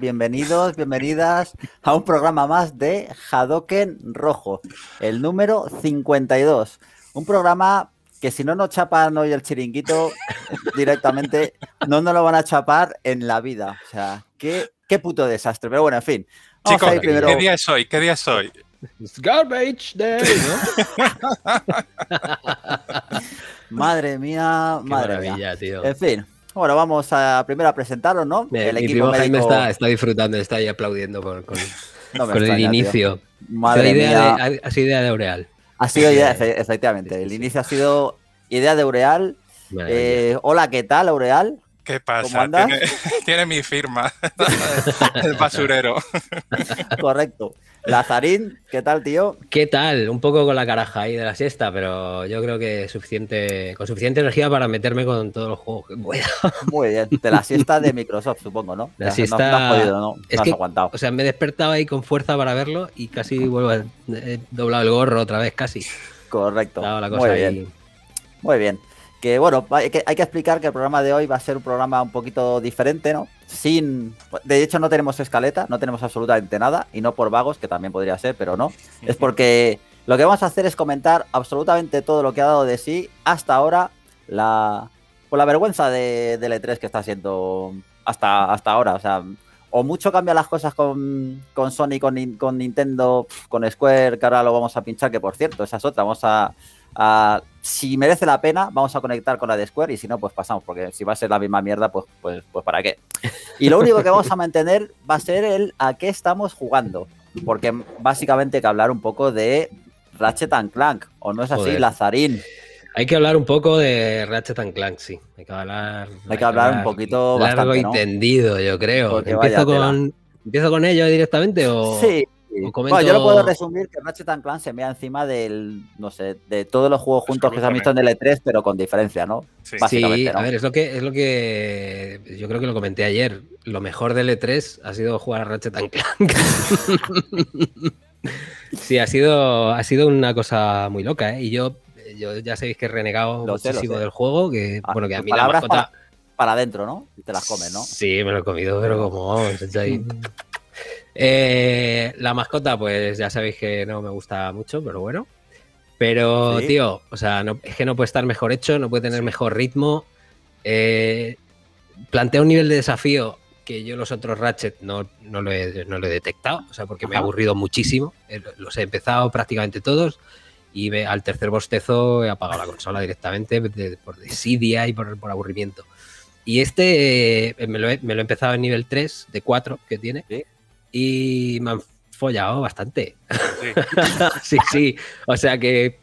bienvenidos, bienvenidas a un programa más de Hadoken Rojo, el número 52. Un programa que si no nos chapan hoy el chiringuito directamente, no nos lo van a chapar en la vida. O sea, qué, qué puto desastre. Pero bueno, en fin. Chicos, ¿qué día es hoy? ¿Qué día es garbage day, ¿no? madre mía, madre mía. Tío. En fin, bueno, vamos a primero a presentarlo, ¿no? el equipo Jaime está, está, disfrutando, está ahí aplaudiendo con, el inicio. Madre idea mía. ha, sido idea de Aureal. Ha sido idea, efectivamente. El inicio ha sido idea de Aureal. Eh, hola, ¿qué tal, Aureal? ¿Qué pasa? Tiene, mi firma, el basurero. Correcto. Lazarín, ¿qué tal, tío? ¿Qué tal? Un poco con la caraja ahí de la siesta, pero yo creo que suficiente, con suficiente energía para meterme con todos los juegos Muy bien, de la siesta de Microsoft, supongo, ¿no? La siesta... No, no, no has aguantado. O sea, me he despertado ahí con fuerza para verlo y casi vuelvo He doblado el gorro otra vez, casi. Correcto. Muy bien. Muy bien que bueno, hay que, explicar que el programa de hoy va a ser un programa un poquito diferente, ¿no? Sin, de hecho no tenemos escaleta, no tenemos absolutamente nada, y no por vagos, que también podría ser, pero no. Es porque lo que vamos a hacer es comentar absolutamente todo lo que ha dado de sí hasta ahora la, por pues la vergüenza de, de E3 que está siendo hasta, hasta ahora. O sea, o mucho cambia las cosas con, con Sony, con, con Nintendo, con Square, que ahora lo vamos a pinchar, que por cierto, esa es otra, vamos a Ah, si merece la pena, vamos a conectar con la de Square y si no, pues pasamos, porque si va a ser la misma mierda, pues, pues, pues para qué. Y lo único que vamos a mantener va a ser el a qué estamos jugando, porque básicamente hay que hablar un poco de Ratchet and Clank, o no es así, Lazarín. Hay que hablar un poco de Ratchet and Clank, sí. Hay que hablar. Hay, que hablar, un poquito largo bastante, yo creo. Empiezo con, ¿Empiezo con, ello directamente o. Sí, yo lo puedo resumir que Ratchet and Clank se mea encima del, no sé, de todos los juegos juntos que se han visto en el E3, pero con diferencia, ¿no? Sí, a ver, es lo, que, es lo que yo creo que lo comenté ayer. Lo mejor del E3 ha sido jugar a Ratchet Clank. sí, ha sido, ha sido una cosa muy loca, ¿eh? Y yo, ya sabéis que he renegado lo muchísimo del juego, que, ah, bueno, que a mí la Para adentro, ¿no? Y te las comes, ¿no? Sí, me lo he comido, pero como, Eh, la mascota, pues ya sabéis que no me gusta mucho, pero bueno. Pero, tío, o sea, es que no puede estar mejor hecho, no puede tener mejor ritmo. Eh, plantea un nivel de desafío que yo los otros Ratchet no, lo, he, detectado, o sea, porque me he aburrido muchísimo. Eh, los he empezado prácticamente todos y al tercer bostezo he apagado la consola directamente por desidia y por, por aburrimiento. Y este me, lo he, empezado en nivel 3 de 4 que tiene y me han follado bastante. Sí, sí. O sea que,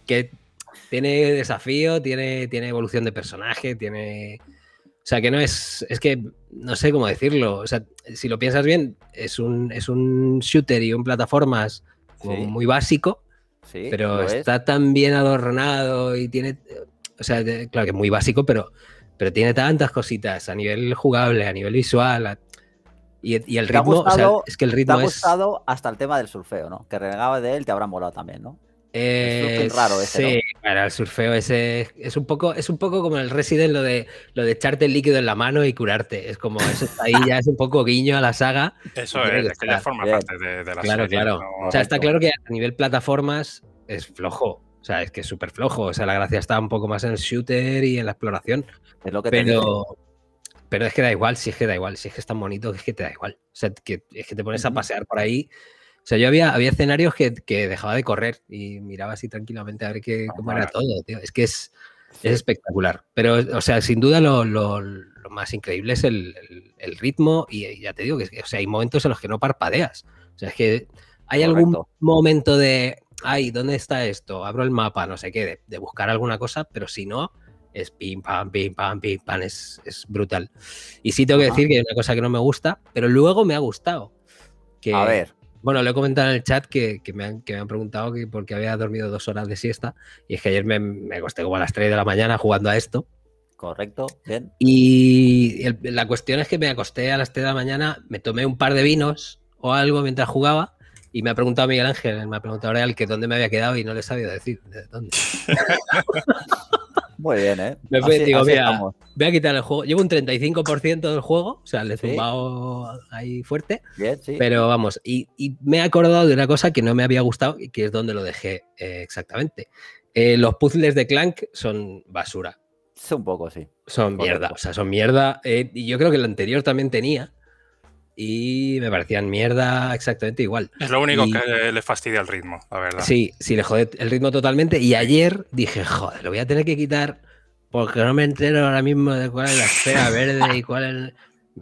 tiene desafío, tiene, tiene evolución de personaje, tiene. O sea que no es. Es que no sé cómo decirlo. O sea, si lo piensas bien, es un, es un shooter y un plataformas muy básico. pero está tan bien adornado y tiene. O sea, claro que es muy básico, pero, pero tiene tantas cositas a nivel jugable, a nivel visual, a, y, el ritmo, es que el ritmo te ha gustado hasta el tema del surfeo, ¿no? Que renegaba de él, te habrán molado también, ¿no? Eh, raro ese, sí, ¿no? el surfeo ese es un poco, es un poco como el Resident lo de lo de echarte el líquido en la mano y curarte. Es como eso ahí ya es un poco guiño a la saga. Eso es, es que ya forma parte de, la claro, Claro. o sea, está claro que a nivel plataformas es flojo. O sea, es que es súper flojo. O sea, la gracia está un poco más en el shooter y en la exploración. Es lo que pero, pero es que da igual, si es que da igual, si es que es tan bonito, es que te da igual. O sea, que, es que te pones a pasear por ahí. O sea, yo había, había escenarios que, dejaba de correr y miraba así tranquilamente a ver qué, cómo era todo, tío. Es que es, es espectacular. Pero, o sea, sin duda lo, más increíble es el, el, ritmo y, ya te digo que o sea, hay momentos en los que no parpadeas. O sea, es que hay algún momento de, ay, ¿dónde está esto? Abro el mapa, no sé qué, de buscar alguna cosa, pero si no, es pim, pam, pim, pam, pim, pam, es, brutal. Y sí tengo que decir que hay una cosa que no me gusta, pero luego me ha gustado. a ver. Bueno, le he comentado en el chat que, me, han, preguntado que por había dormido dos horas de siesta. Y es que ayer me, me acosté como a las 3 de la mañana jugando a esto. Correcto, bien. Y la cuestión es que me acosté a las 3 de la mañana, me tomé un par de vinos o algo mientras jugaba. Y me ha preguntado Miguel Ángel, me ha preguntado Real que dónde me había quedado y no le sabía sabido decir de dónde. Muy bien, ¿eh? Me digo, voy a quitar el juego. Llevo un 35% del juego, o sea, le he zumbado ahí fuerte. Bien, sí. Pero vamos, y, me he acordado de una cosa que no me había gustado y que es donde lo dejé eh, exactamente. Eh, los puzzles de Clank son basura. Un poco, sí. Son mierda, pues. o sea, son mierda. Eh, y yo creo que el anterior también tenía, y me parecían mierda exactamente igual. Es lo único que le fastidia el ritmo, la verdad. Sí, sí, le jode el ritmo totalmente. Y ayer dije, joder, lo voy a tener que quitar porque no me entero ahora mismo de cuál es la esfera verde y cuál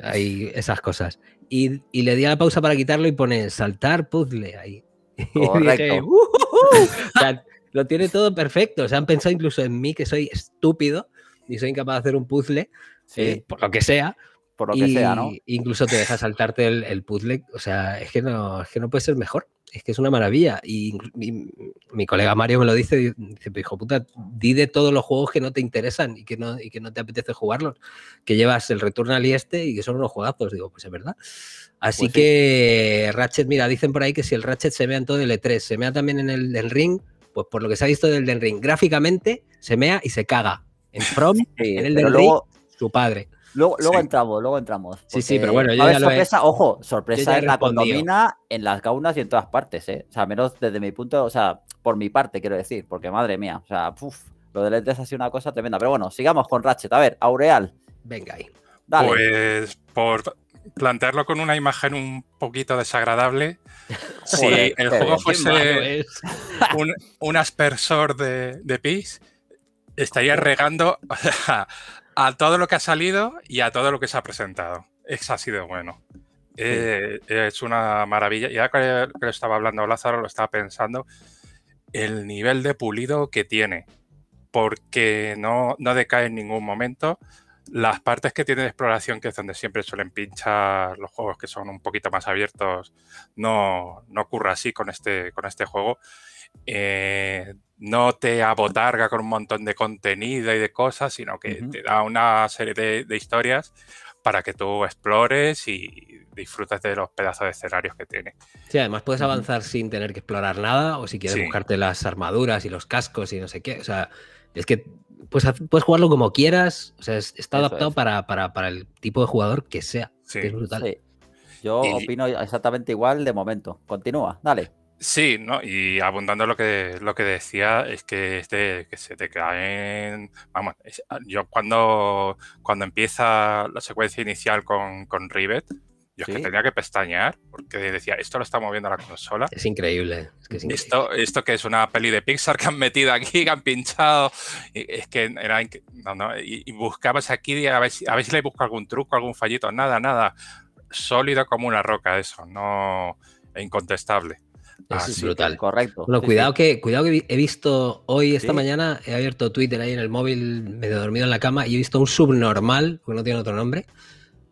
es. esas cosas. Y, le di a la pausa para quitarlo y pone saltar puzzle ahí. Correcto. Dije, O sea, lo tiene todo perfecto. se han pensado incluso en mí que soy estúpido y soy incapaz de hacer un puzzle, eh, por lo que sea, Incluso te deja saltarte el, puzzle, o sea, es que, no, que no puede ser mejor, es que es una maravilla. Y, mi colega Mario me lo dice, dice, hijo puta, di de todos los juegos que no te interesan y que no, y que no te apetece jugarlos, que llevas el Returnal y este y que son unos juegazos, digo, pues es verdad. Así pues que Ratchet, mira, dicen por ahí que si el Ratchet se mea en todo el E3, se mea también en el del Ring, pues por lo que se ha visto del Den Ring, gráficamente se mea y se caga. En From, en el del Ring, su padre. Luego, entramos, luego entramos. Sí, sí, pero bueno, yo a sorpresa, ojo, sorpresa en la condomina, en las gaunas y en todas partes, ¿eh? O sea, menos desde mi punto, o sea, por mi parte, quiero decir, porque madre mía, o sea, puf, lo de lentes ha sido una cosa tremenda. Pero bueno, sigamos con Ratchet. A ver, Aureal. Venga ahí. Pues por plantearlo con una imagen un poquito desagradable, si el juego fuese un, aspersor de, de pis, estaría regando a todo lo que ha salido y a todo lo que se ha presentado. Eso ha sido bueno. Eh, es una maravilla. Y que, lo estaba hablando Lázaro, lo estaba pensando, el nivel de pulido que tiene, porque no, no decae en ningún momento. Las partes que tiene de exploración, que es donde siempre suelen pinchar los juegos que son un poquito más abiertos, no, no ocurre así con este, con este juego. Eh, no te abotarga con un montón de contenido y de cosas, sino que te da una serie de, historias para que tú explores y disfrutes de los pedazos de escenarios que tiene. Sí, además puedes avanzar sin tener que explorar nada o si quieres buscarte las armaduras y los cascos y no sé qué. O sea, es que pues, puedes jugarlo como quieras. O sea, está adaptado para, el tipo de jugador que sea. Sí. Yo opino exactamente igual de momento. Continúa, dale. Sí, ¿no? y abundando lo que, lo que decía, es que, este, que se te caen. Vamos, ah, yo cuando, cuando empieza la secuencia inicial con, Rivet, yo es que tenía que pestañear porque decía, esto lo está moviendo la consola. Es increíble. Esto, esto que es una peli de Pixar que han metido aquí, que han pinchado. es que era. No, no, y, buscabas aquí a ver, si, a ver si le busco algún truco, algún fallito. Nada, nada. Sólido como una roca, eso. No. E incontestable. Ah, es brutal. correcto. cuidado, Que, cuidado que he visto hoy, esta mañana, he abierto Twitter ahí en el móvil, medio dormido en la cama, y he visto un subnormal, que no tiene otro nombre,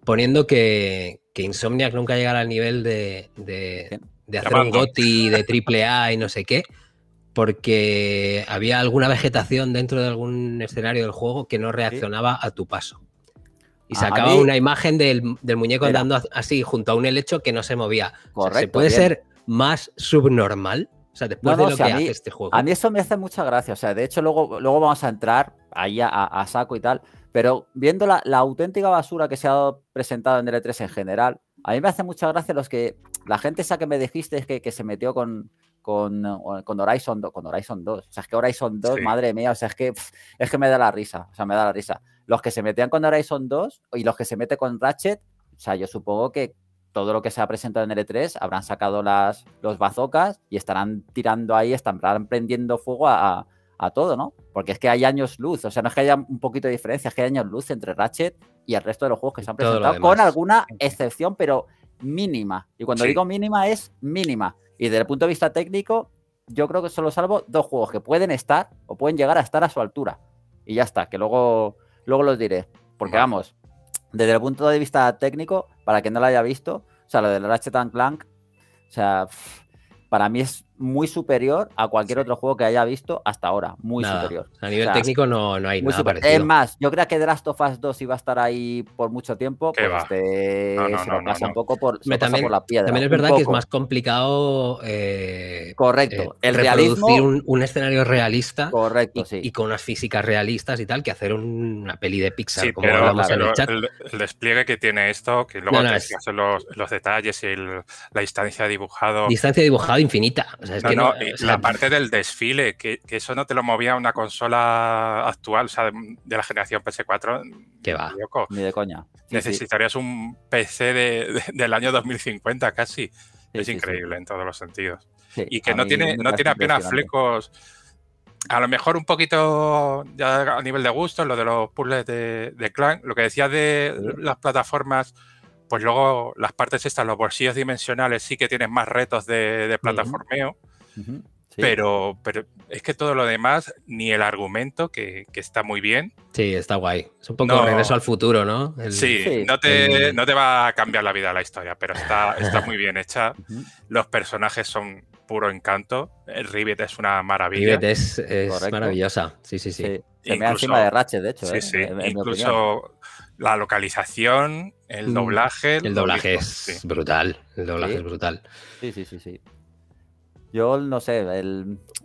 poniendo que, que Insomniac nunca llegara al nivel de, de, de hacer un GOTI de triple A y no sé qué, porque había alguna vegetación dentro de algún escenario del juego que no reaccionaba a tu paso. Y ah, sacaba una imagen del, muñeco andando así junto a un helecho que no se movía. Correcto. se puede ser más subnormal. O sea, después de lo que hace este juego. A mí eso me hace mucha gracia. O sea, de hecho, luego, luego vamos a entrar ahí a, saco y tal. Pero viendo la, auténtica basura que se ha presentado en L3 e en general, a mí me hace mucha gracia los que. La gente esa que me dijiste es que, que se metió con, con, con, Horizon 2, con Horizon 2. O sea, es que Horizon 2, madre mía, o sea, es que, es que me da la risa, o sea, me da la risa. Los que se metían con Horizon 2 y los que se meten con Ratchet, o sea, yo supongo que todo lo que se ha presentado en el E3 habrán sacado las, los bazocas y estarán tirando ahí, estarán prendiendo fuego a, todo, ¿no? Porque es que hay años luz, o sea, no es que haya un poquito de diferencia, es que hay años luz entre Ratchet y el resto de los juegos que se han presentado, con alguna excepción, pero mínima. Y cuando digo mínima, es mínima. Y desde el punto de vista técnico, yo creo que solo salvo dos juegos que pueden estar o pueden llegar a estar a su altura. Y ya está, que luego, luego los diré. Porque vamos, desde el punto de vista técnico, para quien no lo haya visto, o sea, lo del Ratchet Clank, o sea, para mí es muy superior a cualquier otro juego que haya visto hasta ahora. Muy superior. A nivel técnico no, hay nada Es más, yo creo que The Last of Us 2 iba a estar ahí por mucho tiempo. Pues este se lo pasa un poco por, la piedra. También es verdad que es más complicado. Eh, Correcto. Eh, el reproducir un, un, escenario realista. Correcto, y, con unas físicas realistas y tal que hacer una peli de Pixar, como en el chat. El, despliegue que tiene esto, que luego los, detalles y la distancia dibujado. Distancia dibujado infinita. Eh, la parte del desfile, que, eso no te lo movía una consola actual, o sea, de, la generación PS4. Que va. Ni de coña. Necesitarías un PC del año 2050 casi. es increíble en todos los sentidos. y que no tiene, no tiene apenas flecos. A lo mejor un poquito ya a nivel de gusto, lo de los puzzles de, Clan, lo que decías de las plataformas pues luego las partes estas, los bolsillos dimensionales sí que tienen más retos de, plataformeo, Pero, es que todo lo demás, ni el argumento, que, está muy bien. Sí, está guay. Es un poco regreso al futuro, ¿no? sí, no, te, va a cambiar la vida la historia, pero está, muy bien hecha. Los personajes son puro encanto. El eh, Rivet es una maravilla. Rivet es, maravillosa. Sí, sí, sí. incluso, encima de Ratchet, de hecho. Sí, ¿eh? sí. incluso la localización, el mm. doblaje. El doblaje es brutal. El doblaje es brutal. Sí, sí, sí, sí. Yo no sé,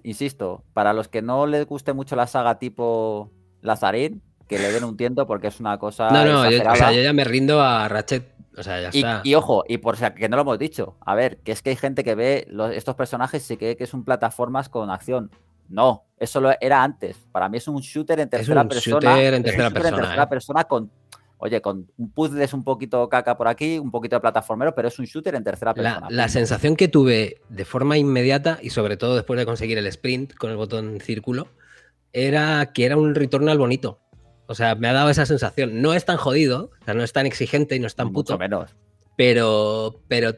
insisto, para los que no les guste mucho la saga tipo Lazarín, que le den un tiento porque es una cosa. No, no, yo, o sea, yo ya me rindo a Ratchet. O sea, ya está. Y, ojo, y por que no lo hemos dicho, a ver, que es que hay gente que ve estos personajes y cree que son plataformas con acción. No, eso lo era antes. Para mí es un shooter en tercera un persona. Shooter en tercera, un shooter en tercera persona ¿eh? con oye, con puzzles un poquito caca por aquí, un poquito de plataformero, pero es un shooter en tercera persona. La, sensación que tuve de forma inmediata y sobre todo después de conseguir el sprint con el botón círculo era que era un retorno al bonito. O sea, me ha dado esa sensación. No es tan jodido, o sea, no es tan exigente y no es tan Mucho puto. menos. Pero, pero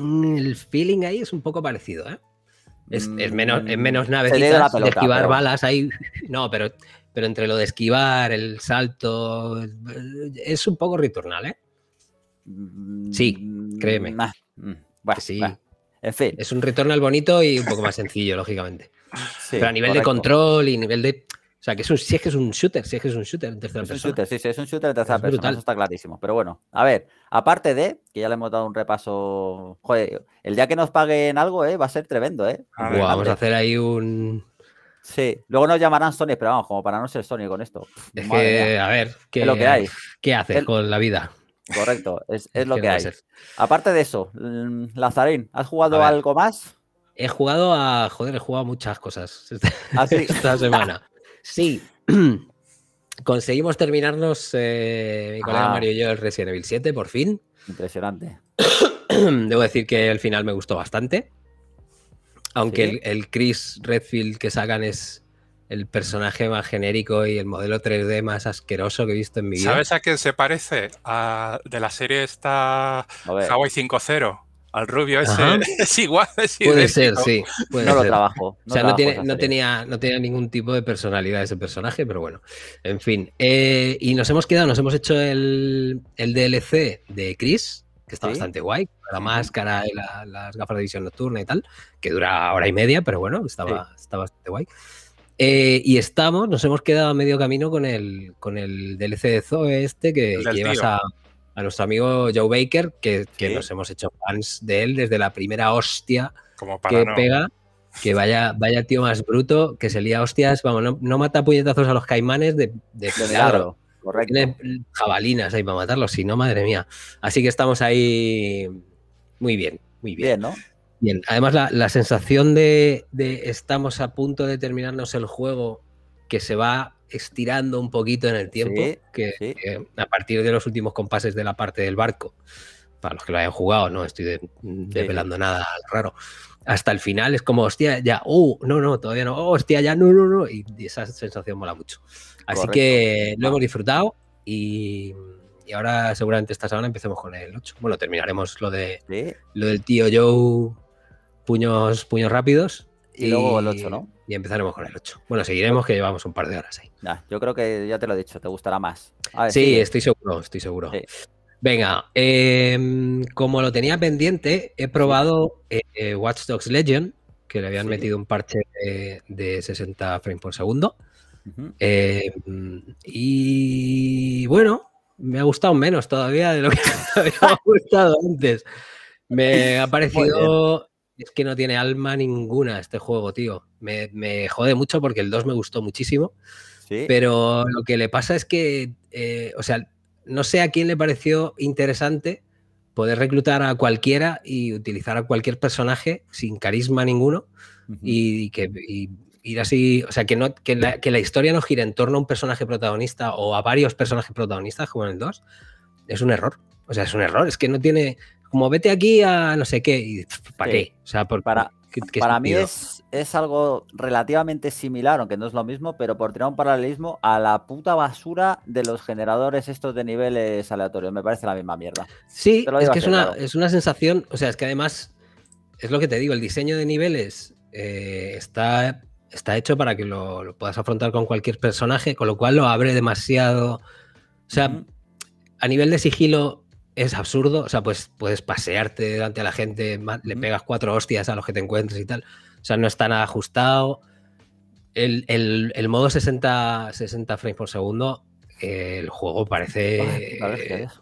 mm, el feeling ahí es un poco parecido, ¿eh? Es, mm, menos, es menos navecitas esquivar balas ahí. No, pero pero entre lo de esquivar, el salto, eh, es un poco returnal, ¿eh? Mm, sí, mm, créeme. Mm, sí. En fin. Es un returnal bonito y un poco más sencillo, lógicamente. pero a nivel de control y nivel de. O sea, que es un, si es que es un shooter, si es que es un shooter en tercera persona. Un shooter, sí, sí, es un shooter en tercera persona, eso está clarísimo. Pero bueno, a ver, aparte de que ya le hemos dado un repaso. Joder, el día que nos paguen algo, eh, va a ser tremendo, ¿eh? vamos a hacer ahí un. Sí, luego nos llamarán Sony, pero vamos, como para no ser Sony con esto. Es que, a ver, ¿qué, lo que hay? ¿Qué haces con la vida? Correcto, es, lo que hay. Aparte de eso, mm, Lazarín, ¿has jugado algo más? He jugado a. Joder, he jugado muchas cosas ¿Ah, esta semana. sí. Conseguimos terminarnos, eh, mi colega ah. Mario y yo, el Resident Evil 7, por fin. Impresionante. Debo decir que el final me gustó bastante. Aunque el, Chris Redfield que sacan es el personaje más genérico y el modelo 3D más asqueroso que he visto en mi vida. ¿Sabes a quién se parece? de la serie esta Hawaii 5.0. Al rubio ese es igual. Es puede ser, sí. no lo trabajo. o sea, no, tenía, no tenía ningún tipo de personalidad ese personaje, pero bueno. En fin. Eh, y nos hemos quedado, nos hemos hecho el, el DLC de Chris, que está bastante guay, la máscara y las gafas de visión nocturna y tal, que dura hora y media, pero bueno, estaba, está bastante guay. Eh, y estamos, nos hemos quedado a medio camino con el, con el DLC de Zoe este que, llevas a, nuestro amigo Joe Baker, que, nos hemos hecho fans de él desde la primera hostia que pega. Que vaya, vaya tío más bruto, que se lía hostias, vamos, no, mata puñetazos a los caimanes de, de, tiene jabalinas ahí para matarlos, si no, madre mía. Así que estamos ahí muy bien, muy bien. además la, sensación de, estamos a punto de terminarnos el juego que se va estirando un poquito en el tiempo, que, a partir de los últimos compases de la parte del barco, para los que lo hayan jugado, no estoy develando nada raro, hasta el final es como, hostia, ya, oh, no, no, todavía no, oh, hostia, ya, no, no, no, y esa sensación mola mucho. Así que lo hemos disfrutado y, ahora seguramente esta semana empecemos con el 8. Bueno, terminaremos lo de lo del tío Joe, puños, puños rápidos. Y, luego el 8, ¿no? Y empezaremos con el 8. Bueno, seguiremos que llevamos un par de horas ahí. yo creo que ya te lo he dicho, te gustará más. sí, estoy seguro, estoy seguro. Venga, em, como lo tenía pendiente, he probado eh, eh, Watch Dogs Legend, que le habían metido un parche de, de 60 frames por segundo. Eh, y bueno, me ha gustado menos todavía de lo que me había gustado antes. Me ha parecido. Es que no tiene alma ninguna este juego, tío. Me, jode mucho porque el 2 me gustó muchísimo. Pero lo que le pasa es que, eh, o sea, no sé a quién le pareció interesante poder reclutar a cualquiera y utilizar a cualquier personaje sin carisma ninguno y, que, ir así, o sea, que, no, que la, historia no gira en torno a un personaje protagonista o a varios personajes protagonistas como en el 2, es un error. O sea, es un error, es que no tiene, como vete aquí a no sé qué, y ¿para qué? O sea, para, para mí es, es algo relativamente similar, aunque no es lo mismo, pero por tirar un paralelismo a la puta basura de los generadores estos de niveles aleatorios, me parece la misma mierda. Sí, es que es una, es una sensación, o sea, es que además, es lo que te digo, el diseño de niveles eh, está está hecho para que lo, puedas afrontar con cualquier personaje, con lo cual lo abre demasiado. O sea, a nivel de sigilo es absurdo. O sea, pues puedes pasearte delante de la gente, le pegas cuatro hostias a los que te encuentres y tal. O sea, no está nada ajustado. El, modo 60, 60 frames por segundo, el juego parece.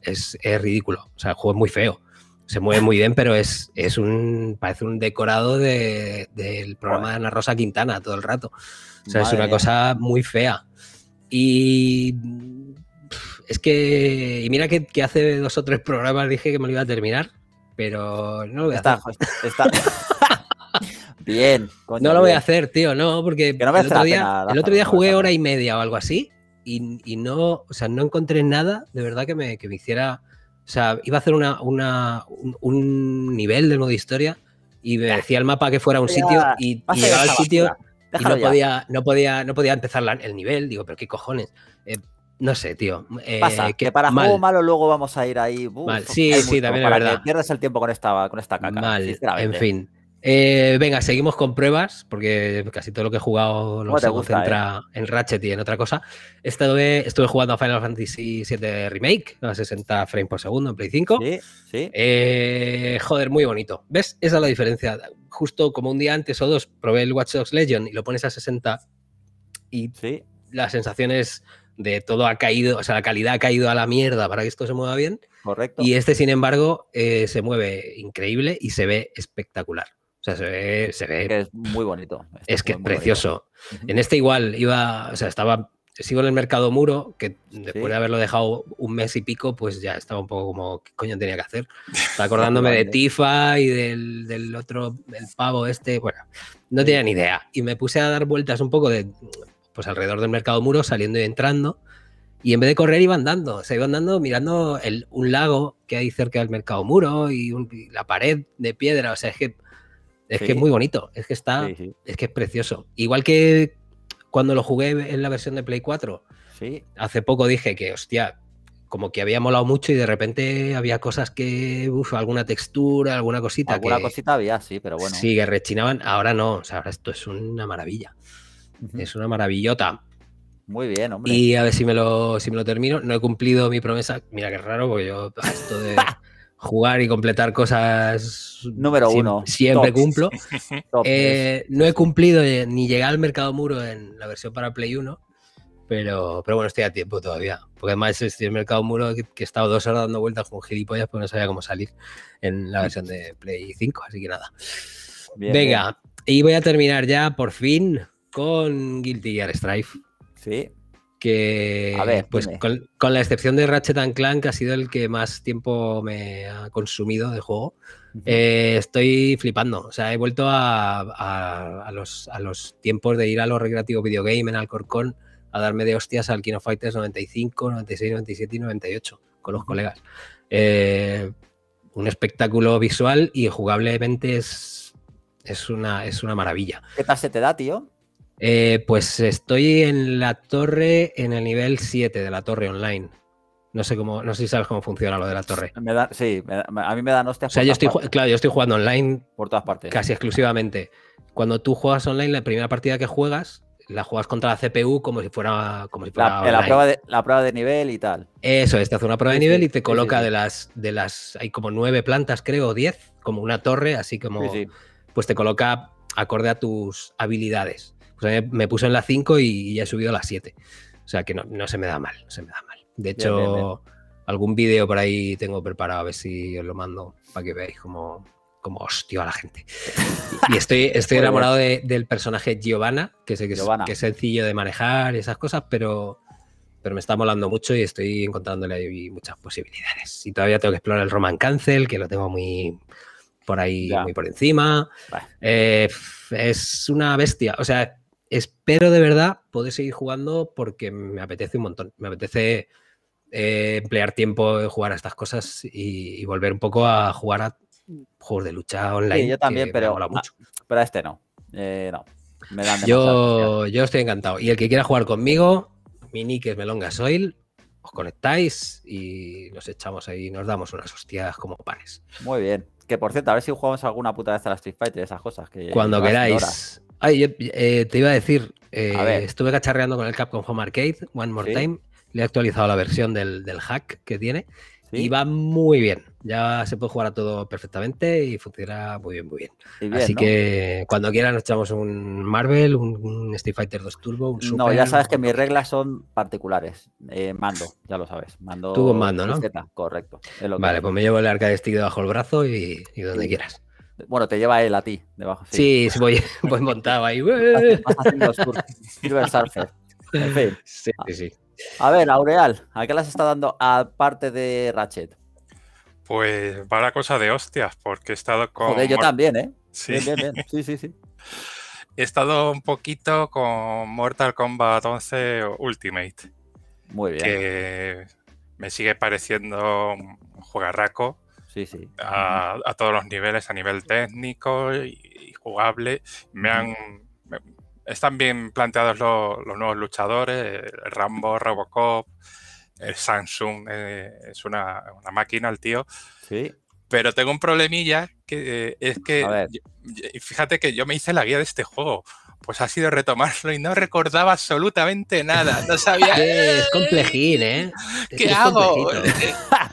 es, es, ridículo. O sea, el juego es muy feo se mueve muy bien, pero es, es un. parece un decorado de, del programa de Ana Rosa Quintana todo el rato. O sea, es una cosa muy fea. Y. Es que. Y mira que, hace dos o tres programas dije que me lo iba a terminar, pero no lo voy a está, Está. bien. no lo voy a hacer, tío, no, porque el, otro día, el, otro día, jugué hora y media o algo así y, no. O sea, no encontré nada de verdad que me, que me hiciera o sea, iba a hacer una, una un, nivel de modo historia y me decía el mapa que fuera un sitio y, llegaba al sitio y no podía, no podía, no podía empezar el nivel. Digo, pero qué cojones. Eh, no sé, tío. Eh, Pasa, que para malo juego malo luego vamos a ir ahí. Sí, sí, también es verdad. Que el tiempo con esta, con esta caca. Mal, en fin. Eh, venga, seguimos con pruebas, porque casi todo lo que he jugado lo se eh? en Ratchet y en otra cosa. Estuve, jugando a Final Fantasy VII Remake a 60 frames por segundo en Play 5. Eh, joder, muy bonito. ¿Ves? Esa es la diferencia. Justo como un día antes o dos probé el Watch Dogs Legion y lo pones a 60 y las sensaciones de todo ha caído, o sea, la calidad ha caído a la mierda para que esto se mueva bien. Correcto. Y este, sin embargo, se mueve increíble y se ve espectacular. O sea, se ve, se Es muy bonito. es que es precioso. En este igual iba, o sea, estaba, sigo en el mercado muro, que después de haberlo dejado un mes y pico, pues ya estaba un poco como, ¿qué coño tenía que hacer? acordándome de Tifa y del, del, otro, El pavo este, bueno, no tenía ni idea. Y me puse a dar vueltas un poco de, pues alrededor del mercado muro, saliendo y entrando. Y en vez de correr iba andando, o se iba andando mirando el, un lago que hay cerca del mercado muro y, y la pared de piedra, o sea, es que es que es muy bonito, es que está, es que es precioso. Igual que cuando lo jugué en la versión de Play 4, hace poco dije que, hostia, como que había molado mucho y de repente había cosas que, uf, alguna textura, alguna cosita. Alguna cosita había, sí, pero bueno. Sí, que rechinaban, ahora no, o sea, ahora esto es una maravilla. Es una maravillota. Muy bien, hombre. Y a ver si me lo, si me lo termino. No he cumplido mi promesa. Mira qué raro, porque yo ah, esto de jugar y completar cosas. Número uno. Siempre cumplo. Eh, no he cumplido eh, ni llegar al mercado muro en la versión para Play 1, pero, pero bueno, estoy a tiempo todavía. Porque además estoy mercado muro que, he estado dos horas dando vueltas con gilipollas porque no sabía cómo salir en la versión de Play 5, así que nada. Venga, y voy a terminar ya por fin con Guilty Gear Strife. Sí pues con, la excepción de Ratchet and Clank, que ha sido el que más tiempo me ha consumido de juego, eh, estoy flipando. O sea, he vuelto a, los, tiempos de ir a los recreativos videogame en Alcorcón a darme de hostias al King of Fighters 95, 96, 97 y 98 con los colegas. Eh, un espectáculo visual y jugablemente es, es, una, maravilla. ¿Qué pase te da, tío? Eh, pues estoy en la torre, en el nivel 7 de la torre online. No sé cómo, no si sabes cómo funciona lo de la torre. sí, a mí me dan hostias. O sea, yo estoy, claro, yo estoy jugando online por todas partes, casi exclusivamente. Cuando tú juegas online, la primera partida que juegas, la juegas contra la CPU como si fuera, como la, prueba de, nivel y tal. Eso es, te hace una prueba de nivel y te coloca de las, de las, hay como nueve plantas, creo, diez, como una torre, así como, pues te coloca acorde a tus habilidades. Me, puse puso en la 5 y ya he subido a la 7. O sea que no, se me da mal, se me da mal. De hecho, algún vídeo por ahí tengo preparado, a ver si os lo mando para que veáis cómo, como hostio a la gente. Y estoy, estoy enamorado del personaje Giovanna, que sé que es, sencillo de manejar y esas cosas, pero, pero me está molando mucho y estoy encontrándole ahí muchas posibilidades. Y todavía tengo que explorar el Roman Cancel, que lo tengo muy por ahí, muy por encima. Eh, es una bestia. O sea, espero de verdad poder seguir jugando porque me apetece un montón. Me apetece eh, emplear tiempo en jugar a estas cosas y, volver un poco a jugar a juegos de lucha online. Sí, yo también, ah, pero, a este no. Eh, yo, yo estoy encantado. Y el que quiera jugar conmigo, mi nick es Melongasoil. Os conectáis y nos echamos ahí, nos damos unas hostias como pares. Muy bien. Que por cierto, a ver si jugamos alguna puta vez a la Street Fighter, esas cosas. Que Cuando queráis. Ay, eh, te iba a decir, eh, estuve cacharreando con el Capcom Home Arcade, One More Time. Le he actualizado la versión del, del hack que tiene y va muy bien. Ya se puede jugar a todo perfectamente y funciona muy bien, muy bien. Así que cuando quieras nos echamos un Marvel, un, Street Fighter 2 Turbo, un Super, No, ya sabes que mis reglas son particulares. Eh, mando, ya lo sabes. Mando Tú mando, ¿no? correcto. vale, pues me llevo el arcade stick debajo del brazo y, donde quieras. Bueno, te lleva él a ti, debajo. Sí, voy, montado ahí. haciendo A ver, Aureal, ¿a qué las está dando aparte de Ratchet? Pues va la cosa de hostias, porque he estado con. yo también, ¿eh? Sí. sí, sí, sí. He estado un poquito con Mortal Kombat 11 Ultimate. Muy bien. Que me sigue pareciendo un jugarraco a, todos los niveles, a nivel técnico y, jugable. Me han. están bien planteados los, nuevos luchadores, el Rambo, Robocop, el Samsung, eh, es una, máquina el tío. Sí. Pero tengo un problemilla que eh, es que, fíjate que yo me hice la guía de este juego pues ha sido retomarlo y no recordaba absolutamente nada. No sabía. es complejín, ¿eh? ¿Qué hago?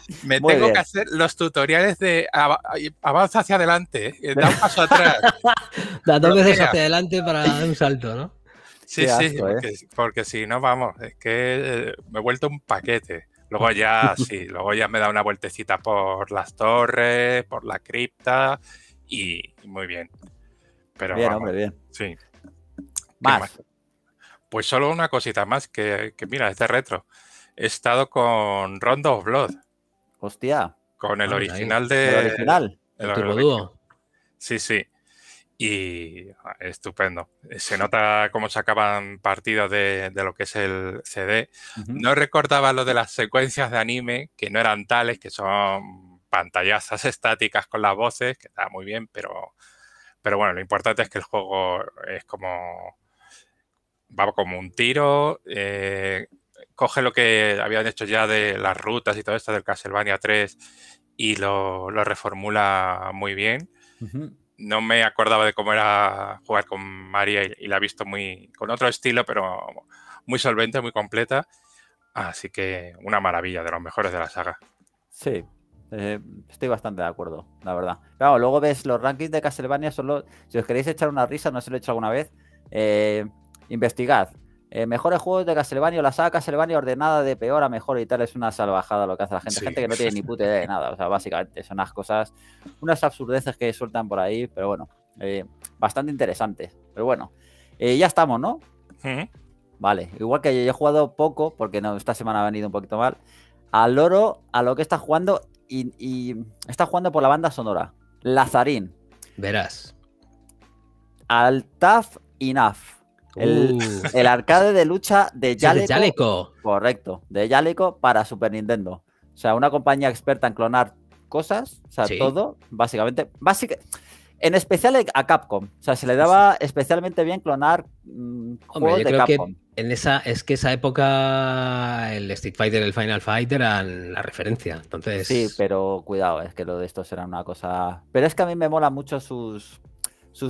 Eh, me tengo que hacer los tutoriales de avanza hacia adelante, eh, eh, da un paso atrás. da dos veces hacia adelante para dar un salto, ¿no? Sí, sí, porque, si no, vamos, es que me he vuelto un paquete. Luego ya, sí, luego ya me da una vueltecita por las torres, por la cripta y muy bien. Pero bien. Sí. Más. Pues solo una cosita más que, mira, este retro. He estado con Rondo of Blood. Hostia. Con el original de. El original. El, Sí, sí. Y ah, estupendo. Se nota cómo sacaban partido de, de lo que es el CD. No recordaba lo de las secuencias de anime, que no eran tales, que son pantallazas estáticas con las voces, que está muy bien, pero, pero bueno, lo importante es que el juego es como va como un tiro, eh, coge lo que habían hecho ya de las rutas y todo esto del Castlevania 3 y lo, reformula muy bien. No me acordaba de cómo era jugar con María y, la he visto muy con otro estilo, pero muy solvente, muy completa. Así que una maravilla de los mejores de la saga. Sí, eh, estoy bastante de acuerdo, la verdad. Claro, luego ves los rankings de Castlevania, solo si os queréis echar una risa, no se lo he hecho alguna vez. Eh, Investigad. Eh, mejores juegos de Castlevania la saga Castlevania ordenada de peor a mejor y tal. Es una salvajada lo que hace la gente. Gente que no tiene ni puta idea de nada. O sea, básicamente son unas cosas, unas absurdeces que sueltan por ahí, pero bueno, eh, bastante interesantes. Pero bueno, eh, ya estamos, ¿no? Vale, igual que yo, he jugado poco, porque no, esta semana ha venido un poquito mal. Al oro, a lo que está jugando, y, está jugando por la banda sonora. Lazarín. Verás. Al Altaf Naf. Uh. El, arcade de lucha de Jaleco, de Correcto, de Jaleco para Super Nintendo. O sea, una compañía experta en clonar cosas, o sea, todo, básicamente. en especial a Capcom. O sea, se le daba especialmente bien clonar mm, juegos de Capcom. en esa, es que esa época el Street Fighter y el Final Fighter eran la referencia. Entonces... Sí, pero cuidado, es que lo de estos era una cosa. Pero es que a mí me mola mucho sus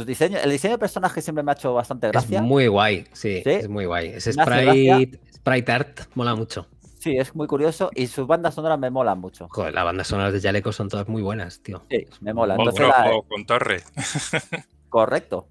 diseños, el diseño de personaje siempre me ha hecho bastante gracia. Es muy guay, sí, es muy guay. Es sprite, art mola mucho. Sí, es muy curioso y sus bandas sonoras me molan mucho. Joder, las bandas sonoras de Jaleco son todas muy buenas, tío. Sí, me molan. con Torre. Correcto,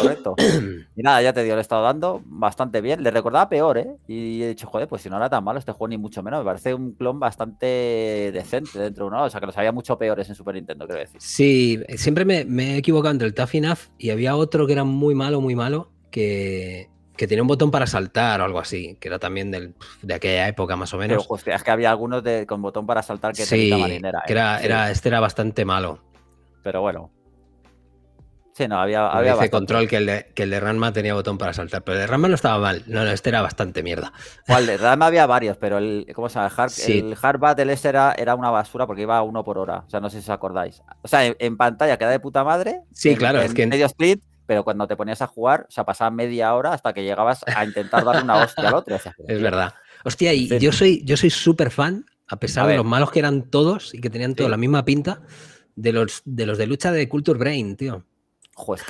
correcto. Y nada, ya te digo, le he estado dando bastante bien. Le recordaba peor, ¿eh? Y he dicho, joder, pues si no era tan malo este juego, ni mucho menos. Me parece un clon bastante decente dentro de uno. O sea, que los había mucho peores en Super Nintendo, quiero decir. Sí, siempre me, he equivocado entre el Tough y había otro que era muy malo, muy malo, que, que tenía un botón para saltar o algo así, que era también del, de aquella época más o menos. Pero hostia, es que había algunos de, con botón para saltar que sí, marinera. ¿eh? Que era, ¿eh? era, este era bastante malo. Pero bueno, Sí, no, había, había control que el, de, que el Ranma tenía botón para saltar, pero el de Ranma no estaba mal, no, este era bastante mierda. O el de Ranma había varios, pero el, ¿cómo se llama? El Hard, el Battle era, una basura porque iba a uno por hora, o sea, no sé si os acordáis. O sea, en, pantalla queda de puta madre. Sí, claro, es que... Medio split, pero cuando te ponías a jugar, o sea, pasaba media hora hasta que llegabas a intentar dar una hostia al otro. es verdad. Hostia, y yo soy yo soy súper fan, a pesar de los malos que eran todos y que tenían toda la misma pinta, de los, de los de lucha de Culture Brain, tío. Joder.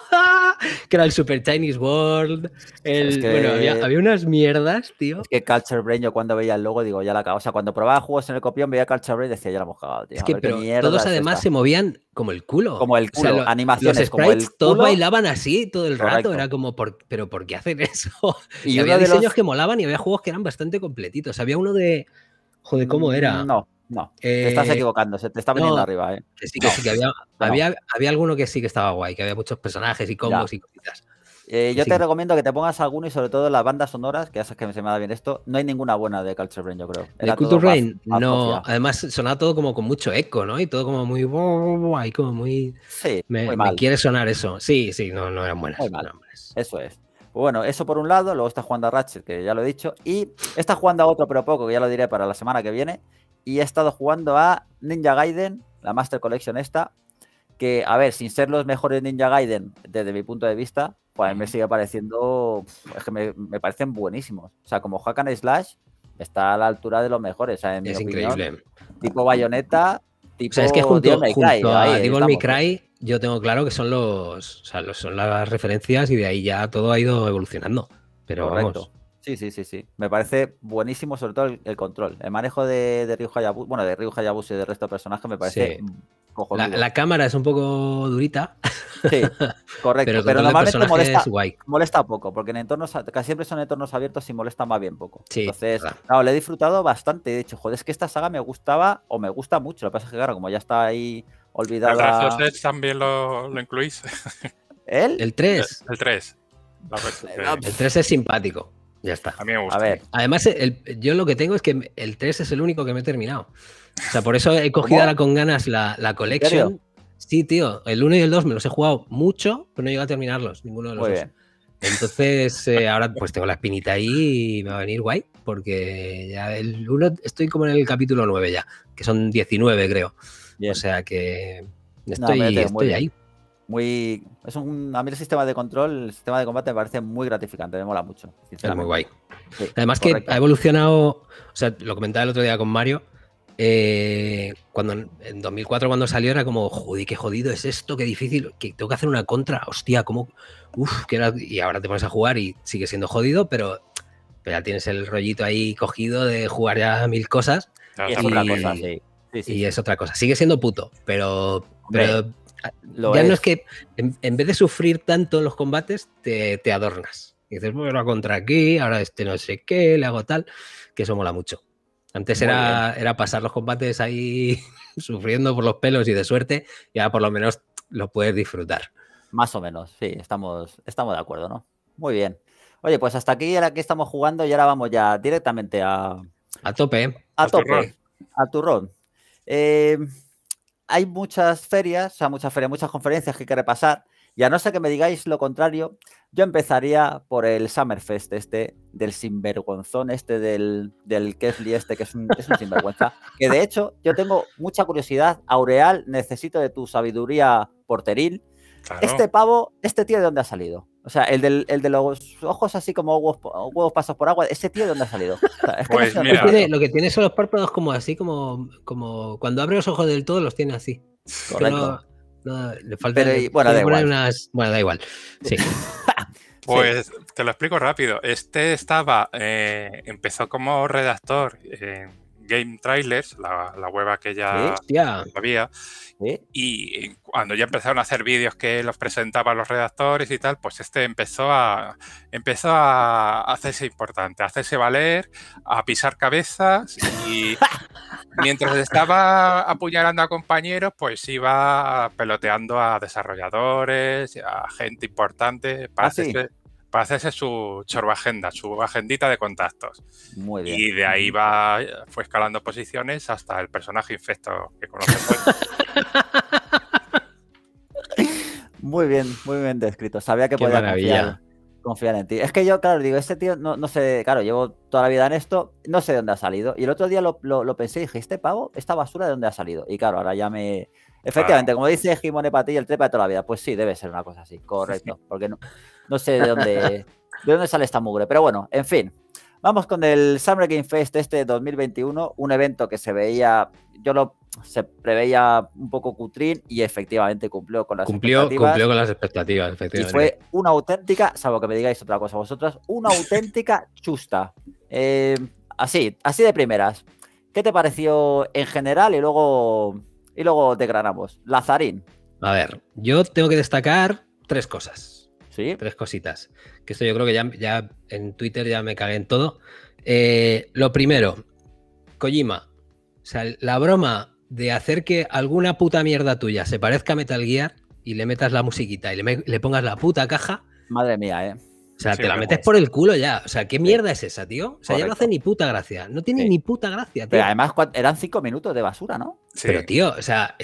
que era el Super Chinese World. bueno, había, unas mierdas, tío. Es que Culture Brain, yo cuando veía el logo, digo, ya la cago, O sea, cuando probaba juegos en el copión, veía Culture Brain y decía, ya la hemos cagado, tío. Es que todos además se movían como el culo. Como el culo, animaciones como Todos bailaban así todo el rato. Era como, ¿pero por qué hacen eso? Y, había diseños que molaban y había juegos que eran bastante completitos. Había uno de. Joder, ¿cómo mm, era? No. No, te eh, estás equivocando, se te está viniendo arriba. sí, ¿eh? que sí, que había, alguno que sí que estaba guay, que había muchos personajes y combos y cositas. Eh, yo te recomiendo que te pongas alguno y sobre todo las bandas sonoras, que esas que se me da bien esto. No hay ninguna buena de Culture Rain, yo creo. Culture Rain, no. Además, sonaba todo como con mucho eco, ¿no? Y todo como muy. como muy. Sí, me, quiere sonar eso. Sí, sí, no, eran buenas. Eso es. Pues bueno, eso por un lado, luego está jugando a Ratchet, que ya lo he dicho, y está jugando a otro pero poco, que ya lo diré para la semana que viene, y he estado jugando a Ninja Gaiden, la Master Collection esta, que, a ver, sin ser los mejores Ninja Gaiden desde mi punto de vista, pues a mí me sigue pareciendo, es que me, parecen buenísimos. O sea, como Hakan Slash está a la altura de los mejores, es increíble. Tipo Bayonetta, tipo... O que junto, Devil Cry, yo tengo claro que son los, son las referencias y de ahí ya todo ha ido evolucionando. Pero Sí, sí, sí, sí. Me parece buenísimo, sobre todo el, control. El manejo de, de Ryu Hayabusa, bueno, de Ryu Hayabusa y del resto de personajes me parece sí. La, cámara es un poco durita. Sí, correcto. pero, normalmente molesta, molesta poco, porque en entornos casi siempre son entornos abiertos y molesta más bien poco. Entonces, claro, le he disfrutado bastante. De hecho, joder, es que esta saga me gustaba o me gusta mucho. Lo que pasa es que, claro, como ya está ahí olvidada. El 3 también lo, lo incluís. ¿El? El 3. El, 3. el 3 es simpático. Ya está. A A ver, además, yo lo que tengo es que el 3 es el único que me he terminado. O sea, por eso he cogido ahora con ganas la, la collection. Sí, tío. El 1 y el 2 me los he jugado mucho, pero no he llegado a terminarlos, ninguno de los dos. Entonces, eh, ahora pues tengo la espinita ahí y me va a venir guay, porque ya el 1 estoy como en el capítulo 9 ya, que son 19 creo. O sea que estoy ahí muy. Es un, a mí el sistema de control, el sistema de combate me parece muy gratificante, me mola mucho. Es muy guay. Además, que ha evolucionado. O sea, lo comentaba el otro día con Mario. Eh, cuando en 2004 cuando salió era como, joder, qué jodido es esto, qué difícil, que tengo que hacer una contra, hostia, como, uff, y ahora te pones a jugar y sigue siendo jodido, pero, pero ya tienes el rollito ahí cogido de jugar ya mil cosas. y, es otra cosa, sí. y es otra cosa, sigue siendo puto, pero lo ya es. que en, vez de sufrir tanto los combates, te, adornas. Y dices, bueno, contra aquí, ahora este no sé qué, le hago tal, que eso mola mucho. Antes era, era pasar los combates ahí sufriendo por los pelos y de suerte, y ahora por lo menos lo puedes disfrutar. Más o menos, sí, estamos, estamos de acuerdo, ¿no? Muy bien. Oye, pues hasta aquí, ahora que estamos jugando y ahora vamos ya directamente a... A tope. A, a tope. a A turrón. Eh, hay muchas ferias, o muchas ferias, muchas conferencias que hay pasar. repasar. Y a no ser que me digáis lo contrario, yo empezaría por el Summerfest este, del sinvergonzón este, del, del Kefli este, que es un, sinvergüenza. que de hecho, yo tengo mucha curiosidad. Aureal, necesito de tu sabiduría porteril. Este pavo, este tío, ¿de dónde ha salido? O sea, el, del, de los ojos así como huevos, pasos por agua, ¿ese tío de dónde ha salido? Pues lo que tiene son los párpados como así, como, como cuando abre los ojos del todo los tiene así. Correcto. le falta bueno, da igual. bueno, da igual. Sí. Pues te lo explico rápido. Este estaba, eh, empezó como redactor Game Trailers, la, la que que ya había. Y cuando ya empezaron a hacer vídeos que los presentaban los redactores y tal, pues este empezó a, empezó a hacerse importante, a hacerse valer, a pisar cabezas y mientras estaba apuñalando a compañeros, pues iba peloteando a desarrolladores, a gente importante. para ah, para hacerse su agenda su agendita de contactos. Muy bien. Y de ahí va, fue escalando posiciones hasta el personaje infecto que conocemos. muy bien, muy bien descrito. Sabía que podía confiar, en ti. Es que yo, claro, digo, este tío, no, sé, claro, llevo toda la vida en esto, no sé de dónde ha salido. Y el otro día lo, lo, lo pensé y dije, este pavo, esta basura, ¿de dónde ha salido? Y claro, ahora ya me, Efectivamente, como dice Jimone Patilla, el trepa de toda la vida. Pues sí, debe ser una cosa así, correcto. Porque no, sé de dónde, de dónde sale esta mugre. Pero bueno, en fin. Vamos con el Summer Game Fest este 2021, un evento que se veía, yo lo se preveía un poco cutrín y efectivamente cumplió con las cumplió, expectativas. Cumplió con las expectativas, efectivamente. Y fue una auténtica, salvo que me digáis otra cosa vosotras, una auténtica chusta. Eh, así, así de primeras. ¿Qué te pareció en general? Y luego y luego te granamos. Lazarín. A ver, yo tengo que destacar tres cosas. Sí. Tres cositas. Que esto yo creo que ya, en Twitter ya me cagué en todo. Eh, lo primero, Kojima. O sea, la broma de hacer que alguna puta mierda tuya se parezca a Metal Gear y le metas la musiquita y le, le pongas la puta caja. Madre mía, eh. O sea, te la metes por el culo ya. O sea, ¿qué mierda es esa, tío? O sea, ya no hace ni puta gracia. No tiene ni puta gracia, tío. Pero además eran cinco minutos de basura, ¿no? Pero, tío, o sea,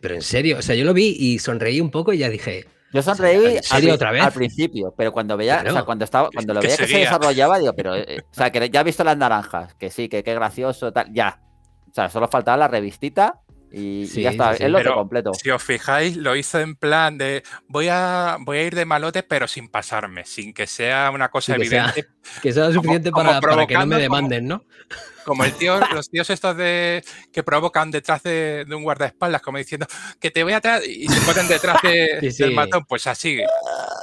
pero en serio, o sea, yo lo vi y sonreí un poco y ya dije. Yo sonreí al, otra vez? al principio, pero cuando veía, o sea, cuando estaba, cuando lo veía que, se desarrollaba, digo, pero, eh, o sea, que ya he visto las naranjas, que sí, que qué gracioso, tal, ya. O sea, solo faltaba la revistita y, ya está, es lo completo. Si os fijáis, lo hizo en plan de voy a, voy a ir de malote, pero sin pasarme, sin que sea una cosa evidente. que sea suficiente para, que no me demanden, ¿no? Como el tío, los tíos estos de que provocan detrás de, un guardaespaldas, como diciendo que te voy atrás y se ponen detrás del matón, pues así,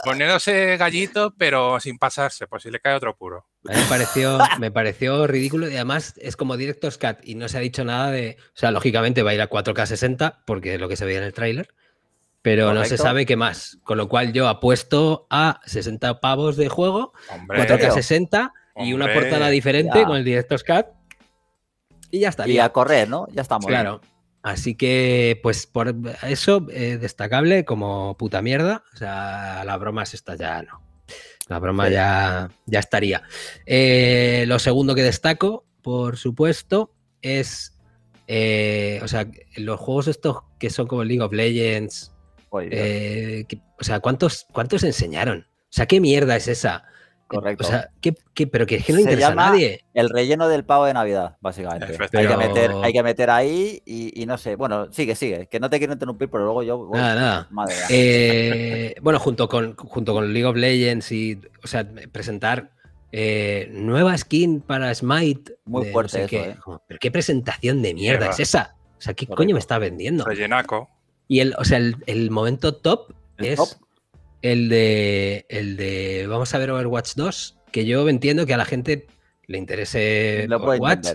poniéndose gallito, pero sin pasarse, por si le cae otro puro. Me pareció, me pareció ridículo y además es como directos Cut y no se ha dicho nada de. O sea, lógicamente va a ir a 4K60 porque es lo que se veía en el tráiler, pero no se sabe qué más. Con lo cual yo apuesto a 60 pavos de juego, 4K60 y una portada diferente con el directo Cut y ya está. Y a correr, ¿no? Ya estamos. Claro. Así que, pues por eso, eh, destacable como puta mierda. O sea, la broma se está ya no. La broma ya, ya estaría. Eh, lo segundo que destaco, por supuesto, es. Eh, o sea, los juegos estos que son como League of Legends. Eh, o sea, ¿cuántos, ¿cuántos enseñaron? O sea, ¿qué mierda es esa? Correcto. O sea, ¿qué, qué, pero que es que no interesa a nadie. El relleno del pavo de Navidad, básicamente. Hay, que meter, hay que meter ahí y, no sé. Bueno, sigue, sigue. Que no te quiero interrumpir, pero luego yo. nada, nada. Madre eh, bueno, junto con, junto con League of Legends y. O sea, presentar eh, nueva skin para Smite. Muy fuerte, qué. Pero eh. qué presentación de mierda es esa. O sea, ¿qué coño me está vendiendo? Rellenaco. Y el, o sea, el, el momento top es el de, el de vamos a ver Overwatch 2, que yo entiendo que a la gente le interese Overwatch.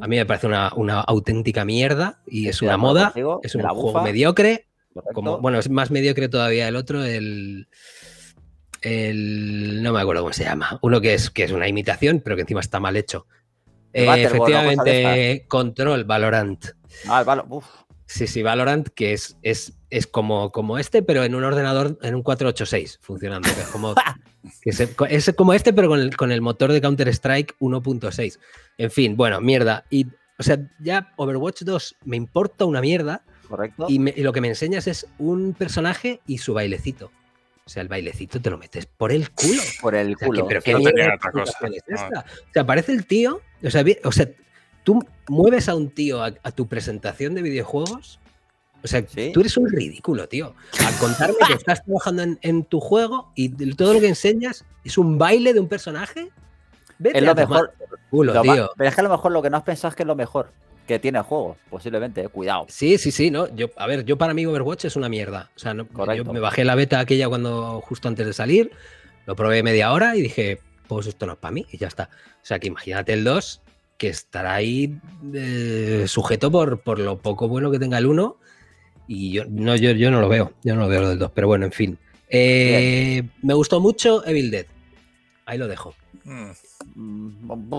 A mí me parece una, auténtica mierda y es, una moda, es un juego mediocre. Como, bueno, es más mediocre todavía el otro, el, No me acuerdo cómo se llama. Uno que es, que es una imitación, pero que encima está mal hecho. efectivamente, Control, Valorant. Ah, vale, Sí, sí, Valorant, que es, es, como, como este, pero en un ordenador, en un 486 funcionando. es, como, es, como este, pero con el, motor de Counter-Strike 1.6. En fin, bueno, mierda. Y, o sea, ya Overwatch 2 me importa una mierda. Correcto. Y, lo que me enseñas es un personaje y su bailecito. O sea, el bailecito te lo metes por el culo. Por el culo. pero qué no mierda cosa. O sea, aparece el tío. O sea, o sea, tú mueves a un tío a, tu presentación de videojuegos. O sea, tú eres un ridículo, tío. Al contarme que estás trabajando en, tu juego y todo lo que enseñas es un baile de un personaje. es lo mejor. Pero es que a lo mejor lo que no has pensado es que es lo mejor que tiene el juego, posiblemente, eh, cuidado. Sí, sí, sí, no, yo, a ver, yo para mí Overwatch es una mierda, o sea, yo me bajé la beta aquella cuando, justo antes de salir, lo probé media hora y dije, pues esto no es para mí, y ya está. O sea, que imagínate el 2 que estará ahí eh, sujeto por, por lo poco bueno que tenga el uno Y yo no, yo, yo no lo veo, yo no lo veo lo del 2, pero bueno, en fin. Eh, me gustó mucho Evil Dead. Ahí lo dejo. Mm, mm,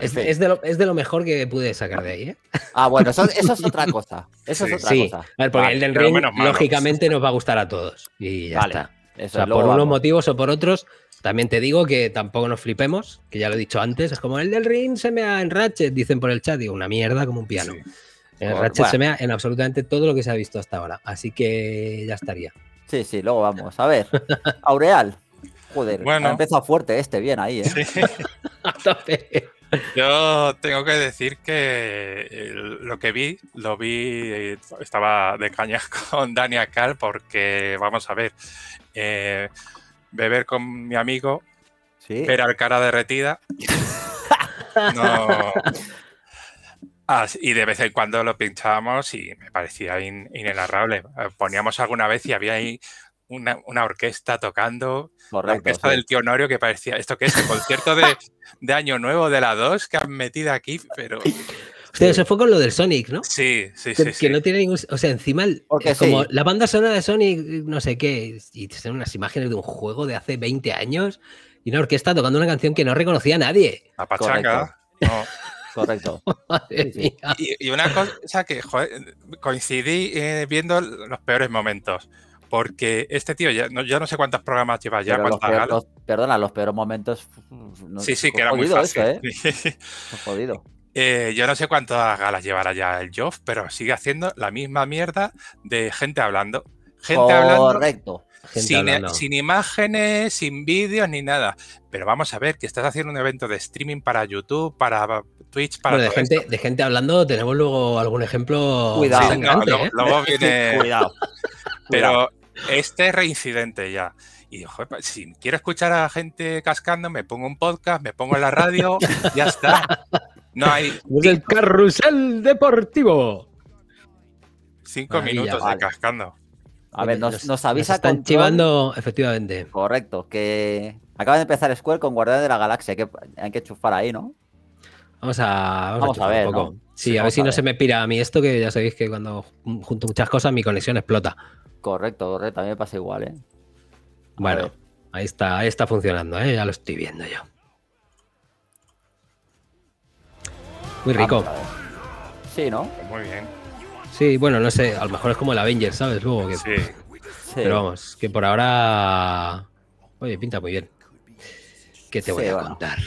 es, de lo, es, de lo, mejor que pude sacar de ahí. ¿eh? Ah, bueno, eso, es otra cosa. Eso es otra cosa. porque el del ring, lógicamente, nos va a gustar a todos. Y ya está. por unos motivos o por otros, también te digo que tampoco nos flipemos, que ya lo he dicho antes, es como el del ring se mea en Ratchet, dicen por el chat, digo, una mierda como un piano. En Ratchet se mea en absolutamente todo lo que se ha visto hasta ahora, así que ya estaría. Sí, sí, luego vamos. A ver, Aureal. Joder, bueno. ha empezado fuerte este, bien ahí, ¿eh? Yo tengo que decir que eh, lo que vi, lo vi, eh, estaba de caña con Dania Cal porque, vamos a ver, eh, beber con mi amigo, ¿Sí? pero al cara derretida. no. y de vez en cuando lo pinchábamos y me parecía inenarrable. Eh, poníamos alguna vez y había ahí una, orquesta tocando. la orquesta del tío Norio que parecía, ¿esto qué es? El concierto de, de Año Nuevo de la 2 que han metido aquí, pero Usted se eso fue con lo del Sonic, ¿no? Sí, sí, sí. Que no tiene ningún. O sea, encima, Porque eh, como la banda sonora de Sonic, no sé qué, y son unas imágenes de un juego de hace 20 años y una orquesta tocando una canción que no reconocía a nadie. A Pachaca. No. Correcto. y, y, una cosa que coincidí eh, viendo los peores momentos. Porque este tío, ya no, no sé cuántos programas lleva ya. perdona, los peores momentos. sí, sí, que era muy fácil. ¿eh? jodido. Eh, yo no sé cuántas galas llevará ya el Joff, pero sigue haciendo la misma mierda de gente hablando. Gente Correcto. hablando. Correcto. E- sin, imágenes, sin vídeos ni nada. Pero vamos a ver, que estás haciendo un evento de streaming para YouTube, para Twitch, para. de, gente, hablando, tenemos luego algún ejemplo. Cuidado, ¿eh? luego viene... Cuidado. Pero este es reincidente ya. Y joder, pues, si quiero escuchar a gente cascando, me pongo un podcast, me pongo en la radio, ya está. No hay. Es el carrusel deportivo. Cinco minutos de cascando. A ver, nos, avisa nos están efectivamente. Correcto, que acaba de empezar Square con Guardián de la Galaxia. Que hay que chufar ahí, ¿no? Vamos a, vamos, a, ver. Un poco. Sí, a ver si no se me pira a mí esto, que ya sabéis que cuando junto muchas cosas mi conexión explota. Correcto, correcto. A mí me pasa igual, ¿eh? bueno, ahí está, ahí está funcionando, ¿eh? Ya lo estoy viendo yo. Muy rico. Sí, ¿no? Pues muy bien. Sí, bueno, no sé, a lo mejor es como el Avengers, ¿sabes? Luego Sí. Pero vamos, que por ahora... Oye, pinta muy bien. ¿Qué te voy a contar?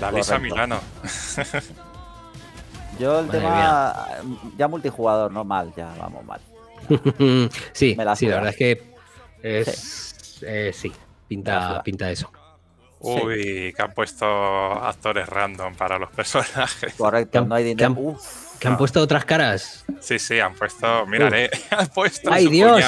La Lisa Milano. Yo el tema ya multijugador, no mal, ya vamos mal. sí, la sí, la verdad es que es, sí. Eh, sí, pinta, pinta eso. Uy, que han puesto actores random para los personajes. Correcto, no hay dinero. Que han, puesto otras caras. Sí, sí, han puesto. Miraré, eh, han puesto. ¡Ay, Dios!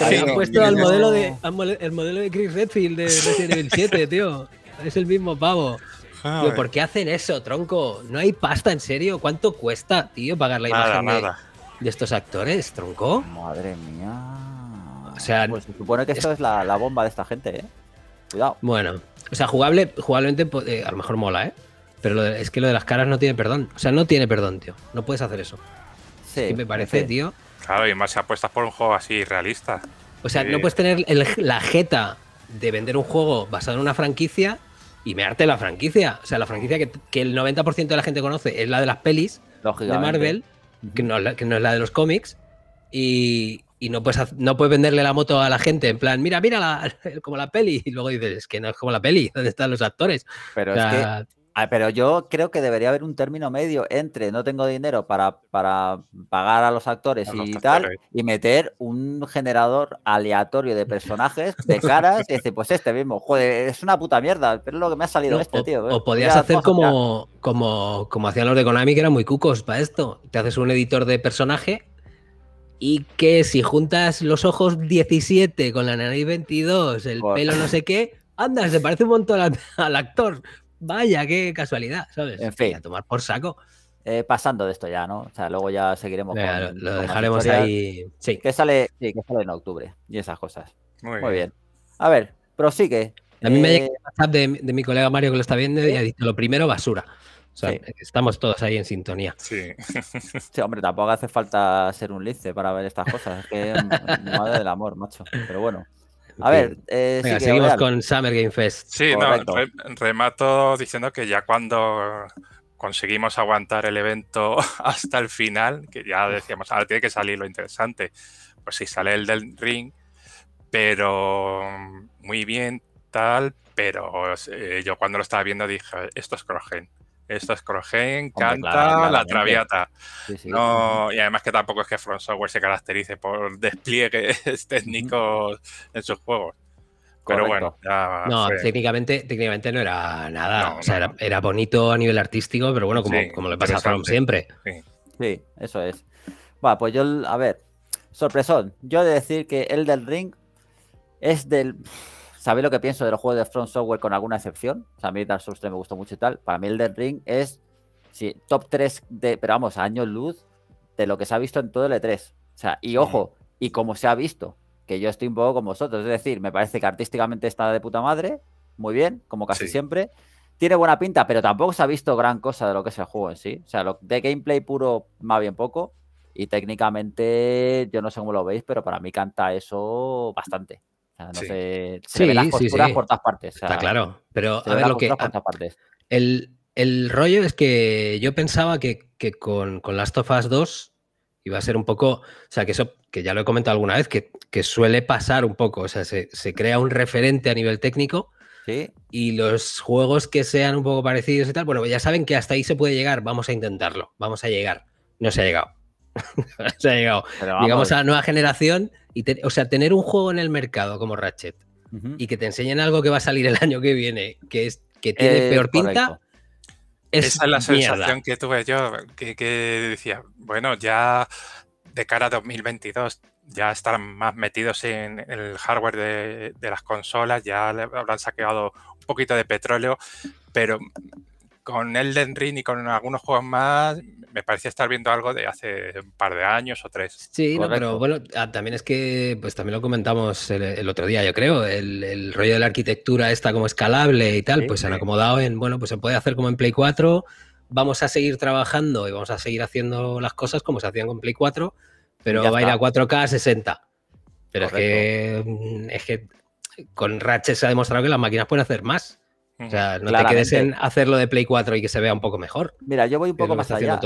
han puesto al modelo, de, el modelo de Chris Redfield de Resident Evil 7, tío. Es el mismo pavo. Tío, ¿Por qué hacen eso, tronco? ¿No hay pasta, en serio? ¿Cuánto cuesta, tío, pagar la imagen De, estos actores, tronco? Madre mía. O sea, pues se supone que esto es, la, bomba de esta gente, ¿eh? Cuidado. Bueno, o sea, jugable, jugablemente pues, eh, a lo mejor mola, ¿eh? Pero es que lo de las caras no tiene perdón. O sea, no tiene perdón, tío. No puedes hacer eso. Sí. me parece, tío. Claro, y más si apuestas por un juego así realista. O sea, no puedes tener la jeta de vender un juego basado en una franquicia y mearte la franquicia. O sea, la franquicia que, el 90% de la gente conoce es la de las pelis de Marvel, que no es la de los cómics. Y, y no puedes, no puedes venderle la moto a la gente en plan, mira, mira, como la peli. Y luego dices, es que no es como la peli, ¿dónde están los actores? Pero ah, Pero yo creo que debería haber un término medio entre no tengo dinero para, para pagar a los actores y tal, y meter un generador aleatorio de personajes, de caras, y decir, pues este mismo, joder, es una puta mierda, pero es lo que me ha salido este, tío. O eh". podías hacer como, como, como hacían los de Konami, que eran muy cucos para esto. Te haces un editor de personaje y que si juntas los ojos 17 con la nariz 22, el pelo no sé qué, anda, se parece un montón al, actor. Vaya, qué casualidad, ¿sabes? En fin. A tomar por saco. Eh, pasando de esto ya, ¿no? O sea, luego ya seguiremos con, Lo, lo dejaremos ahí. Sí. Que sale, que sale en octubre y esas cosas. Muy, Muy bien. A ver, prosigue. A mí me me eh, llega el WhatsApp de, mi colega Mario que lo está viendo y ha dicho lo primero, basura estamos todos ahí en sintonía. Sí. hombre, tampoco hace falta ser un lice para ver estas cosas. Es que mm, madre del amor, macho. Pero bueno. A ver, eh, seguimos con Summer Game Fest. Sí, remato diciendo que ya cuando conseguimos aguantar el evento hasta el final, que ya decíamos, ahora tiene que salir lo interesante. Pues si sale el del ring, pero mm, muy bien, tal, pero eh, yo cuando lo estaba viendo dije, esto es Crogen. Esto es Crogen, canta la traviata. no, y además que tampoco es que Front Software se caracterice por despliegues técnicos en sus juegos. Pero bueno, ya, no, técnicamente, técnicamente no era nada. o sea, era, bonito a nivel artístico, pero bueno, como, como le pasa a From siempre. Sí. eso es. Va, pues yo, a ver, sorpresón. Yo he de decir que el del ring es del. ¿Sabéis lo que pienso de los juegos de Front Software con alguna excepción? O sea, a mí Dark Souls me gustó mucho y tal. Para mí Elden Ring es sí, top 3 de, pero vamos, años luz de lo que se ha visto en todo el E3. O sea, y ojo, y como se ha visto, que yo estoy un poco con vosotros. Es decir, me parece que artísticamente está de puta madre, muy bien, como casi siempre. Tiene buena pinta, pero tampoco se ha visto gran cosa de lo que es el juego en sí. O sea, de gameplay puro, más bien poco. Y técnicamente, yo no sé cómo lo veis, pero para mí canta eso bastante sí. se, sí, sí, por partes. Está claro. Pero a ver lo que. el, el, rollo es que yo pensaba que, con, con Last of Us 2 iba a ser un poco. O sea, que eso, que ya lo he comentado alguna vez, que, que suele pasar un poco. O sea, se, crea un referente a nivel técnico. Sí. Y los juegos que sean un poco parecidos y tal, bueno, ya saben que hasta ahí se puede llegar, vamos a intentarlo, vamos a llegar. No se ha llegado. no se ha llegado. Digamos a la nueva generación o sea, tener un juego en el mercado como Ratchet y que te enseñen algo que va a salir el año que viene, que, es, que tiene peor pinta. Es Esa es la sensación que tuve yo, que, decía, bueno, ya de cara a 2022 ya estarán más metidos en el hardware de, las consolas, ya habrán saqueado un poquito de petróleo, pero con Elden Ring y con algunos juegos más, me parecía estar viendo algo de hace un par de años o tres. Sí, pero bueno, ah, también es que, pues también lo comentamos el, otro día, yo creo, el, rollo de la arquitectura está como escalable y tal, pues se han acomodado en, bueno, pues se puede hacer como en Play 4, vamos a seguir trabajando y vamos a seguir haciendo las cosas como se hacían con Play 4, pero va a ir a 4K a 60. Pero es que, mm, es que con Ratchet se ha demostrado que las máquinas pueden hacer más. O sea, no te quedes en hacerlo de Play 4 y que se vea un poco mejor. Mira, yo voy un poco más allá.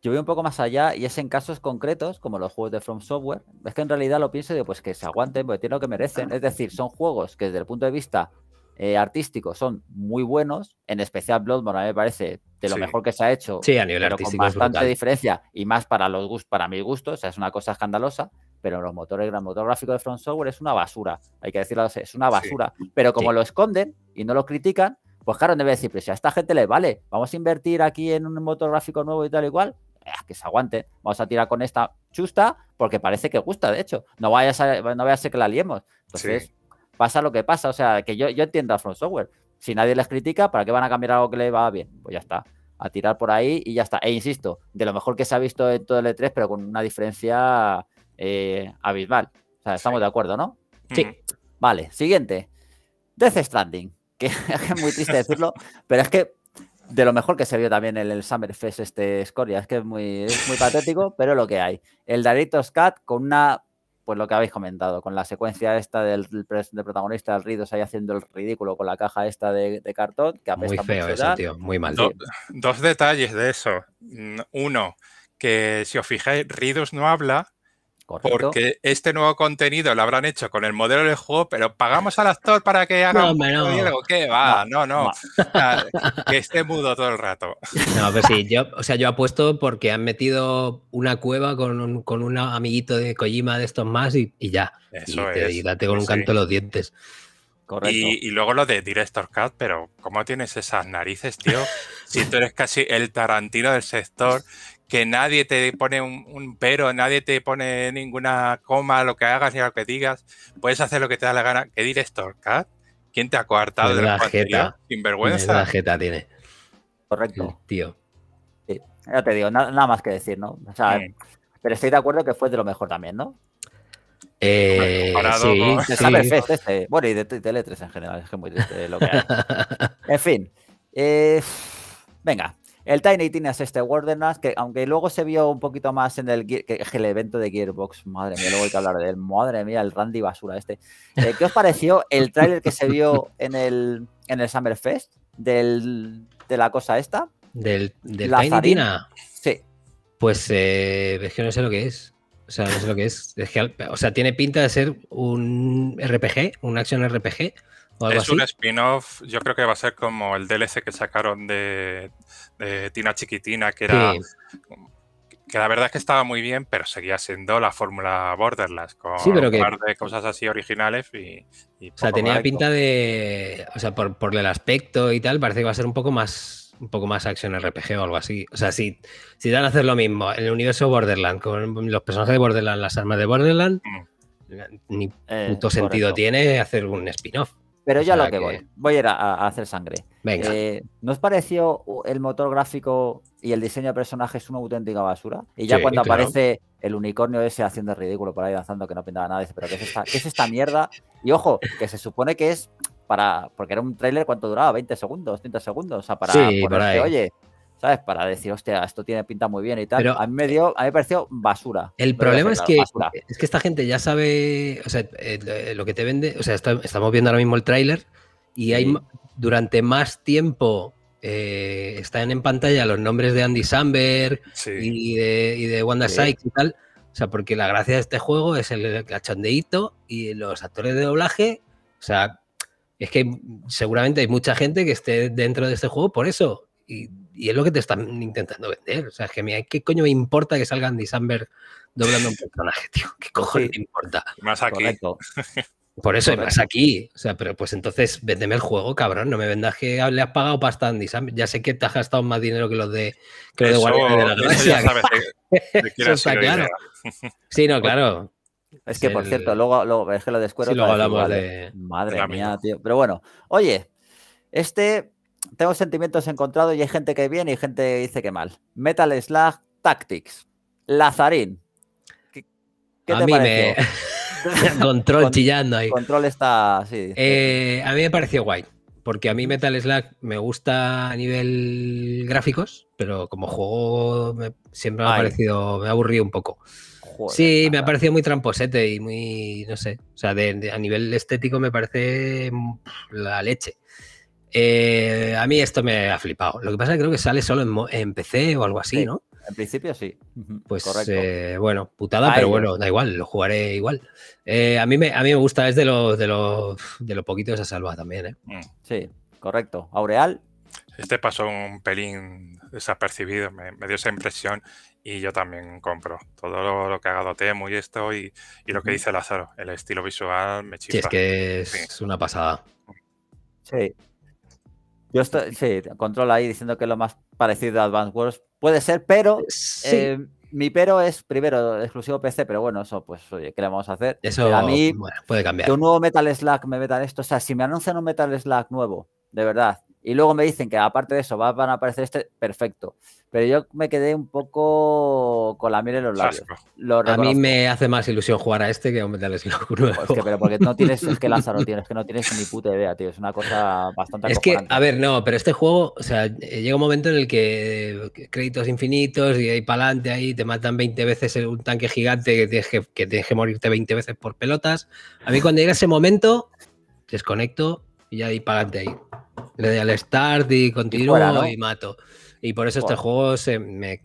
Yo voy un poco más allá y es en casos concretos, como los juegos de From Software. Es que en realidad lo pienso y digo, pues que se aguanten, porque tienen lo que merecen. Es decir, son juegos que desde el punto de vista eh, artístico son muy buenos, en especial Bloodborne, a mí me parece de lo mejor que se ha hecho. Sí, a nivel pero artístico Con bastante diferencia y más para los gustos, para o sea, es una cosa escandalosa pero los motores, gran motor gráfico de Front Software es una basura, hay que decirlo, es una basura, pero como lo esconden y no lo critican, pues claro, debe decir, pero si a esta gente le vale, vamos a invertir aquí en un motor gráfico nuevo y tal y cual, eh, que se aguante, vamos a tirar con esta chusta porque parece que gusta, de hecho, no no vaya a ser que la liemos. Entonces, pasa lo que pasa, o sea, que yo, yo entiendo a Front Software, si nadie les critica, ¿para qué van a cambiar algo que le va bien? Pues ya está a tirar por ahí y ya está. E insisto, de lo mejor que se ha visto en todo el E3, pero con una diferencia eh, abismal. O sea, estamos de acuerdo, ¿no? Sí. Vale, siguiente. Death Stranding, que es muy triste decirlo, pero es que de lo mejor que se vio también en el Summerfest este Scoria, es que es muy, patético, pero lo que hay. El Darito Scat con una, pues lo que habéis comentado, con la secuencia esta del, protagonista, el Ridos ahí haciendo el ridículo con la caja esta de, cartón, que apesta Muy feo eso, tío, muy mal. dos detalles de eso. Uno, que si os fijáis, Ridos no habla, porque este nuevo contenido lo habrán hecho con el modelo del juego, pero pagamos al actor para que haga va? No, no. que esté mudo todo el rato. No, pero pues sí, yo, o sea, yo apuesto porque han metido una cueva con un, amiguito de Kojima de estos más y, ya. Eso y, es. date con un canto de los dientes. Y, y, luego lo de Director Cut, pero ¿cómo tienes esas narices, tío? si tú eres casi el Tarantino del sector, que nadie te pone un, pero, nadie te pone ninguna coma a lo que hagas y a lo que digas. Puedes hacer lo que te da la gana. ¿Qué director, Kat. ¿Quién te ha coartado de la jeta? Sin vergüenza. La jeta tiene. Correcto. Tío. Sí. Ya te digo, nada, más que decir, ¿no? O sea, mm. pero estoy de acuerdo que fue de lo mejor también, ¿no? Eh, sí, este, este, Bueno, y de, letras en general, es que muy triste lo que hay. En fin. Eh, venga, el Tiny es este Wardenas que aunque luego se vio un poquito más en el, que, el evento de Gearbox, madre mía, luego hay que hablar de él, madre mía, el Randy basura este. Eh, ¿Qué os pareció el tráiler que se vio en el, en el Summerfest del, de la cosa esta? ¿Del, Tiny Tina? Sí. Pues eh, es no sé lo que es. O sea, no sé lo que es. o sea, tiene pinta de ser un RPG, un action RPG, es un spin-off, yo creo que va a ser como el DLC que sacaron de, Tina Chiquitina, que era. Que la verdad es que estaba muy bien, pero seguía siendo la fórmula Borderlands, con un par de cosas así originales y. o sea, tenía pinta de. O sea, por, el aspecto y tal, parece que va a ser un poco más un poco más acción RPG o algo así. O sea, si, si dan a hacer lo mismo en el universo Borderland, con los personajes de Borderlands, las armas de Borderland, mm. ni eh, puto sentido tiene hacer un spin-off. Pero yo a lo que, voy, voy a ir a, hacer sangre. Venga. Eh, os ¿Nos pareció el motor gráfico y el diseño de personajes una auténtica basura? Y ya cuando aparece el unicornio ese haciendo ridículo por ahí danzando que no pintaba nada, pero qué es, esta, es esta mierda? Y ojo, que se supone que es para. Porque era un tráiler, ¿cuánto duraba? ¿20 segundos? ¿30 segundos? O sea, para oye, ¿sabes? Para decir, hostia, esto tiene pinta muy bien y tal. Pero, a mí me dio, a pareció basura. El problema es, que, es que esta gente ya sabe, eh, eh, lo que te vende, o sea, estamos viendo ahora mismo el tráiler y hay durante más tiempo eh, están en pantalla los nombres de Andy Samberg y, de, Wanda Sykes y tal. O sea, porque la gracia de este juego es el cachondeíto y los actores de doblaje. O sea, es que seguramente hay mucha gente que esté dentro de este juego por eso. Y y es lo que te están intentando vender. O sea, es que mira, ¿qué coño me importa que salga Andy Samberg doblando un personaje, tío? ¿Qué cojones me importa? Más aquí. Por eso, más aquí. O sea, pero pues entonces véndeme el juego, cabrón. No me vendas que le has pagado pasta a Andy Samberg. Ya sé que te has gastado más dinero que los de, que de Guardianes la Galaxia. Eh, está claro. Sí, no, pues claro. Es que, por cierto, luego, luego, es que lo descuero. hablamos ¿eh? de... Madre mía, tío. Pero bueno, oye, este tengo sentimientos encontrados y hay gente que viene y gente dice que mal. Metal Slug Tactics. Lazarín. ¿Qué, te mí control chillando ahí. Control está así. Eh, a mí me pareció guay. Porque a mí Metal Slug me gusta a nivel gráficos, pero como juego siempre me ha parecido, me ha aburrido un poco. sí, me ha parecido muy tramposete y muy, no sé, o sea, a nivel estético me parece mm, la leche. Eh, a mí esto me ha flipado. Lo que pasa es que creo que sale solo en, PC o algo así, ¿no? En principio sí. Pues eh, bueno, putada, pero bueno, da igual, lo jugaré igual. Eh, a, mí me, a mí me gusta, es de lo, de lo, de lo poquito que salva también, mm. Sí, correcto. Aureal. Este pasó un pelín desapercibido, me, dio esa impresión y yo también compro todo lo, que haga Temo y esto y, lo que dice Lázaro, el estilo visual me chifla Sí, es que es una pasada. Sí, yo estoy, sí, control ahí diciendo que es lo más parecido a Advance Wars. Puede ser, pero eh, mi pero es primero exclusivo PC, pero bueno, eso pues oye, ¿qué le vamos a hacer? Eso a mí puede cambiar. Que un nuevo Metal Slack me metan esto, o sea, si me anuncian un Metal Slack nuevo, de verdad, y luego me dicen que aparte de eso van a aparecer este, perfecto. Pero yo me quedé un poco con la miel en los labios. a mí me hace más ilusión jugar a este que a un Metal Slug pues pero porque no tienes, es que Lázaro, tienes que no tienes ni puta idea, tío. Es una cosa bastante Es que, a ver, no, pero este juego, o sea, llega un momento en el que créditos infinitos y ahí para adelante, ahí te matan 20 veces un tanque gigante que tienes que, que morirte 20 veces por pelotas. A mí cuando llega ese momento, desconecto y ya ahí para adelante ahí. Le doy al start y continuo y mato. Y por eso este juego se me,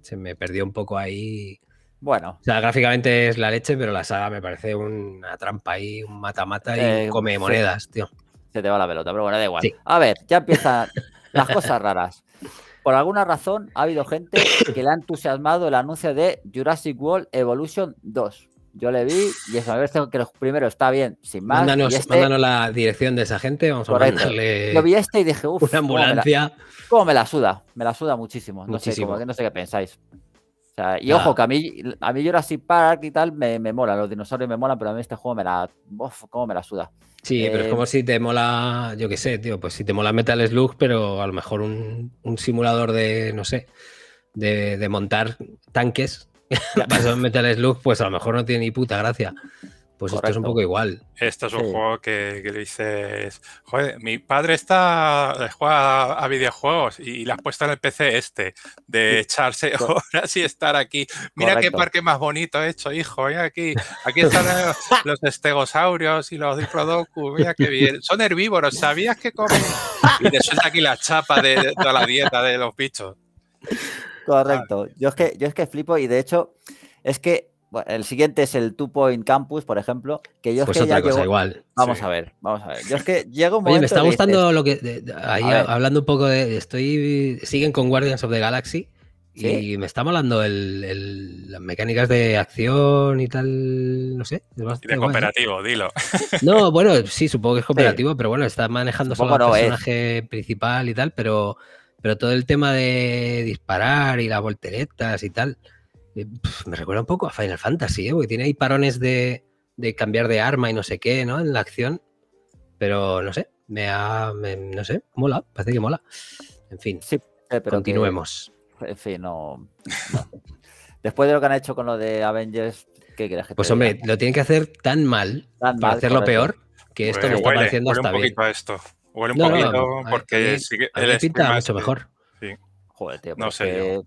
se me perdió un poco ahí. Bueno. O sea, gráficamente es la leche, pero la saga me parece una trampa ahí, un mata-mata y eh, come monedas, tío. Se te va la pelota, pero bueno, da igual. A ver, ya empiezan las cosas raras. Por alguna razón ha habido gente que le ha entusiasmado el anuncio de Jurassic World Evolution 2. Yo le vi y eso, a ver tengo que los primero está bien, sin más. Este mándanos, la dirección de esa gente, vamos a mandarle. Yo vi este y dije, uff. Una ambulancia. Como me la suda, me la suda muchísimo. No, Sé, no sé qué pensáis. y ojo, que a mí, a mí así Park y tal me, me mola, los dinosaurios me molan, pero a mí este juego me la. Uf, cómo me la suda. Sí, pero es eh, como si te mola, yo qué sé, tío, pues si te mola Metal Slug, pero a lo mejor un, un simulador de, no sé, de, de montar tanques. Metal Slug, pues a lo mejor no tiene ni puta gracia. Pues esto es un poco igual. Esto es un juego que, le dices, joder, mi padre está juega a, videojuegos y, la has puesto en el PC este, de echarse horas y estar aquí. Mira qué parque más bonito he hecho, hijo, aquí, aquí están los, estegosaurios y los diplodocus, mira qué bien. Son herbívoros, ¿sabías que comen? Y te suelta aquí la chapa de, toda la dieta de los bichos. Correcto. Yo que, yo es que flipo y de hecho, es que el siguiente es el Tupo Point Campus, por ejemplo, pues otra cosa, igual. Vamos a ver, vamos a ver. Yo es que llego un momento Oye, me está gustando lo que ahí hablando un poco de estoy siguen con Guardians of the Galaxy y me está molando las mecánicas de acción y tal, no sé. de cooperativo, dilo. No, bueno, sí, supongo que es cooperativo, pero bueno, está manejando solo el personaje principal y tal, pero pero todo el tema de disparar y las volteretas y tal eh, me recuerda un poco a Final Fantasy, ¿eh? porque tiene ahí parones de, cambiar de arma y no sé qué, ¿no? En la acción. Pero no sé, me ha. no sé, mola, parece que mola. En fin, eh, continuemos. en fin, no, Después de lo que han hecho con lo de Avengers, ¿qué crees que Pues hombre, lo tienen que hacer tan mal para hacerlo peor que esto me está pareciendo hasta bien. un poquito Huele un poquito porque pinta mucho mejor. no sé.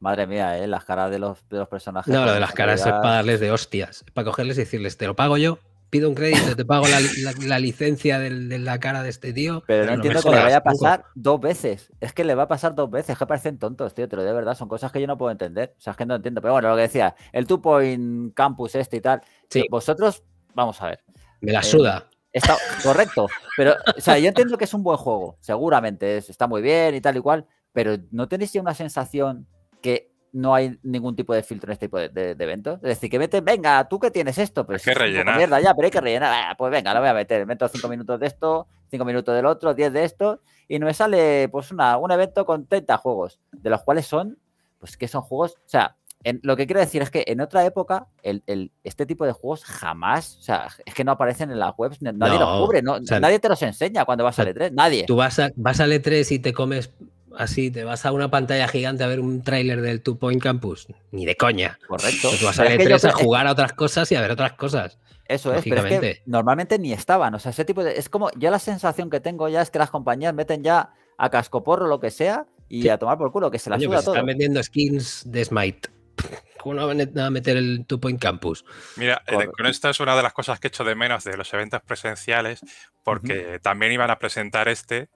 Madre mía, ¿eh? las caras de los, personajes. No, lo de las caras es para darles de hostias, para cogerles y decirles, te lo pago yo, pido un crédito, te pago la, licencia de la cara de este tío. Pero, no, entiendo que le vaya a pasar dos veces. Es que le va a pasar dos veces, que parecen tontos, tío, pero de verdad son cosas que yo no puedo entender. O sea, es que no entiendo. Pero bueno, lo que decía, el Two Point Campus este y tal. Sí. Eh, vosotros, vamos a ver. Me la eh, suda. está, correcto, pero o sea, yo entiendo que es un buen juego, seguramente, está muy bien y tal y cual, pero ¿no tenéis ya una sensación que no hay ningún tipo de filtro en este tipo de, eventos. Es decir, que vete, venga, tú que tienes esto, pues. Hay que rellenar. Mierda ya, pero hay que rellenar. Ah, pues venga, lo voy a meter. Meto cinco minutos de esto, cinco minutos del otro, diez de esto. Y me sale, pues, una, un evento con 30 juegos, de los cuales son, pues, que son juegos. O sea, lo que quiero decir es que en otra época, el, este tipo de juegos jamás, o sea, es que no aparecen en las webs, nadie los cubre, nadie te los enseña cuando vas a L 3 nadie. Tú vas, a, vas a 3 e y te comes así, te vas a una pantalla gigante a ver un tráiler del Two Point Campus, ni de coña. Correcto. Pues vas a ver a jugar a otras cosas y a ver otras cosas. Eso es, pero normalmente ni estaban. O sea, ese tipo de. Es como. Yo la sensación que tengo ya es que las compañías meten ya a cascoporro lo que sea y a tomar por culo, que se las suda todo. Están vendiendo skins de Smite. ¿Cómo no van a meter el Two Point Campus? Mira, eh, con esto es una de las cosas que he hecho de menos de los eventos presenciales, porque también iban a presentar este,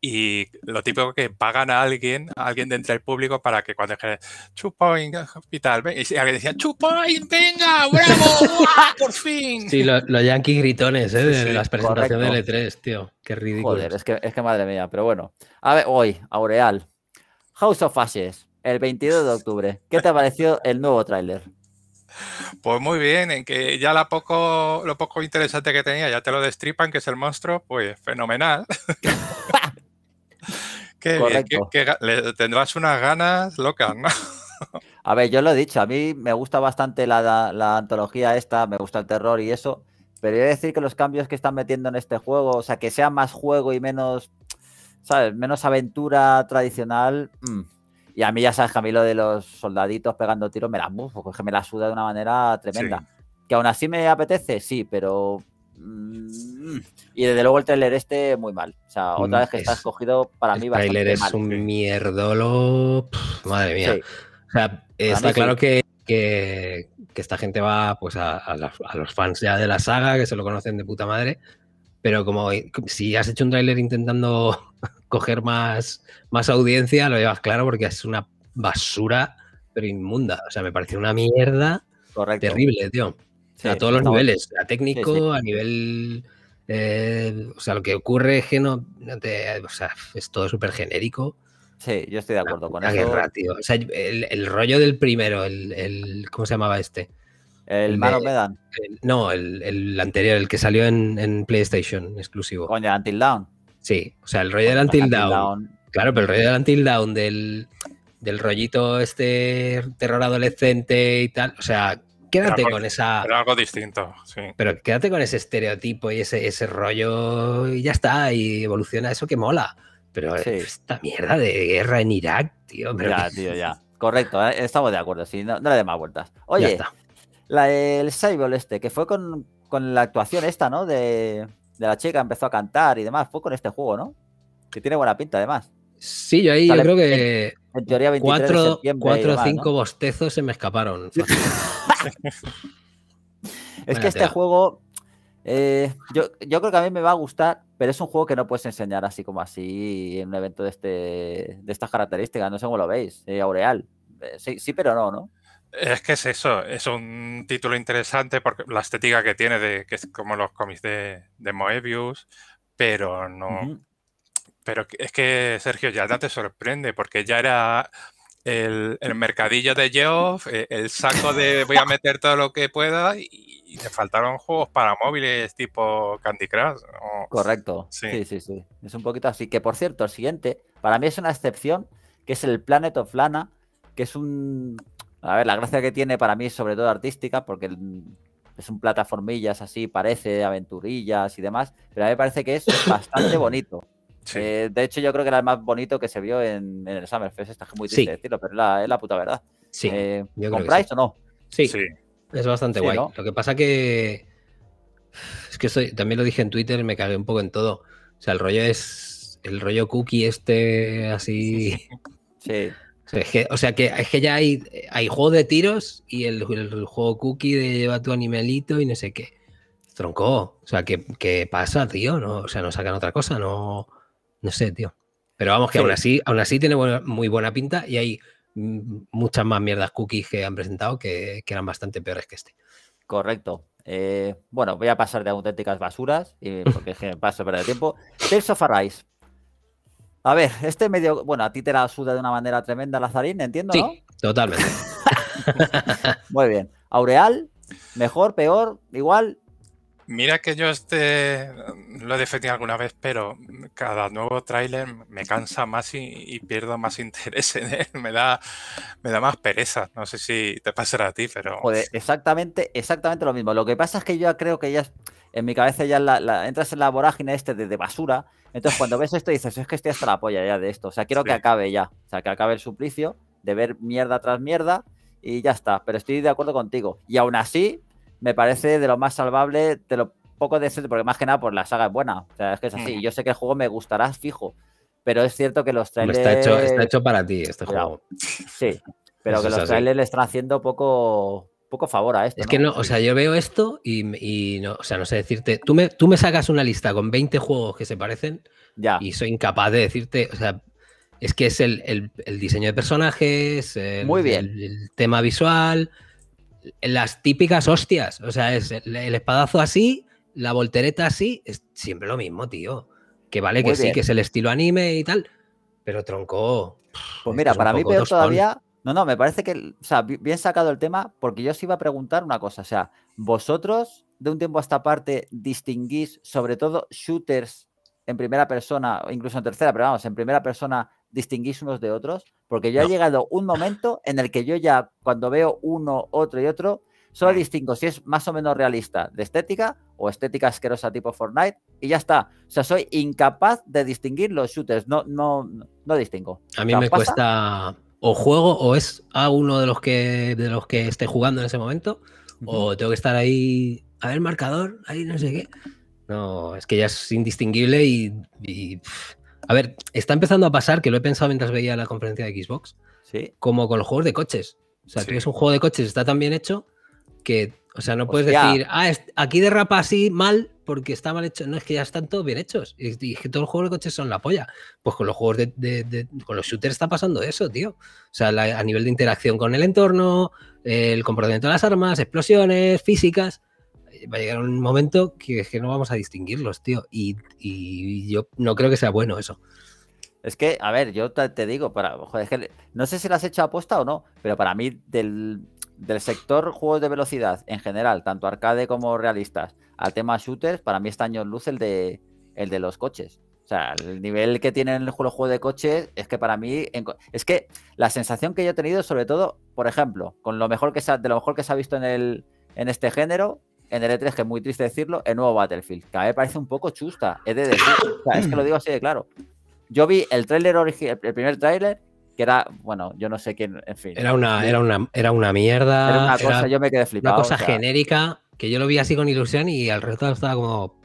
y lo típico que pagan a alguien, a alguien de entre el público para que cuando dijeran Chupoin Hospital, ven", y alguien decía Chupoin, venga, bravo, por fin. Sí, los yankee gritones, ¿eh? De, las presentaciones de L3, tío. Qué ridículo. Joder, es que, es que madre mía, pero bueno. A ver, hoy, Aureal, House of Ashes, el 22 de octubre. ¿Qué te ha pareció el nuevo tráiler? Pues muy bien, en que ya la poco, lo poco interesante que tenía ya te lo destripan, que es el monstruo, pues fenomenal. que, le, tendrás unas ganas locas, ¿no? a ver, yo lo he dicho, a mí me gusta bastante la, antología esta, me gusta el terror y eso, pero he de decir que los cambios que están metiendo en este juego, o sea, que sea más juego y menos, ¿sabes? Menos aventura tradicional, mm. Y a mí ya sabes que a mí lo de los soldaditos pegando tiros me la mufo, porque me la suda de una manera tremenda. Que aún así me apetece, sí, pero... Mm, y desde luego el trailer este muy mal. O sea, otra mm, vez que está escogido para mí muy mal. El trailer es un mierdolo... madre mía. O sea, está claro que, esta gente va pues a, los fans ya de la saga, que se lo conocen de puta madre, pero como si has hecho un tráiler intentando coger más, más audiencia, lo llevas claro porque es una basura, pero inmunda. O sea, me parece una mierda terrible, tío. a todos los niveles, a técnico, a nivel... Eh, o sea, lo que ocurre es que no... o sea, es todo súper genérico. Sí, yo estoy de acuerdo con eso. O sea, el, rollo del primero, el, ¿Cómo se llamaba este? El, el Medan. no, el, anterior, el que salió en, PlayStation exclusivo. Coño, Until Down. Sí, o sea, el rollo del Until Down. Claro, pero el rollo del Until Down, del, del rollito este terror adolescente y tal. O sea, quédate con esa. Pero algo distinto, sí. Pero quédate con ese estereotipo y ese, ese rollo y ya está, y evoluciona eso que mola. Pero esta mierda de guerra en Irak, tío. ya, tío, ya. Correcto, eh, estamos de acuerdo, sí, no, le más vueltas. Oye, el Cyborg este, que fue con la actuación esta, ¿no? De, de la chica empezó a cantar y demás. Fue con este juego, ¿no? Que tiene buena pinta, además. Sí, yo ahí creo que. En, teoría, 24 cuatro o cinco bostezos se me escaparon. es que este juego. Eh, yo, creo que a mí me va a gustar, pero es un juego que no puedes enseñar así como así en un evento de, este, de estas características. No sé cómo lo veis, eh, Aureal. Eh, sí, sí, pero no, ¿no? Es que es eso, es un título interesante porque la estética que tiene, de, que es como los cómics de, de Moebius, pero no. Pero es que Sergio ya te sorprende porque ya era el, mercadillo de Geoff, e, el saco de voy a meter todo lo que pueda y, te faltaron juegos para móviles tipo Candy Crush. Correcto, sí, sí, sí. Es un poquito así. Que por cierto, el siguiente, para mí es una excepción, que es el Planet of Lana, que es un a ver, la gracia que tiene para mí es sobre todo artística, porque son plataformillas así, parece, aventurillas y demás, pero a mí me parece que es bastante bonito. Eh, de hecho, yo creo que era el más bonito que se vio en, el Summerfest. Está muy triste decirlo, pero es la, puta verdad. Sí. Eh, ¿Compráis o no? Sí. Es bastante guay. Lo que pasa que. Es que también lo dije en Twitter, y me cagué un poco en todo. O sea, el rollo es. El rollo cookie este así. Sí. O sea, es que, es que ya hay, hay juego de tiros y el, juego cookie de lleva tu animalito y no sé qué. troncó O sea, ¿qué, pasa, tío? No, o sea, no sacan otra cosa, no. No sé, tío. Pero vamos, que aún así, aún así tiene muy buena pinta y hay muchas más mierdas cookies que han presentado que, eran bastante peores que este. Correcto. Eh, bueno, voy a pasar de auténticas basuras, porque es que paso para el tiempo. Tales of a ver, este medio. Bueno, a ti te la suda de una manera tremenda, Lazarín, entiendo, sí, Totalmente. Muy bien. Aureal, mejor, peor, igual. Mira que yo este lo he defendido alguna vez, pero cada nuevo tráiler me cansa más y, pierdo más interés en él. Me da, me da más pereza. No sé si te pasará a ti, pero. Joder, exactamente, exactamente lo mismo. Lo que pasa es que yo creo que ya en mi cabeza ya entras en la vorágine este de basura entonces, cuando ves esto, dices, es que estoy hasta la polla ya de esto. O sea, quiero que acabe ya. O sea, que acabe el suplicio de ver mierda tras mierda y ya está. Pero estoy de acuerdo contigo. Y aún así, me parece de lo más salvable, de lo poco decente, porque más que nada por la saga es buena. O sea, es que es así. Mm. Yo sé que el juego me gustará fijo, pero es cierto que los trailers. Está hecho, para ti este juego. Sí, pero que los trailers le están haciendo poco, poco favor a esto. Es que no, o sea, yo veo esto y, no, o sea, no sé decirte, tú me, tú me sacas una lista con 20 juegos que se parecen ya. y soy incapaz de decirte, o sea, es que es el, diseño de personajes, el, Muy bien. el, tema visual, las típicas hostias, o sea, es el, espadazo así, la voltereta así, es siempre lo mismo, tío. Que vale que sí, que es el estilo anime y tal, pero tronco. Pues mira, para mí peor todavía no, no, me parece que, o sea, bien sacado el tema, porque yo os iba a preguntar una cosa. O sea, vosotros de un tiempo a esta parte distinguís sobre todo shooters en primera persona, o incluso en tercera, pero vamos, en primera persona distinguís unos de otros, porque yo ha llegado un momento en el que yo ya cuando veo uno, otro y otro, solo mm. distingo si es más o menos realista de estética o estética asquerosa tipo Fortnite y ya está. O sea, soy incapaz de distinguir los shooters, no, no, no distingo. A mí me cuesta o juego o es a uno de los que de los que esté jugando en ese momento o tengo que estar ahí a ver marcador ahí no sé qué no es que ya es indistinguible y, a ver está empezando a pasar que lo he pensado mientras veía la conferencia de Xbox como con los juegos de coches o sea que es un juego de coches está tan bien hecho que o sea no puedes decir ah aquí derrapa así mal porque está mal hecho. No, es que ya están todos bien hechos. Y es que todos los juegos de coches son la polla. Pues con los juegos de, con los shooters está pasando eso, tío. O sea, a nivel de interacción con el entorno, el comportamiento de las armas, explosiones, físicas. Va a llegar un momento que es que no vamos a distinguirlos, tío. Y, yo no creo que sea bueno eso. Es que, a ver, yo te, digo, no sé si lo has hecho apuesta o no, pero para mí del, del sector juegos de velocidad en general, tanto arcade como realistas, al tema shooters, para mí está año en luz el de, el de los coches. O sea, el nivel que tienen los juegos de coches es que para mí. Es que la sensación que yo he tenido, sobre todo, por ejemplo, con lo mejor que se ha, de lo mejor que se ha visto en, el, en este género, en el E3, que es muy triste decirlo, el nuevo Battlefield, que a mí me parece un poco chusta. Es de es que lo digo así de claro. Yo vi el tráiler el primer tráiler, que era, bueno, yo no sé quién, en fin. Era una, era una, era una mierda. Era una cosa, yo me quedé flipado. Una cosa genérica que yo lo vi así con ilusión y al resto estaba como...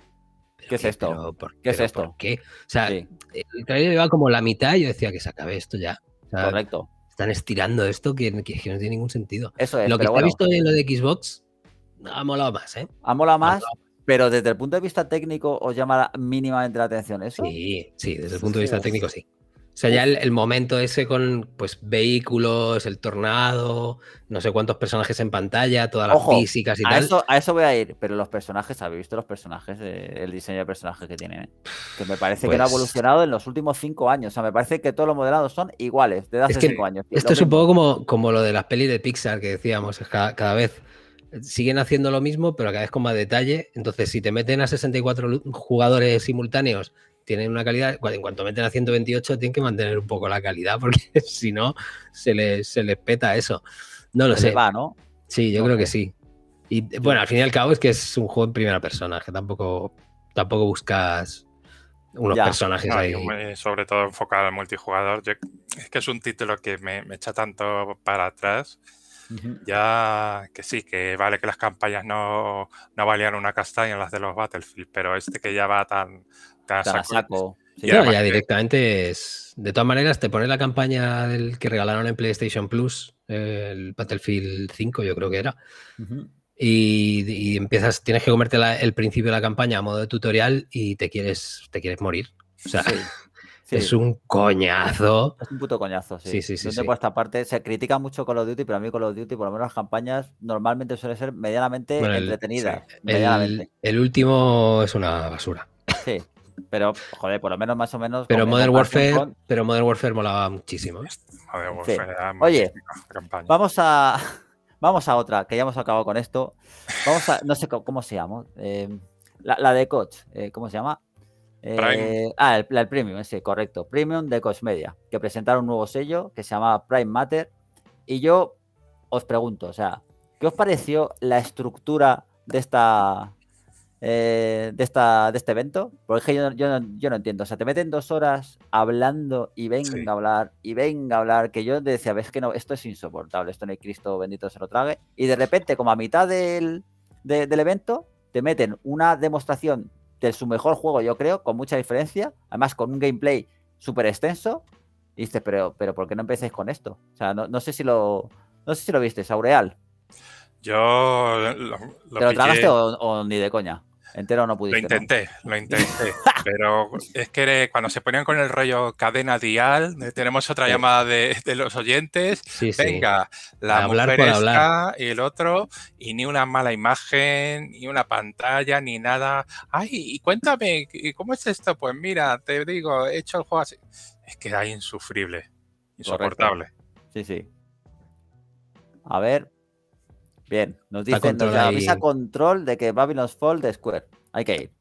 ¿Qué es esto? ¿Qué es esto? qué? O sea, el trailer iba como la mitad y yo decía que se acabe esto ya. Correcto. Están estirando esto que, no tiene ningún sentido. Eso es. Lo que está visto en lo de Xbox ha molado más, ¿eh? Ha molado más. Pero desde el punto de vista técnico os llama mínimamente la atención eso. Sí, sí, desde el punto de vista técnico sí. O sea, ya el, momento ese con pues vehículos, el tornado, no sé cuántos personajes en pantalla, todas las físicas y tal. Eso, a eso voy a ir, pero los personajes, ¿habéis visto los personajes, el diseño de personajes que tienen? Eh? Que me parece que no ha pues evolucionado en los últimos cinco años. O sea, me parece que todos los modelados son iguales desde hace cinco años. Esto es un poco como, como lo de las pelis de Pixar que decíamos, cada vez siguen haciendo lo mismo, pero cada vez con más detalle. Entonces, si te meten a 64 jugadores simultáneos tienen una calidad, en cuanto meten a 128 tienen que mantener un poco la calidad porque si no se les, se peta eso. No lo sé. ¿no? Sí, yo creo que sí. Y bueno, al fin y al cabo es que es un juego en primera persona, que tampoco, tampoco buscas unos personajes ahí. sobre todo enfocado al multijugador. es que es un título que me, echa tanto para atrás. Ya que sí, que vale que las campañas no, no valían una castaña las de los Battlefield, pero este que ya va tan, saco este. ya directamente es. De todas maneras, te pones la campaña del que regalaron en PlayStation Plus, el Battlefield 5, yo creo que era. y, empiezas, tienes que comerte el principio de la campaña a modo de tutorial y te quieres, te quieres morir. O sea, es un coñazo. Es un puto coñazo, sí. Sí, esta parte se critica mucho Call of Duty, pero a mí Call of Duty, por lo menos las campañas, normalmente suele ser medianamente entretenida El, el último es una basura. Sí, pero, joder, por lo menos más o menos. Pero Modern Warfare, pero Warfare molaba muchísimo. ¿eh? Oye, vamos a. Vamos a otra, que ya hemos acabado con esto. Vamos a. No sé cómo, se llama. Eh, la, de Coach, eh, ¿cómo se llama? Prime. Ah, el, Premium, sí, correcto. Premium de Coach Media, que presentaron un nuevo sello que se llamaba Prime Matter. Y yo os pregunto, o sea, ¿qué os pareció la estructura de esta, eh, de, esta, de este evento? Porque yo, yo, no, yo, no, entiendo. O sea, te meten dos horas hablando y venga a hablar y venga a hablar. Que yo decía, ves que no, esto es insoportable. Esto no hay Cristo bendito se lo trague. Y de repente, como a mitad del, evento, te meten una demostración de su mejor juego, yo creo, con mucha diferencia. Además, con un gameplay súper extenso. Y dices, pero, pero ¿por qué no empecéis con esto? O sea, no, sé si lo. sé si lo viste, Aureal. Yo lo, ¿Te lo tragaste o, ni de coña? entero no pudiste. Lo intenté, lo intenté, pero es que cuando se ponían con el rollo cadena dial, eh, tenemos otra llamada de, los oyentes, venga, la hablar mujer está y el otro, y ni una mala imagen, ni una pantalla, ni nada. Ay, y cuéntame, ¿cómo es esto? Pues mira, te digo, he hecho el juego así. Es que era insufrible, insoportable. Sí, sí. A ver, Bien, nos dicen, la avisa control de que Babylon's Fall de Square. Hay que ir.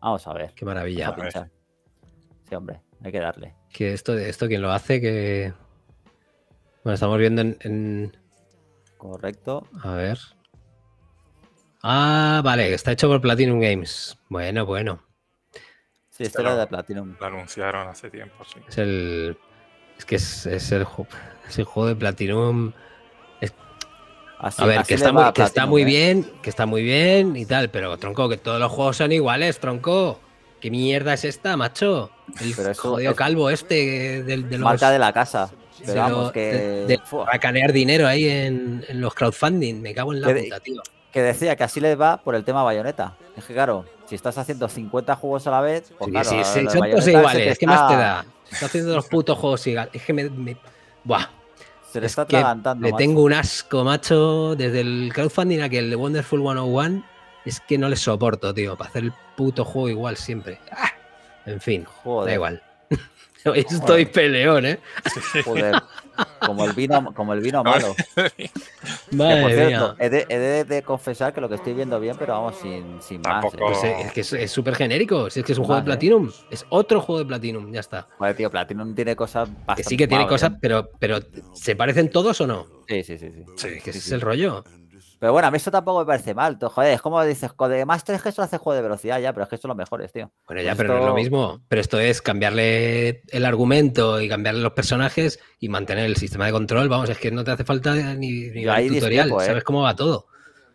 Vamos a ver. Qué maravilla. Sí, hombre, hay que darle. Que esto, esto quien lo hace, que. Bueno, estamos viendo en, Correcto. A ver. Ah, vale, está hecho por Platinum Games. Bueno, bueno. Sí, esto era de Platinum. Lo anunciaron hace tiempo, sí. Es el. Es que es, es el, es el juego de Platinum a ver, que, está, muy, ¿eh? bien, que está muy bien y tal, pero tronco, que todos los juegos son iguales, tronco. ¿Qué mierda es esta, macho? El jodido calvo este del de los... Marca de la casa. vamos, canear dinero ahí en, los crowdfunding. Me cago en la que puta, tío. Que decía que así les va por el tema bayoneta. Es que claro, si estás haciendo 50 juegos a la vez, pues que iguales, está... más te da? Estás haciendo los putos juegos iguales. Es que me... Buah, se le está atragantando. Le tengo un asco, macho, desde el crowdfunding a que el de Wonderful 101. Es que no le soporto, tío, para hacer el puto juego igual siempre. Ah, en fin, Joder. da igual. estoy peleón, ¿eh? Joder. Como el vino, como el vino malo. Madre por he, de, confesar que lo que estoy viendo bien, pero vamos, sin, más. ¿eh? Pues, eh, es, que es súper genérico. es que es un juego de Platinum, es otro juego de Platinum, ya está. Joder, tío, Platinum tiene cosas Que sí que tiene cosas, ¿eh? pero, pero ¿se parecen todos o no? Sí, sí, sí. sí. es que ese es el rollo. Pero bueno, a mí eso tampoco me parece mal. joder, es como dices, de más tres que eso hace juego de velocidad ya, pero es que es lo mejores, tío. Bueno, pues ya, pero no es lo mismo. Pero esto es cambiarle el argumento y cambiarle los personajes y mantener el sistema de control. Vamos, es que no te hace falta ni, ni tutorial. ¿eh? Sabes cómo va todo.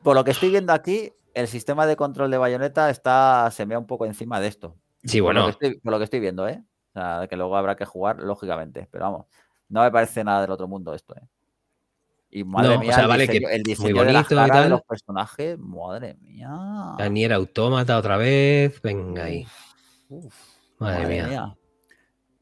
Por lo que estoy viendo aquí, el sistema de control de bayoneta está, se mea un poco encima de esto. Sí, bueno. Por lo que estoy, viendo, ¿eh? O sea, que luego habrá que jugar, lógicamente. Pero vamos, no me parece nada del otro mundo esto, ¿eh? Y madre mía, el, vale, diseño, de, los personajes, madre mía. Daniel Autómata otra vez, venga ahí. madre, mía.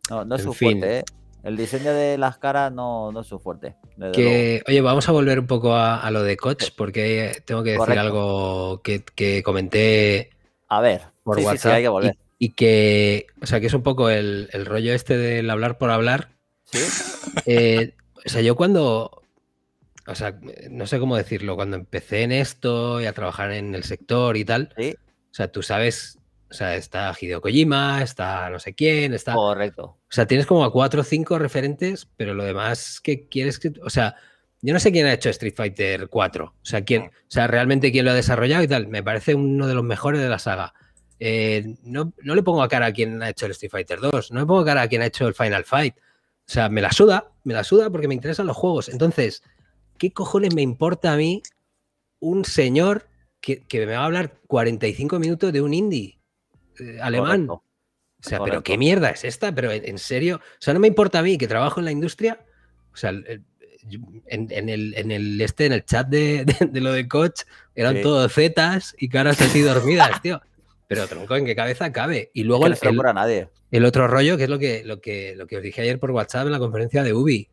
No, no es su fuerte, ¿eh? El diseño de las caras no, es su fuerte. oye, vamos a volver un poco a, lo de coach porque tengo que decir algo que, comenté. A ver, por WhatsApp. hay que volver. Y, que, o sea, que es un poco el, rollo este del hablar por hablar. Eh, o sea, yo cuando o sea, no sé cómo decirlo, cuando empecé en esto y a trabajar en el sector y tal, o sea, tú sabes, o sea, está Hideo Kojima, está no sé quién, está... Correcto. O sea, tienes como a cuatro o cinco referentes, pero lo demás que quieres que... O sea, yo no sé quién ha hecho Street Fighter 4, o sea, quién, o sea, realmente quién lo ha desarrollado y tal, me parece uno de los mejores de la saga. Eh, no, no le pongo a cara a quien ha hecho el Street Fighter 2, no le pongo a cara a quien ha hecho el Final Fight. O sea, me la suda, me la suda porque me interesan los juegos. Entonces, ¿qué cojones me importa a mí un señor que, me va a hablar 45 minutos de un indie eh, alemán? O sea, pero qué mierda es esta, pero en, serio, o sea, no me importa a mí que trabajo en la industria, o sea, en, el, este, en el chat de, lo de coach, eran todos zetas y caras así dormidas, tío. Pero tronco, ¿en qué cabeza cabe? Y luego el, el otro rollo, que es lo que, lo, que, lo que os dije ayer por WhatsApp en la conferencia de Ubi.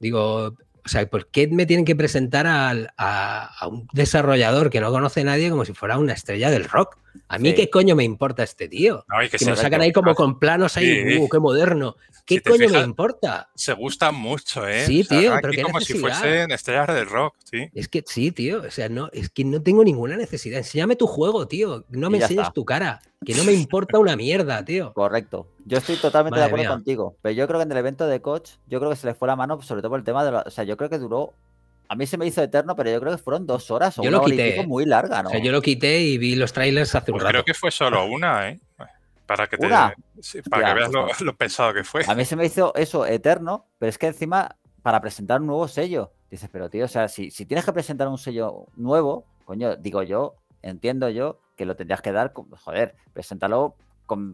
Digo, o sea, ¿por qué me tienen que presentar a, a, a un desarrollador que no conoce a nadie como si fuera una estrella del rock? A mí qué coño me importa este tío. que, nos sacan ahí como con planos ahí, uh, qué moderno. ¿Qué coño me importa? Se gustan mucho, ¿eh? Sí, tío, pero como si fuesen estrellas del rock, sí. Es que sí, tío, o sea, no, es que no tengo ninguna necesidad. Enséñame tu juego, tío, no me enseñes tu cara, que no me importa una mierda, tío. Correcto. Yo estoy totalmente de acuerdo contigo, pero yo creo que en el evento de Coach, yo creo que se le fue la mano sobre todo por el tema de, o sea, yo creo que duró a mí se me hizo eterno, pero yo creo que fueron dos horas o yo lo quité. muy larga, ¿no? O sea, yo lo quité y vi los trailers hace un pues rato. Creo que fue solo una, ¿eh? Para que, te, veas pues lo, pensado pesado que fue. A mí se me hizo eso eterno, pero es que encima, para presentar un nuevo sello, dices, pero tío, o sea, si, si tienes que presentar un sello nuevo, coño, digo yo, entiendo yo que lo tendrías que dar, joder, preséntalo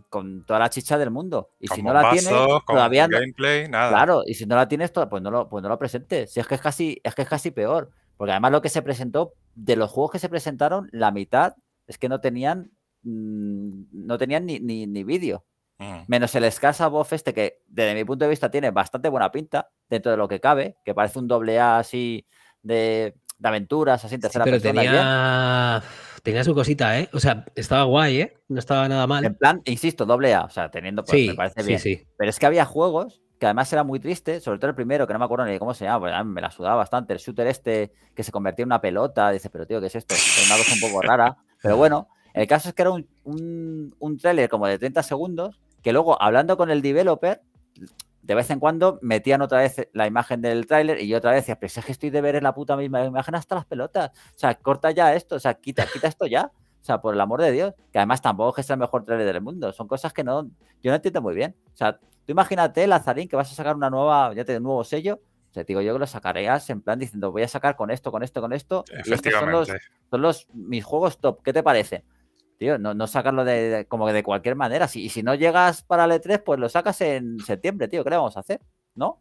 con, toda la chicha del mundo. Y si no la tienes, todavía no. Gameplay, nada. Claro, y si no la tienes, pues no lo, pues no lo presentes. Si es que es casi, es que es casi peor. Porque además lo que se presentó, de los juegos que se presentaron, la mitad es que no tenían, mm, no tenían ni, ni, vídeo. Mm. Menos el escasa voz este que desde mi punto de vista tiene bastante buena pinta dentro de lo que cabe, que parece un doble A así de, aventuras, así tercera sí, pero Tenía tenía su cosita, ¿eh? O sea, estaba guay, ¿eh? No estaba nada mal. En plan, insisto, doble A, o sea, teniendo, pues, sí, me parece bien. Pero es que había juegos que además era muy triste, sobre todo el primero, que no me acuerdo ni cómo se llamaba, ah, me la sudaba bastante, el shooter este que se convertía en una pelota, dice, pero tío, ¿qué es esto? Es una cosa un poco rara, pero bueno, el caso es que era un, un, como de 30 segundos, que luego, hablando con el developer, de vez en cuando metían otra vez la imagen del tráiler y yo otra vez decía, pues es que estoy de ver en la puta misma imagen hasta las pelotas. O sea, corta ya esto, o sea, quita, quita esto ya. O sea, por el amor de Dios, que además tampoco es el mejor tráiler del mundo. Son cosas que no, yo no entiendo muy bien. O sea, tú imagínate, Lazarín, que vas a sacar una nueva, ya te un nuevo sello. O sea, te digo yo que lo sacarías en plan diciendo, voy a sacar con esto, con esto, con esto. Y estos son los, son los mis juegos top. ¿Qué te parece? tío, no, no sacarlo de, como que de cualquier manera. Si, y si no llegas para el E3, pues lo sacas en septiembre, tío. ¿Qué le vamos a hacer? ¿No?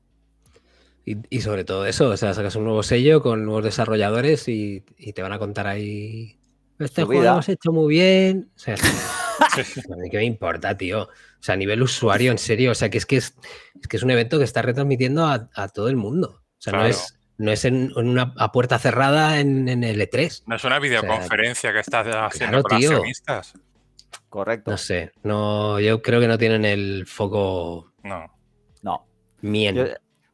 Y, sobre todo eso, o sea, sacas un nuevo sello con nuevos desarrolladores y, te van a contar ahí. Este juego lo hemos hecho muy bien. O sea, ¿Qué me importa, tío? O sea, a nivel usuario, en serio. O sea, que es que es, que es un evento que está retransmitiendo a, todo el mundo. O sea, no es no es en, una a puerta cerrada en, el E3. No es una videoconferencia que estás haciendo claro, Correcto. No sé, no, yo creo que no tienen el foco. No. No. Mien.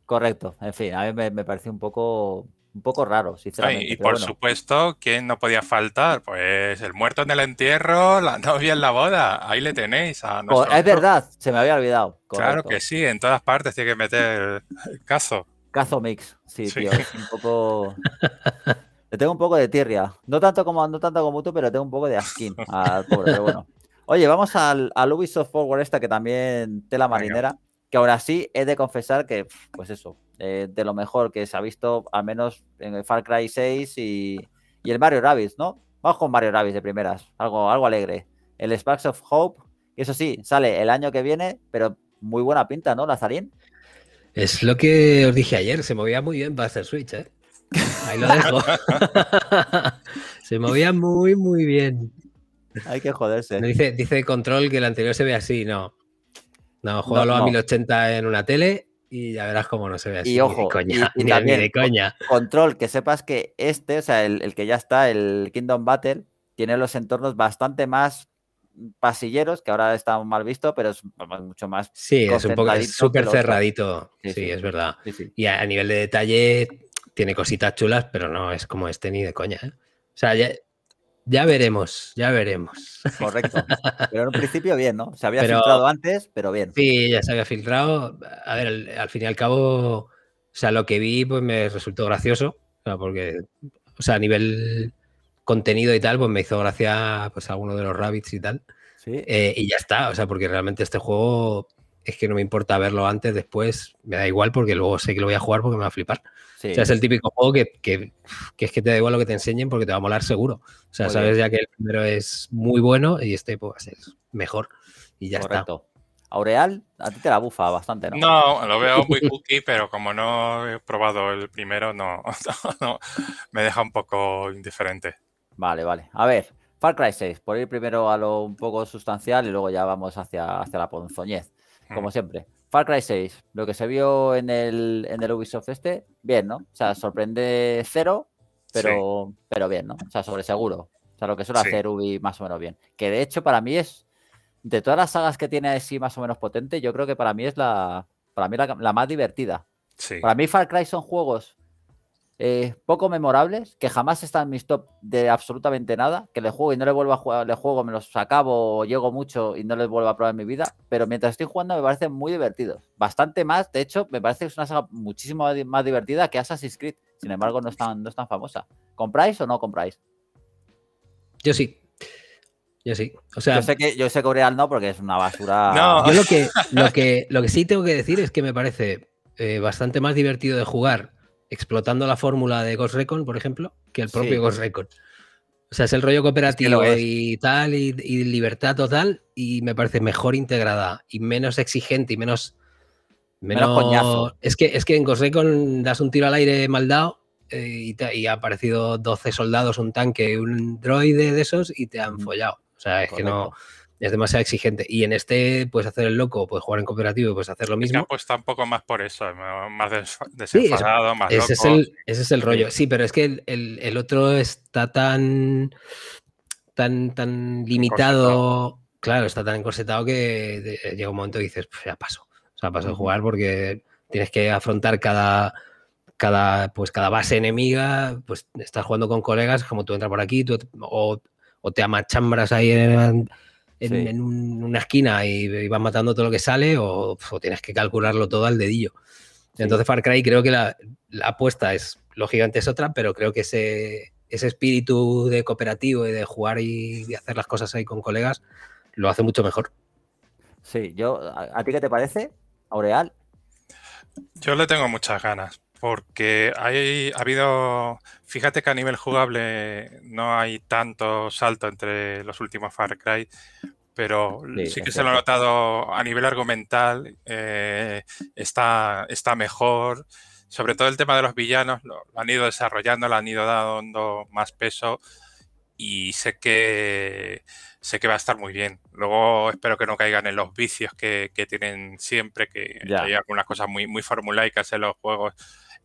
correcto. En fin, a mí me, parece un poco un poco raro, y por supuesto, ¿quién no podía faltar? Pues el muerto en el entierro, la novia en la boda. Ahí le tenéis a Es verdad, se me había olvidado. Claro que sí, en todas partes tiene que meter el caso. Cazo Mix, sí, tío. Es un poco. Le tengo un poco de tierra, No tanto como, no tanto como tú, pero tengo un poco de skin. pero bueno. Oye, vamos al, al, Ubisoft Forward esta, que también tela marinera, que ahora sí he de confesar que, pues eso, eh, de lo mejor que se ha visto, al menos en el Far Cry 6 y, y el Mario Rabbids, ¿no? Vamos con Mario Rabbids de primeras, algo, algo alegre. El Sparks of Hope, eso sí, sale el año que viene, pero muy buena pinta, ¿no, Lazarín? Es lo que os dije ayer, se movía muy bien para hacer Switch, ¿eh? Ahí lo dejo. se movía muy, muy bien. Hay que joderse. Dice, Control que el anterior se ve así, no. No, juégalo a 1080 en una tele y ya verás cómo no se ve así. Y ojo, ni de coña. de coña. Control, que sepas que este, o sea, el que ya está, el Kingdom Battle, tiene los entornos bastante más pasilleros, que ahora está mal visto, pero es mucho más. Sí, es un poco súper cerradito. Sí, es verdad. y a, nivel de detalle tiene cositas chulas, pero no es como este ni de coña. ¿eh? O sea, ya, veremos, ya veremos. Correcto. Pero en un principio bien, ¿no? Se había filtrado antes, pero bien. Sí, ya se había filtrado. A ver, al, al, fin y al cabo, o sea, lo que vi pues me resultó gracioso, porque, o sea, a nivel contenido y tal, pues me hizo gracia pues alguno de los rabbits y tal. Eh, y ya está, o sea, porque realmente este juego es que no me importa verlo antes, después, me da igual porque luego sé que lo voy a jugar porque me va a flipar. O sea, es el típico juego que, es que te da igual lo que te enseñen porque te va a molar seguro. O sea, sabes ya que el primero es muy bueno y este pues, mejor y ya está. Aureal, a ti te la bufa bastante, ¿no? No, lo veo muy cookie, pero como no he probado el primero, no me deja un poco indiferente. Vale, vale. A ver, Far Cry 6, por ir primero a lo un poco sustancial y luego ya vamos hacia, la ponzoñez, hmm. como siempre. Far Cry 6, lo que se vio en el, en el Ubisoft este, bien, ¿no? O sea, sorprende cero, pero, pero bien, ¿no? O sea, sobre seguro. O sea, lo que suele hacer Ubi más o menos bien. Que de hecho para mí es, de todas las sagas que tiene así más o menos potente, yo creo que para mí es la, para mí la, la más divertida. Sí. Para mí Far Cry son juegos eh, poco memorables, que jamás están en mis top de absolutamente nada, que le juego y no le vuelvo a jugar, le juego, me los acabo, llego mucho y no les vuelvo a probar en mi vida, pero mientras estoy jugando me parecen muy divertidos, bastante más, de hecho, me parece que es una saga muchísimo más divertida que Assassin's Creed, sin embargo no es tan, no famosa. ¿Compráis o no compráis? Yo sí. Yo sí. O sea, yo sé que, yo sé que Oreal no, porque es una basura. No. Yo lo que, lo que, lo que sí tengo que decir es que me parece eh, bastante más divertido de jugar explotando la fórmula de Ghost Recon, por ejemplo, que el propio Ghost Recon. O sea, es el rollo cooperativo y tal, y, libertad total, y me parece mejor integrada y menos exigente y menos. Menos, Es que, es que en Ghost Recon das un tiro al aire mal dado eh, y, ha aparecido 12 soldados, un tanque, un droide de esos y te han mm. follado. O sea, es que no es demasiado exigente. Y en este puedes hacer el loco, puedes jugar en cooperativo y puedes hacer lo mismo. Pues que un poco más por eso, más desenfadado, más ese Es el, ese es el rollo. Sí, pero es que el, otro está tan, tan, tan limitado, claro, está tan encorsetado que llega un momento y dices, pues ya paso. O sea, paso de jugar porque tienes que afrontar cada cada, pues cada base enemiga, pues estás jugando con colegas, como tú entras por aquí, o, o te amachambras ahí en, en, una esquina y, vas matando todo lo que sale o, tienes que calcularlo todo al dedillo. Entonces Far Cry creo que la, apuesta es, lo gigante es otra, pero creo que ese, ese espíritu de cooperativo y de jugar y de hacer las cosas ahí con colegas lo hace mucho mejor. Sí, yo, a ti qué te parece, Aureal? Yo le tengo muchas ganas, porque hay, ha habido, fíjate que a nivel jugable no hay tanto salto entre los últimos Far Cry, pero sí, que se lo he notado a nivel argumental, eh, está, está mejor. Sobre todo el tema de los villanos, lo, han ido desarrollando, le han ido dando más peso y sé que sé que va a estar muy bien. Luego espero que no caigan en los vicios que, tienen siempre, que hay algunas cosas muy, muy formulaicas en los juegos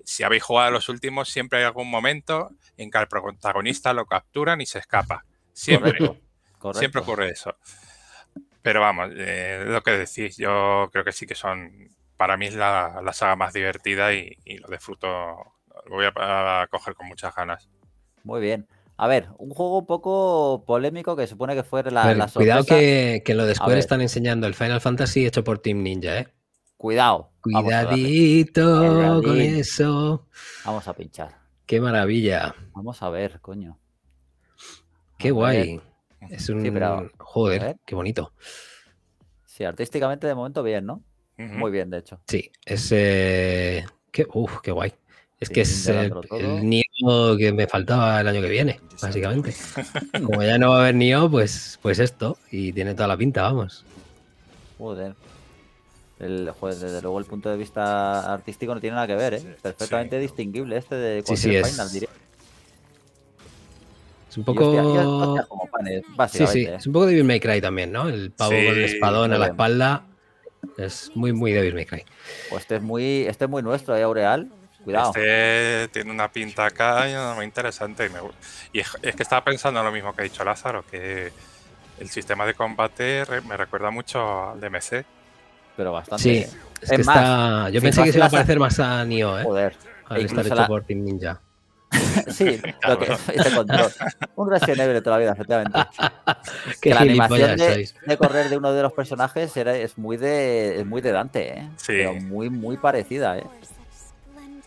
si habéis jugado a los últimos, siempre hay algún momento en que al protagonista lo capturan y se escapa. Siempre. Siempre ocurre eso. Pero vamos, eh, lo que decís, yo creo que sí que son, para mí es la, saga más divertida y, lo disfruto, lo voy a, coger con muchas ganas. Muy bien. A ver, un juego un poco polémico que supone que fue la, Cuidado que, que lo de Square están enseñando el Final Fantasy hecho por Team Ninja, ¿eh? Cuidado. Cuidadito con eso. Vamos a pinchar. Qué maravilla. Vamos a ver, coño. Qué guay. Es un. Joder, qué bonito. Sí, artísticamente de momento bien, ¿no? Muy bien, de hecho. Sí, es. Qué... Uf, qué guay. Es que es el niño que me faltaba el año que viene, básicamente. Pues. Como ya no va a haber NIO, pues, pues esto. Y tiene toda la pinta, vamos. Joder. El, desde luego el punto de vista artístico no tiene nada que ver, ¿eh? Perfectamente distinguible este de cualquier final, Es un poco... sí, sí. Es ¿eh? un poco Devil May Cry también, ¿no? El pavo con el espadón a la espalda. Es muy, muy Devil May Cry. Pues este es muy, este muy nuestro, ¿eh, Aureal? Cuidado. Este tiene una pinta acá muy interesante. Y, es, es, que estaba pensando lo mismo que ha dicho Lázaro, que el sistema de combate me recuerda mucho al DMC pero bastante. Sí, es, que está... yo pensé que se iba a parecer más a Nioh, ¿eh? Joder. Al estar hecho por Team Ninja. sí, lo que este control. Un Resident Evil de toda la vida, efectivamente. que la animación de, de, correr de uno de los personajes era, es muy de es muy de Dante, ¿eh? Sí. Pero muy, muy parecida, ¿eh?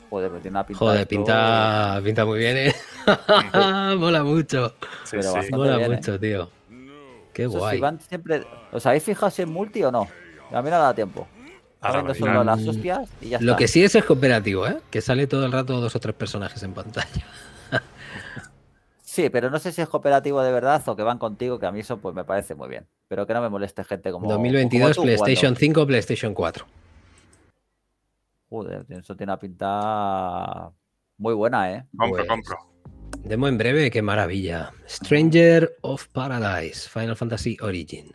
Joder, pues tiene una pinta. Joder, pinta, pinta muy bien, ¿eh? Mola mucho. Mola ¿eh? mucho, tío. Qué guay. ¿Os habéis fijado si es multi o no? A mí no da tiempo. Lo que sí es es cooperativo, ¿eh? Que sale todo el rato dos o tres personajes en pantalla. sí, pero no sé si es cooperativo de verdad o que van contigo, que a mí eso pues me parece muy bien. Pero que no me moleste gente como. 2022, PlayStation 5, PlayStation 4. Joder, eso tiene una pinta muy buena, ¿eh? Compro, pues, compro. Demo en breve, qué maravilla. Stranger of Paradise, Final Fantasy Origin.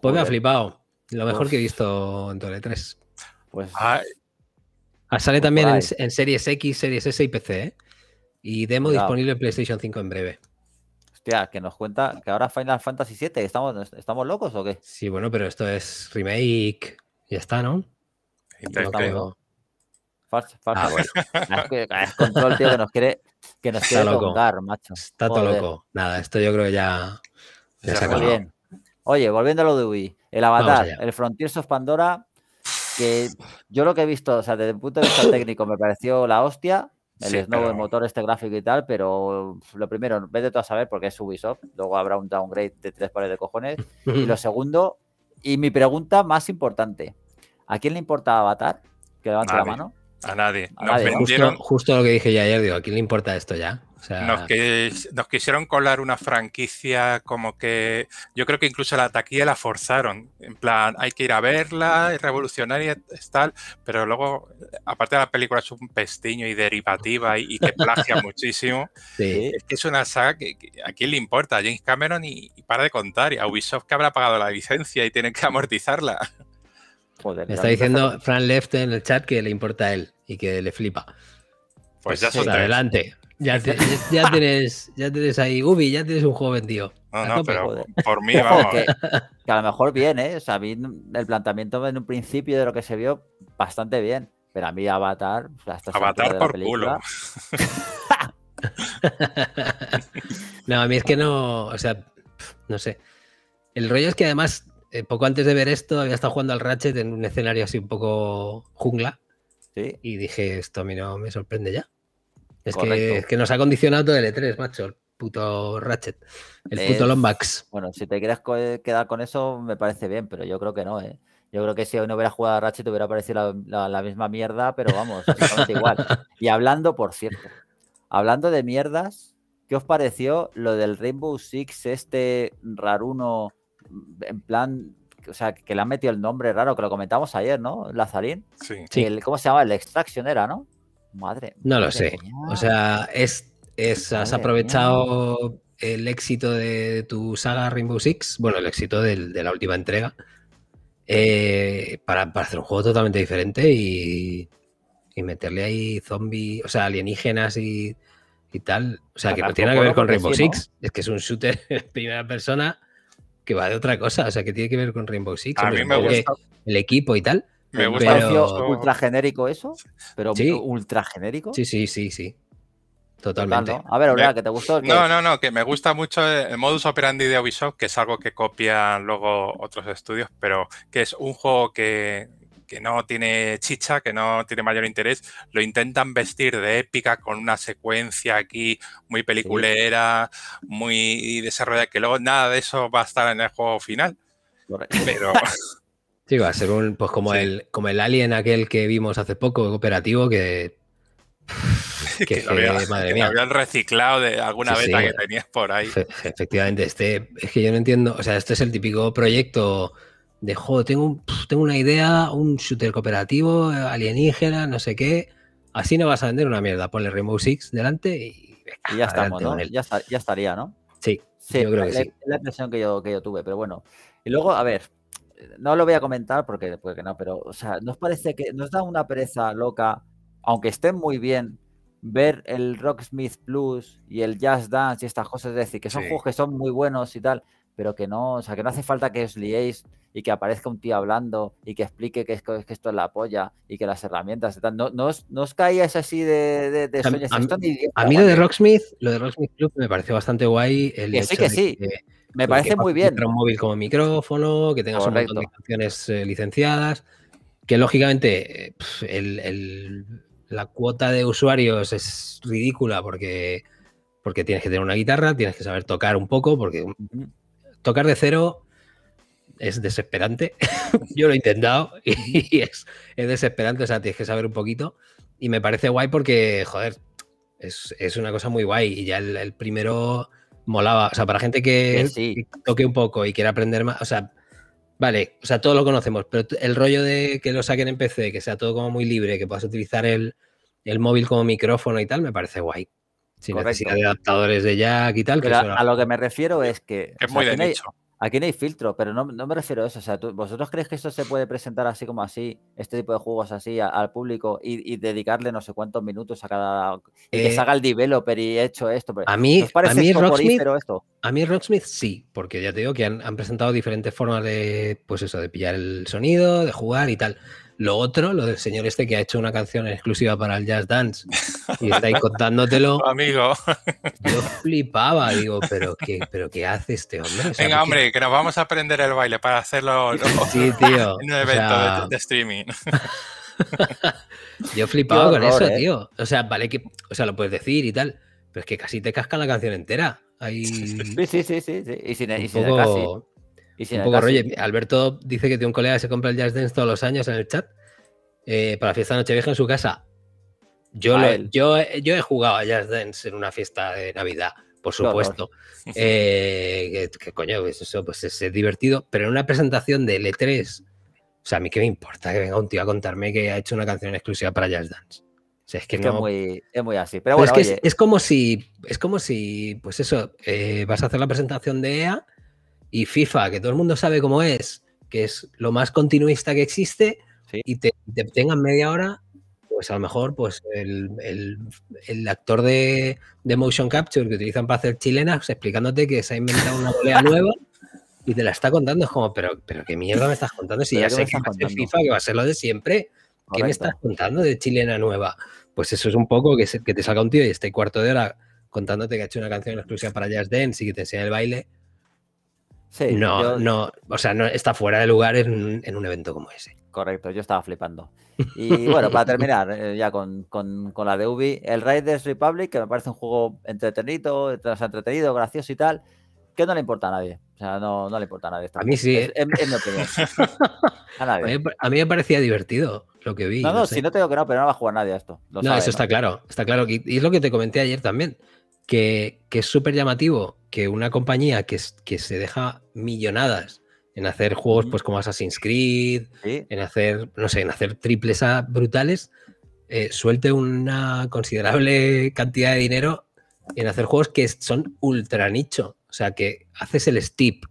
Pues me ha flipado. Lo mejor que he visto en Dole 3 Pues. Ah, sale también en, Series X, Series S y PC, ¿eh? Y demo disponible en PlayStation 5 en breve. Hostia, que nos cuenta que ahora Final Fantasy VII, ¿estamos, ¿estamos locos o qué? Sí, bueno, pero esto es remake. y está, ¿no? Farsa, ah, bueno. Ah, ah, es, control, tío, que nos quiere, que nos quiere macho. Está todo loco. Nada, esto yo creo que ya. ya se Oye, volviendo a lo de Wii. El Avatar, el Frontier of Pandora, que yo lo que he visto, o sea, desde el punto de vista técnico me pareció la hostia, el nuevo motor este gráfico y tal, pero lo primero, vete tú a saber porque es Ubisoft, luego habrá un downgrade de tres pares de cojones. y lo segundo, y mi pregunta más importante, ¿a quién le importa Avatar? Que levante la mano. A nadie. Justo, lo que dije ya ayer, digo, ¿a quién le importa esto ya? sea... nos, nos, quisieron colar una franquicia como que yo creo que incluso la taquilla la forzaron. En plan, hay que ir a verla, es revolucionaria, es tal, pero luego, aparte de la película es un pestiño y derivativa y, y que plagia muchísimo. Es que es una saga que, a quién le importa, a James Cameron y, para de contar, y a Ubisoft que habrá pagado la licencia y tienen que amortizarla. Me está diciendo Fran Left en el chat que le importa a él y que le flipa. Pues, ya son Adelante. Ya, tienes, ya tienes ahí, Ubi, ya tienes un joven, tío. No, no, pero por mí, vamos. Que, a lo mejor bien, ¿eh? O sea, a mí el planteamiento en un principio de lo que se vio, bastante bien. Pero a mí Avatar, Avatar por culo. no, a mí es que no, o sea, no sé. El rollo es que además eh, poco antes de ver esto, había estado jugando al Ratchet en un escenario así un poco jungla. Y dije, esto a mí no me sorprende ya. Es que, nos ha condicionado todo el E3, macho, el puto Ratchet, el puto Lombax. Bueno, si te quieres quedar con eso, me parece bien, pero yo creo que no, ¿eh? Yo creo que si hoy no hubiera jugado a Ratchet hubiera parecido la, misma mierda, pero vamos, exactamente igual. Y hablando, por cierto, hablando de mierdas, ¿qué os pareció lo del Rainbow Six, este raruno en plan, o sea, que le han metido el nombre raro, que lo comentamos ayer, ¿no? Lazarín. Sí. ¿Cómo se llama? El Extraction era, ¿no? Madre. No lo sé. O sea, es, has aprovechado el éxito de tu saga Rainbow Six, bueno, el éxito de la última entrega, eh, para, hacer un juego totalmente diferente y, meterle ahí zombies, o sea, alienígenas y, y tal. O sea, que no tiene nada que ver con Rainbow Six. Es que es un shooter en primera persona que va de otra cosa, o sea, que tiene que ver con Rainbow Six. A mí me gusta. El equipo y tal. Me gusta. Pero... ultra genérico eso, pero sí. ultra genérico. Sí, sí, sí, sí. Totalmente. A ver, verdad que te gustó. No, no, no, que me gusta mucho el modus operandi de Ubisoft, que es algo que copian luego otros estudios, pero que es un juego que que no tiene chicha, que no tiene mayor interés, lo intentan vestir de épica con una secuencia aquí muy peliculera, muy desarrollada, que luego nada de eso va a estar en el juego final. Pero... Sí, va a ser un, pues como, el, como el alien aquel que vimos hace poco, cooperativo, que... Que, habían reciclado de alguna beta que tenías por ahí. Efectivamente, este, es que yo no entiendo, o sea, este es el típico proyecto de tengo, tengo una idea, un shooter cooperativo, eh, alienígena, no sé qué. Así no vas a vender una mierda. Ponle Rainbow Six delante y, ya estamos, ya, estaría, ¿no? Sí, sí yo creo la, que sí. La impresión que yo, que yo tuve, pero bueno. Y luego, a ver, no lo voy a comentar porque, no, pero, o sea, nos parece que nos da una pereza loca, aunque esté muy bien, ver el Rocksmith Plus y el Jazz Dance y estas cosas, es decir, que son juegos que son muy buenos y tal, pero que no, o sea, que no hace falta que os liéis y que aparezca un tío hablando y que explique que, que esto es la polla y que las herramientas No, no, os, no así de, de, de A, mí, lo de Rocksmith, lo de Rocksmith Club me pareció bastante guay. sí, que sí. me parece muy bien. Un móvil como micrófono, que tengas un montón de canciones eh, licenciadas, que lógicamente eh, la cuota de usuarios es ridícula porque, porque tienes que tener una guitarra, tienes que saber tocar un poco, porque tocar de cero es desesperante. Yo lo he intentado y es, desesperante, o sea, tienes que saber un poquito. Y me parece guay porque, joder, es, una cosa muy guay. Y ya el, primero molaba. O sea, para gente que, toque un poco y quiera aprender más, o sea, vale, o sea, todos lo conocemos, pero el rollo de que lo saquen en PC, que sea todo como muy libre, que puedas utilizar el, el móvil como micrófono y tal, me parece guay si de adaptadores de jack y tal. a lo que me refiero es que... Aquí no hay filtro, pero no, me refiero a eso. ¿vosotros creéis que esto se puede presentar así como así, este tipo de juegos así al público y, dedicarle no sé cuántos minutos a cada. que eh, salga haga el developer y hecho esto? A mí, a mí Rocksmith, esto? A mí Rocksmith sí, porque ya te digo que han, presentado diferentes formas de, pues eso, de pillar el sonido, de jugar y tal. Lo otro, lo del señor este que ha hecho una canción exclusiva para el Jazz Dance y está ahí contándotelo. Amigo. Yo flipaba, digo, pero ¿qué, pero qué hace este hombre? Venga, hombre, que... nos vamos a aprender el baile para hacerlo en un evento de, streaming. Yo flipaba con eso, ¿eh? tío. O sea, vale que, o sea, lo puedes decir y tal, pero es que casi te cascan la canción entera. Ahí... Sí, sí, sí, sí, Y sin, y casi. Alberto dice que tiene un colega que se compra el Jazz Dance todos los años en el chat eh, para la fiesta de Nochevieja en su casa. Yo, he jugado a Jazz Dance en una fiesta de Navidad, por supuesto. Eh, que, coño, pues eso pues es, divertido, pero en una presentación de L3, o sea, a mí qué me importa que venga un tío a contarme que ha hecho una canción exclusiva para Jazz Dance. es que, es, muy, así. Pero, es, que es, como si, es como si, pues eso, eh, vas a hacer la presentación de EA y FIFA, que todo el mundo sabe cómo es, que es lo más continuista que existe, y te, te, tengan media hora, pues a lo mejor pues el, el, actor de, de, motion capture que utilizan para hacer chilenas explicándote que se ha inventado una volea nueva y te la está contando. Es como, pero, pero qué mierda me estás contando si ya sé que va a ser FIFA, que va a ser lo de siempre. ¿Qué me estás contando de chilena nueva? Pues eso es un poco que, que te saca un tío y esté cuarto de hora contándote que ha hecho una canción exclusiva para Jazz Dance y que te enseña el baile no, no, o sea, no está fuera de lugar en, un evento como ese. Correcto, yo estaba flipando. Y bueno, para terminar eh, ya con, la de Ubi, el Raiders Republic, que me parece un juego entretenido, entretenido, gracioso y tal, que no le importa a nadie. O sea, no, le importa a nadie. a mí sí. a, mí, me parecía divertido lo que vi. No, no, si no tengo que no, pero no va a jugar nadie esto. no, eso está claro, está claro. y es lo que te comenté ayer también que, es súper llamativo que una compañía que, se deja millonadas en hacer juegos pues como Assassin's Creed, en hacer, no sé, en hacer triples A brutales, eh, suelte una considerable cantidad de dinero en hacer juegos que son ultra nicho. O sea, que haces el Steep,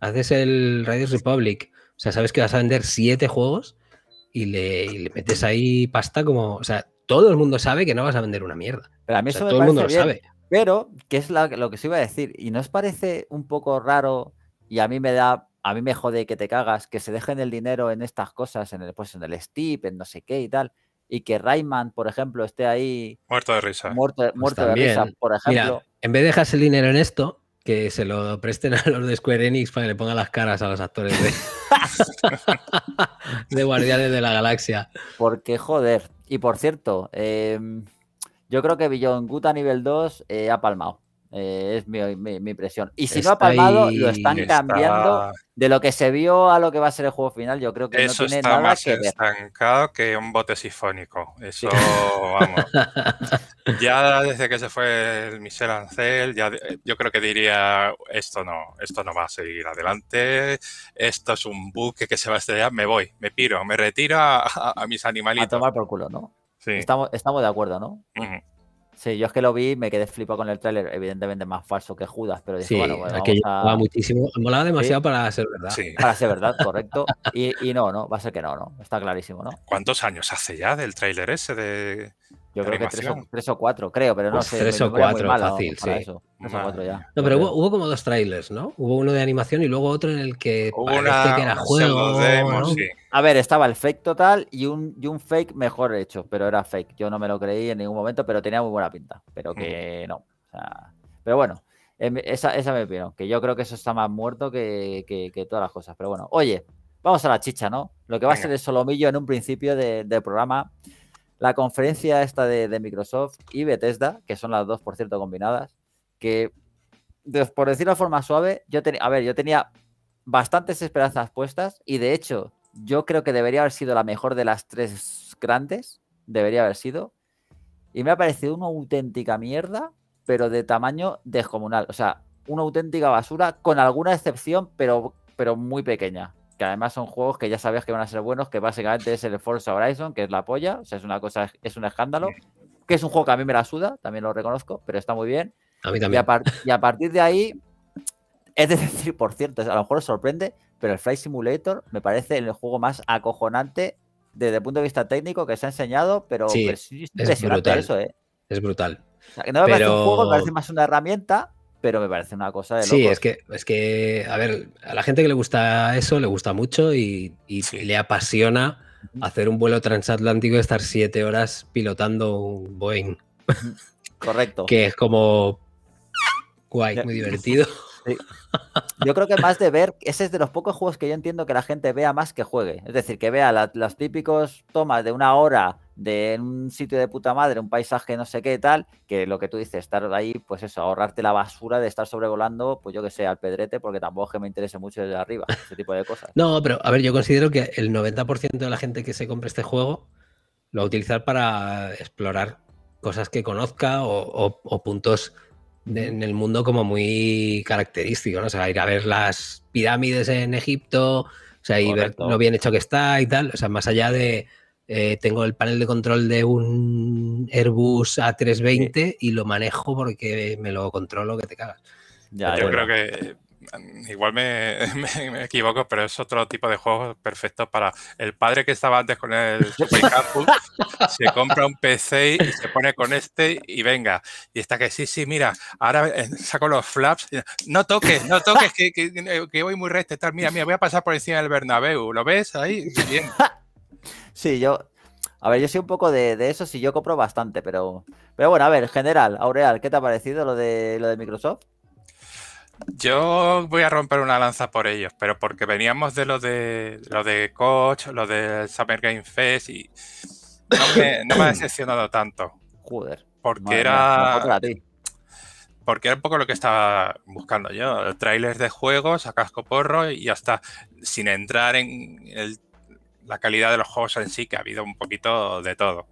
haces el Radio Republic, o sea, sabes que vas a vender siete juegos y le, metes ahí pasta como, o sea, todo el mundo sabe que no vas a vender una mierda. todo el mundo lo sabe. Pero, qué es lo que se iba a decir, y nos parece un poco raro, y a mí me da, a mí me jode que te cagas, que se dejen el dinero en estas cosas, en el, pues en el Steep, en no sé qué y tal, y que Rayman, por ejemplo, esté ahí. Muerto de risa. Muerto, pues de risa, por ejemplo. Mira, en vez de dejarse el dinero en esto, que se lo presten a los de Square Enix para que le pongan las caras a los actores de, de Guardianes de la Galaxia. Porque, joder. Y por cierto, eh, yo creo que Billon Guta nivel 2 eh, ha palmado. Eh, es mi, impresión. Y si no ha palmado, lo están cambiando de lo que se vio a lo que va a ser el juego final. Yo creo que no tiene está nada más que estancado que un bote sifónico. Eso, vamos. ya desde que se fue el Michel Ancel, ya, eh, yo creo que diría: esto no, esto no va a seguir adelante. Esto es un buque que se va a estrellar. Me voy, me piro, me retiro a, a mis animalitos. A tomar por culo, ¿no? Estamos, de acuerdo, ¿no? Sí, yo es que lo vi, me quedé flipado con el tráiler, evidentemente más falso que Judas, pero dije, bueno, bueno molaba muchísimo, demasiado para ser verdad. Para ser verdad, correcto. Y, y, no, no, va a ser que no, no, está clarísimo, ¿no? ¿Cuántos años hace ya del tráiler ese de yo creo que tres o, cuatro, creo, pero no sé. Tres o cuatro, fácil, sí. No, pero hubo, como dos trailers, ¿no? Hubo uno de animación y luego otro en el que parece que era juego. A ver, estaba el fake total y un, un fake mejor hecho, pero era fake. Yo no me lo creí en ningún momento, pero tenía muy buena pinta. Pero que mm. no. pero bueno, em, esa, esa me opinión, que yo creo que eso está más muerto que, todas las cosas. Pero bueno, oye, vamos a la chicha, ¿no? Lo que va a ser el solomillo en un principio del programa la conferencia esta de, Microsoft y Bethesda, que son las dos, por cierto, combinadas, que, por decirlo de forma suave, yo tenía, a ver, yo tenía bastantes esperanzas puestas y de hecho yo creo que debería haber sido la mejor de las tres grandes, debería haber sido, y me ha parecido una auténtica mierda, pero de tamaño descomunal, o sea, una auténtica basura, con alguna excepción, pero, pero muy pequeña que además son juegos que ya sabías que van a ser buenos, que básicamente es el Forza Horizon, que es la polla, o sea, es una cosa, es un escándalo, que es un juego que a mí me la suda, también lo reconozco, pero está muy bien. A mí también. Y a, partir de ahí, es decir, por cierto, a lo mejor sorprende, pero el Flight Simulator me parece el juego más acojonante desde el punto de vista técnico que se ha enseñado, pero ¿eh? es brutal, eso, Es brutal. no me parece un juego, parece más una herramienta pero me parece una cosa de locos. Sí, es que, es que, a ver, a la gente que le gusta eso, le gusta mucho y, le apasiona hacer un vuelo transatlántico y estar siete horas pilotando un Boeing. Correcto. que es como guay, muy divertido. Yo creo que más de ver, ese es de los pocos juegos que yo entiendo que la gente vea más que juegue. Es decir, que vea las típicos tomas de una hora de un sitio de puta madre, un paisaje no sé qué tal, que lo que tú dices, estar ahí, pues eso, ahorrarte la basura de estar sobrevolando, pues yo que sé, al pedrete, porque tampoco es que me interese mucho desde arriba, ese tipo de cosas. No, pero a ver, yo considero que el 90% de la gente que se compre este juego lo va a utilizar para explorar cosas que conozca o puntos en el mundo como muy característico, ¿no? O sea, ir a ver las pirámides en Egipto, o sea, y ver lo bien hecho que está y tal. O sea, más allá de eh, tengo el panel de control de un Airbus A320 y lo manejo porque me lo controlo que te cagas. Ya, yo creo que igual me, equivoco, pero es otro tipo de juego perfecto para el padre que estaba antes con el Super se compra un PC y se pone con este y venga. Y está que sí, sí, mira, ahora eh, saco los flaps. No toques, no toques, que, eh, voy muy recto. Tal. Mira, mira, voy a pasar por encima del Bernabéu. ¿Lo ves ahí? Sí, yo... A ver, yo soy un poco de, eso, sí, yo compro bastante, pero... Pero bueno, a ver, general, Aureal, ¿qué te ha parecido lo de, lo de Microsoft? Yo voy a romper una lanza por ellos, pero porque veníamos de lo de lo de Coach, lo de Summer Game Fest y no me, ha decepcionado tanto. Joder. Porque era. Porque era un poco lo que estaba buscando yo. Trailers de juegos a casco porro y hasta sin entrar en la calidad de los juegos en sí, que ha habido un poquito de todo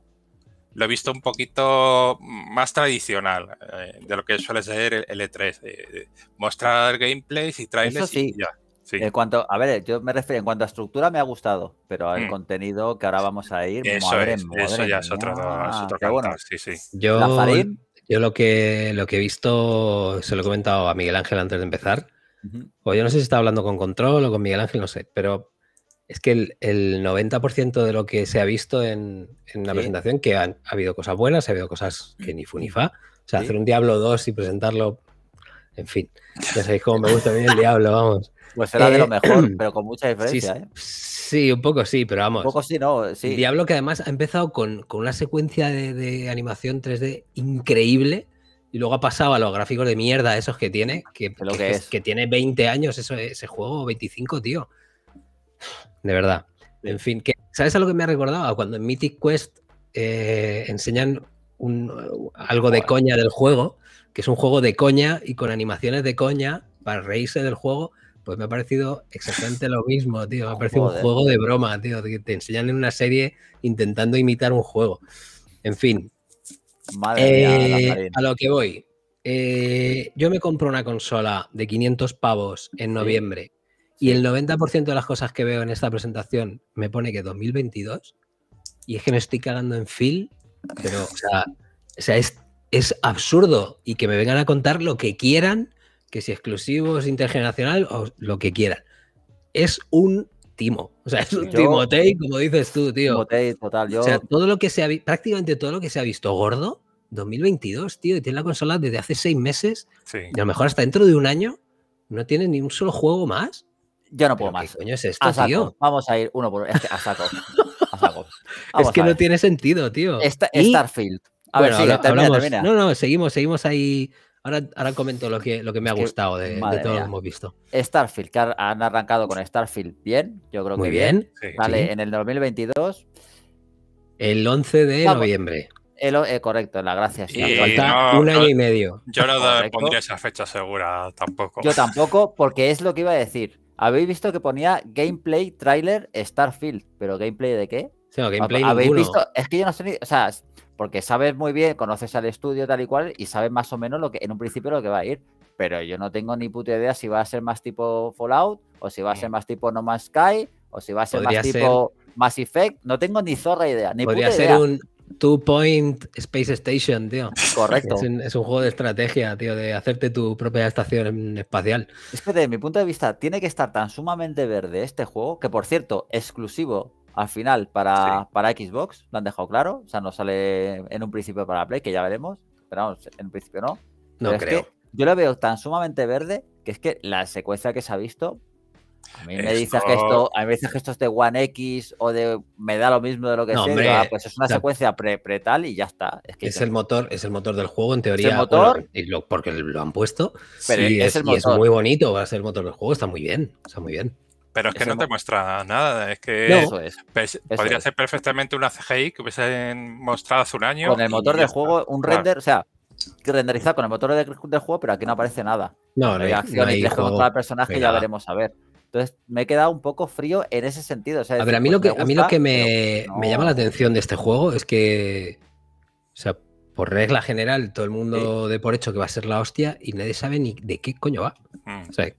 lo he visto un poquito más tradicional eh, de lo que suele ser el E3. E eh, eh, mostrar gameplays y trailers sí. y ya. Sí. En cuanto, a ver, yo me refiero, en cuanto a estructura me ha gustado, pero el mm. contenido que ahora vamos a ir. Eso, madre, es, eso ya es otro, sí, sí. Yo, lo que lo que he visto, se lo he comentado a Miguel Ángel antes de empezar. O yo no sé si está hablando con Control o con Miguel Ángel, no sé, pero es que el, 90% de lo que se ha visto en, la presentación, que ha habido cosas buenas, ha habido cosas que ni funifa. O sea, hacer un Diablo 2 y presentarlo, en fin. Ya sabéis cómo me gusta bien el Diablo, vamos. Pues será de lo eh, mejor, pero con mucha diferencia, sí, ¿eh? Sí, un poco sí, pero vamos. Un poco sí, no, sí. Diablo que además ha empezado con, una secuencia de, animación 3D increíble y luego ha pasado a los gráficos de mierda esos que tiene, que, tiene 20 años eso, ese juego, 25, tío de verdad. En fin, que, ¿sabes algo lo que me ha recordado? Cuando en Mythic Quest eh, enseñan un, algo de coña del juego, que es un juego de coña y con animaciones de coña para reírse del juego, pues me ha parecido exactamente lo mismo, tío. Me ha parecido un juego de broma, tío, que te enseñan en una serie intentando imitar un juego. En fin. Eh, a lo que voy. Eh, yo me compro una consola de 500 pavos en noviembre y el 90% de las cosas que veo en esta presentación me pone que 2022. Y es que me estoy cagando en Phil, pero, o sea, es, es absurdo. Y que me vengan a contar lo que quieran, que si exclusivos intergeneracional o lo que quieran. Es un timo. O sea, es un timotei, como dices tú, tío. Timotei, total. O sea, todo lo que se ha prácticamente todo lo que se ha visto gordo, 2022, tío, y tiene la consola desde hace seis meses. Y a lo mejor hasta dentro de un año no tiene ni un solo juego más. Yo no puedo más. ¿Qué coño es esto, tío? Vamos a ir uno por uno. A es que no tiene sentido, tío. Starfield. A ver, termina, No, no, seguimos, seguimos ahí. Ahora, ahora comento lo que, lo que me ha gustado de, todo lo que hemos visto. Starfield, que han arrancado con Starfield bien, yo creo que bien. Vale, en el 2022. El 11 de noviembre. Eh, correcto, la gracia. Sí, falta un año y medio. Yo no pondría esa fecha segura tampoco. Yo tampoco, porque es lo que iba a decir. Habéis visto que ponía gameplay trailer Starfield, pero gameplay de qué? no, gameplay ¿Habéis visto? Es que yo no sé ni, o sea, porque sabes muy bien, conoces al estudio tal y cual y sabes más o menos lo que en un principio lo que va a ir, pero yo no tengo ni puta idea si va a ser más tipo Fallout o si va a ser más tipo No Man's Sky o si va a ser más tipo Mass Effect, no tengo ni zorra idea, ni Podría ser un Two Point Space Station, tío. Correcto. Es un, juego de estrategia, tío, de hacerte tu propia estación espacial. Es que desde mi punto de vista, tiene que estar tan sumamente verde este juego, que por cierto, exclusivo al final para, para Xbox, lo han dejado claro. O sea, no sale en un principio para Play, que ya veremos. Pero en un principio no. No creo. yo lo veo tan sumamente verde que es que la secuencia que se ha visto a mí me dices que esto, a es de One X o de me da lo mismo de lo que sea, ah, pues es una secuencia pre, tal y ya está. Es, el motor, es el motor del juego en teoría. porque lo han puesto. Pero es, es muy bonito, va a ser el motor del juego, está muy bien, está muy bien. Pero es que no te muestra nada, es que es, pues, podría ser perfectamente una CGI que hubiesen mostrado hace un año. Con el motor del juego, un render, o sea, que renderizar con el motor del, juego, pero aquí no aparece nada. No, no, y juego, cada personaje, ya veremos a ver. Entonces me he quedado un poco frío en ese sentido. a ver, a mí, pues, lo que, a mí lo que me, llama la atención de este juego es que, o sea, por regla general, todo el mundo de por hecho que va a ser la hostia y nadie sabe ni de qué coño va. Mm. O sea, es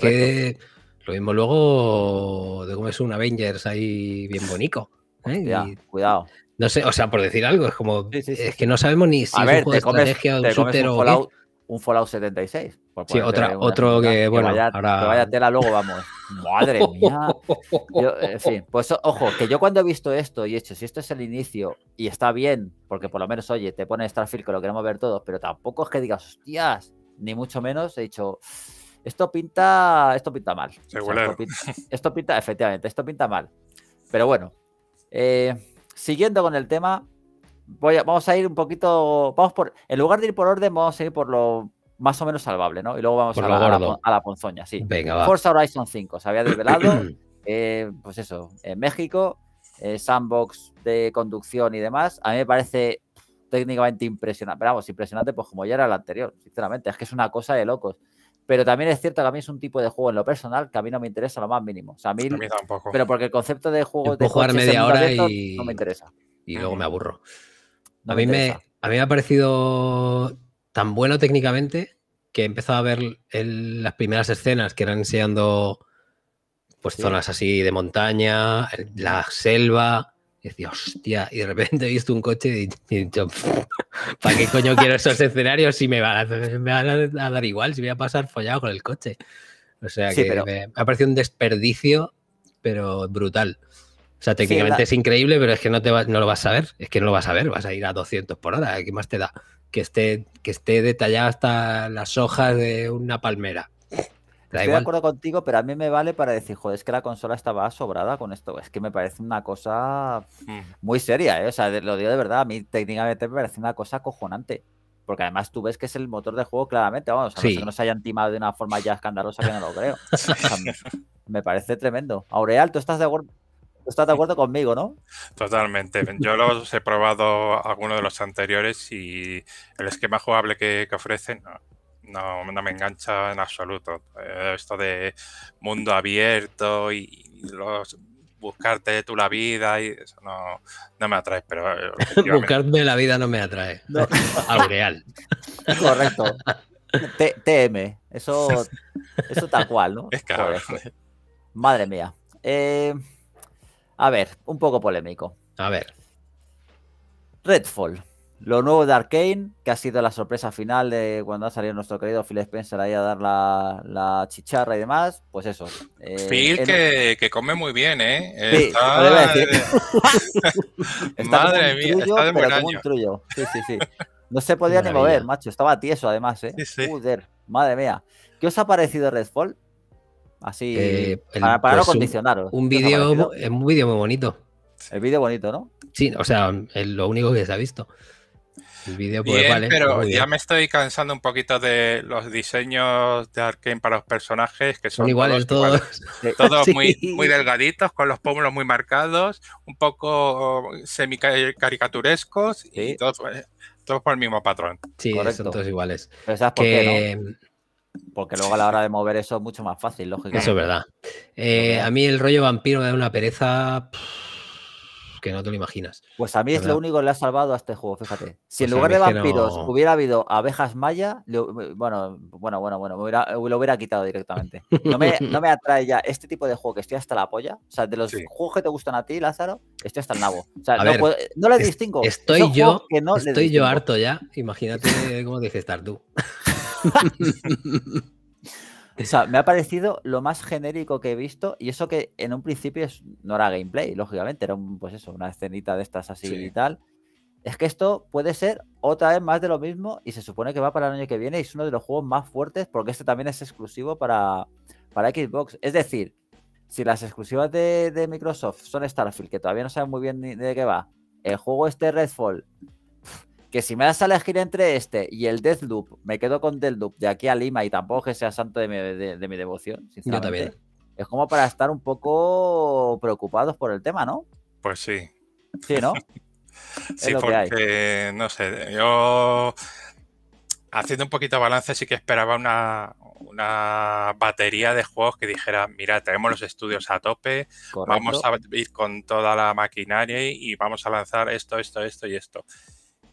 que lo mismo luego de cómo es un Avengers ahí bien bonito. ¿eh? cuidado. No sé, o sea, por decir algo, es como. Es que no sabemos ni si es un juego de estrategia o un o un Fallout 76. sí, otra, otro que, bueno, vaya, ahora... tela, luego vamos. Madre mía. Yo, en fin, pues ojo, que yo cuando he visto esto y he hecho, si esto es el inicio y está bien, porque por lo menos, oye, te pone Starfield que lo queremos ver todos, pero tampoco es que digas, hostias, ni mucho menos, he dicho, esto pinta, esto pinta mal. esto, pinta, efectivamente, esto pinta mal. Pero bueno, eh, siguiendo con el tema, vamos a ir un poquito, vamos por, en lugar de ir por orden, vamos a ir por lo más o menos salvable, ¿no? Y luego vamos a la, a ponzoña, sí. Venga, Forza Horizon 5 se había desvelado, eh, pues eso, en México, eh, sandbox de conducción y demás. A mí me parece técnicamente impresionante, pero vamos, impresionante, pues como ya era el anterior, sinceramente, es que es una cosa de locos. Pero también es cierto que a mí es un tipo de juego en lo personal que a mí no me interesa lo más mínimo. O sea, a mí, Pero porque el concepto de juego de jugar media hora y... no me interesa. Y luego me aburro a, mí me, ha parecido tan bueno técnicamente que he empezado a ver las primeras escenas que eran enseñando pues zonas así de montaña, la selva. Y decía, hostia, y de repente he visto un coche y he dicho, ¿para qué coño quiero esos escenarios si me van, a, dar igual, si voy a pasar follado con el coche? O sea, que me ha parecido un desperdicio, pero brutal. O sea, técnicamente es increíble, pero es que no, te no lo vas a ver. Es que no lo vas a ver, vas a ir a 200 por hora. ¿Qué más te da? Que esté, que esté detallada hasta las hojas de una palmera. Estoy de acuerdo contigo, pero a mí me vale para decir, joder, es que la consola estaba sobrada con esto. Es que me parece una cosa hmm. muy seria, ¿eh? O sea, lo digo de verdad, a mí técnicamente me parece una cosa cojonante, Porque además tú ves que es el motor de juego claramente, vamos, a no, que no se hayan timado de una forma ya escandalosa que no lo creo. me parece tremendo. Aureal, ¿tú estás de acuerdo? estás de acuerdo conmigo, ¿no? Totalmente. Yo los he probado algunos de los anteriores y el esquema jugable que, ofrecen no, no, me engancha en absoluto. Eh, esto de mundo abierto y los buscarte tú la vida y eso no, no me atrae, pero... Eh, Buscarme la vida no me atrae. Aureal. Correcto. TM, eso, eso tal cual, ¿no? Es Madre mía. Eh, a ver, un poco polémico. A ver. Redfall. Lo nuevo de Arkane, que ha sido la sorpresa final de cuando ha salido nuestro querido Phil Spencer ahí a dar la, chicharra y demás, pues eso. Eh, Phil que, come muy bien, ¿eh? está... Madre mía, está de Sí, sí, sí. No se podía ni mover, macho. Estaba tieso además, ¿eh? Sí, madre mía. ¿Qué os ha parecido Redfall? Así, eh, para, no pues condicionaros. Un, vídeo es un muy bonito. El vídeo bonito, ¿no? Sí, o sea, es lo único que se ha visto. El vídeo pues, vale, pero ya me estoy cansando un poquito de los diseños de Arkane para los personajes, que son, iguales todos. Todos, muy, muy delgaditos, con los pómulos muy marcados, un poco semicaricaturescos y todos, por el mismo patrón. Sí, Correcto. son todos iguales. Porque luego a la hora de mover eso es mucho más fácil, lógicamente Eso es verdad. Eh, a mí el rollo vampiro me da una pereza que no te lo imaginas. Pues a mí es lo único que le ha salvado a este juego, fíjate. Si en pues lugar de vampiros hubiera habido abejas maya, bueno, bueno, bueno, bueno, lo hubiera quitado directamente. No me, atrae ya este tipo de juego que estoy hasta la polla. O sea, de los juegos que te gustan a ti, Lázaro, estoy hasta el nabo. O sea, no, le distingo. Estoy yo, estoy yo harto ya. Imagínate cómo te dije estar tú. o sea, me ha parecido lo más genérico que he visto y eso que en un principio no era gameplay, lógicamente, era pues eso, una escenita de estas así y tal. Es que esto puede ser otra vez más de lo mismo y se supone que va para el año que viene y es uno de los juegos más fuertes porque este también es exclusivo para, para Xbox. Es decir, si las exclusivas de, Microsoft son Starfield, que todavía no saben muy bien de qué va, el juego este Redfall que si me das a elegir entre este y el Deathloop, me quedo con Deathloop de aquí a Lima y tampoco que sea santo de mi, devoción, sinceramente. también. Es como para estar un poco preocupados por el tema, ¿no? Pues sí. Sí, ¿no? sí, porque, no sé, yo haciendo un poquito de balance, sí que esperaba una, batería de juegos que dijera, mira, tenemos los estudios a tope, vamos a ir con toda la maquinaria y vamos a lanzar esto, esto, esto y esto.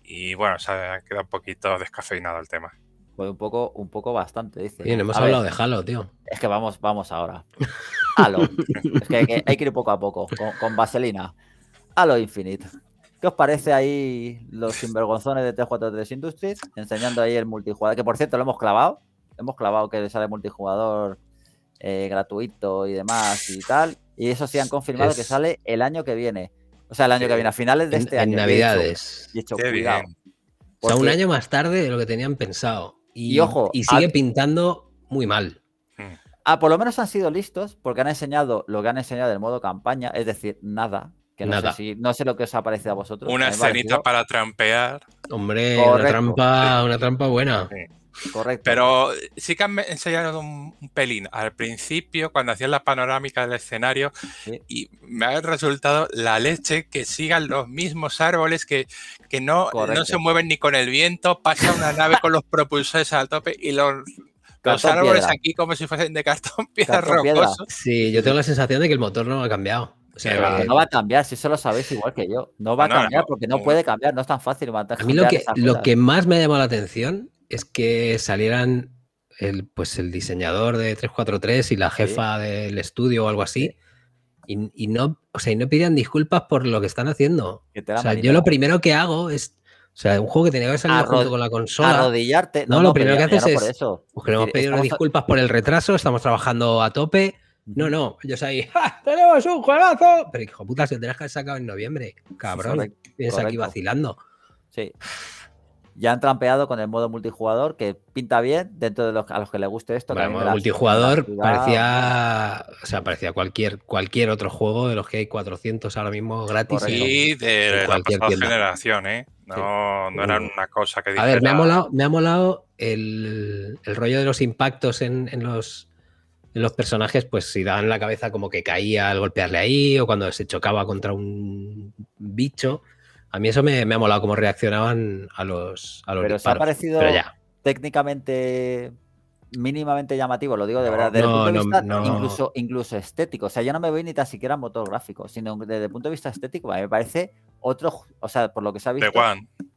Y bueno, se ha quedado un poquito descafeinado el tema. Pues un poco, un poco bastante, dice. Bien, hemos hablado de Halo, tío. Es que vamos, vamos ahora. Halo. es que hay, que ir poco a poco, con, con vaselina. Halo Infinite. ¿Qué os parece ahí los sinvergonzones de T43 Industries enseñando ahí el multijugador? Que por cierto lo hemos clavado. Hemos clavado que sale multijugador eh, gratuito y demás y tal. Y eso sí han confirmado que sale el año que viene. O sea, el año que viene, a finales de este año. En Navidades. Y he hecho, cuidado. O sea, un año más tarde de lo que tenían pensado. Y, sigue pintando muy mal. Ah, por lo menos han sido listos porque han enseñado lo que han enseñado del modo campaña, es decir, nada. Que no, nada. Sé, si, no sé lo que os ha parecido a vosotros. Una escenita para trampear. Hombre, una trampa, una trampa buena. Sí. Correcto. Pero sí que han enseñado un, pelín al principio, cuando hacían la panorámica del escenario, y me ha resultado la leche que sigan los mismos árboles, que, que no, no se mueven ni con el viento, pasa una nave con los propulsores al tope y los los árboles aquí como si fuesen de cartón piedra rocosas Sí, yo tengo la sensación de que el motor no ha cambiado. no eh, va a cambiar, si eso lo sabéis igual que yo. No va a cambiar porque no puede cambiar, no es tan fácil. A mí que, lo que más me ha llamado la atención es que salieran el, pues el diseñador de 343 y la jefa del estudio o algo así. Y, y, no, o sea, y no pidan disculpas por lo que están haciendo. o sea, yo lo primero que hago es. O sea, un juego que tenía que salir junto con la consola. Arrodillarte. No, no, no lo primero que, haces es. Eso. Pues, queremos pedir disculpas por el retraso, estamos trabajando a tope. No, no, ellos ahí, ¡tenemos un juegazo! Pero hijo puta, si lo tenías que haber sacado en noviembre, cabrón. Vienes aquí vacilando. Sí. Ya han trampeado con el modo multijugador, que pinta bien dentro de los a los que le guste esto. el modo multijugador parecía, o sea, parecía cualquier, cualquier otro juego de los que hay 400 ahora mismo gratis. Y de la pasada generación, ¿eh? No, era una cosa que A ver, me ha molado, el, rollo de los impactos en, los los personajes, pues si daban la cabeza como que caía al golpearle ahí o cuando se chocaba contra un bicho, a mí eso me, ha molado cómo reaccionaban a los, a Pero se ha parecido técnicamente mínimamente llamativo, lo digo de verdad, desde el punto de vista incluso, incluso estético. O sea, yo no me voy ni tan siquiera a motor gráfico, sino desde el punto de vista estético, me parece otro, o sea, por lo que se ha visto,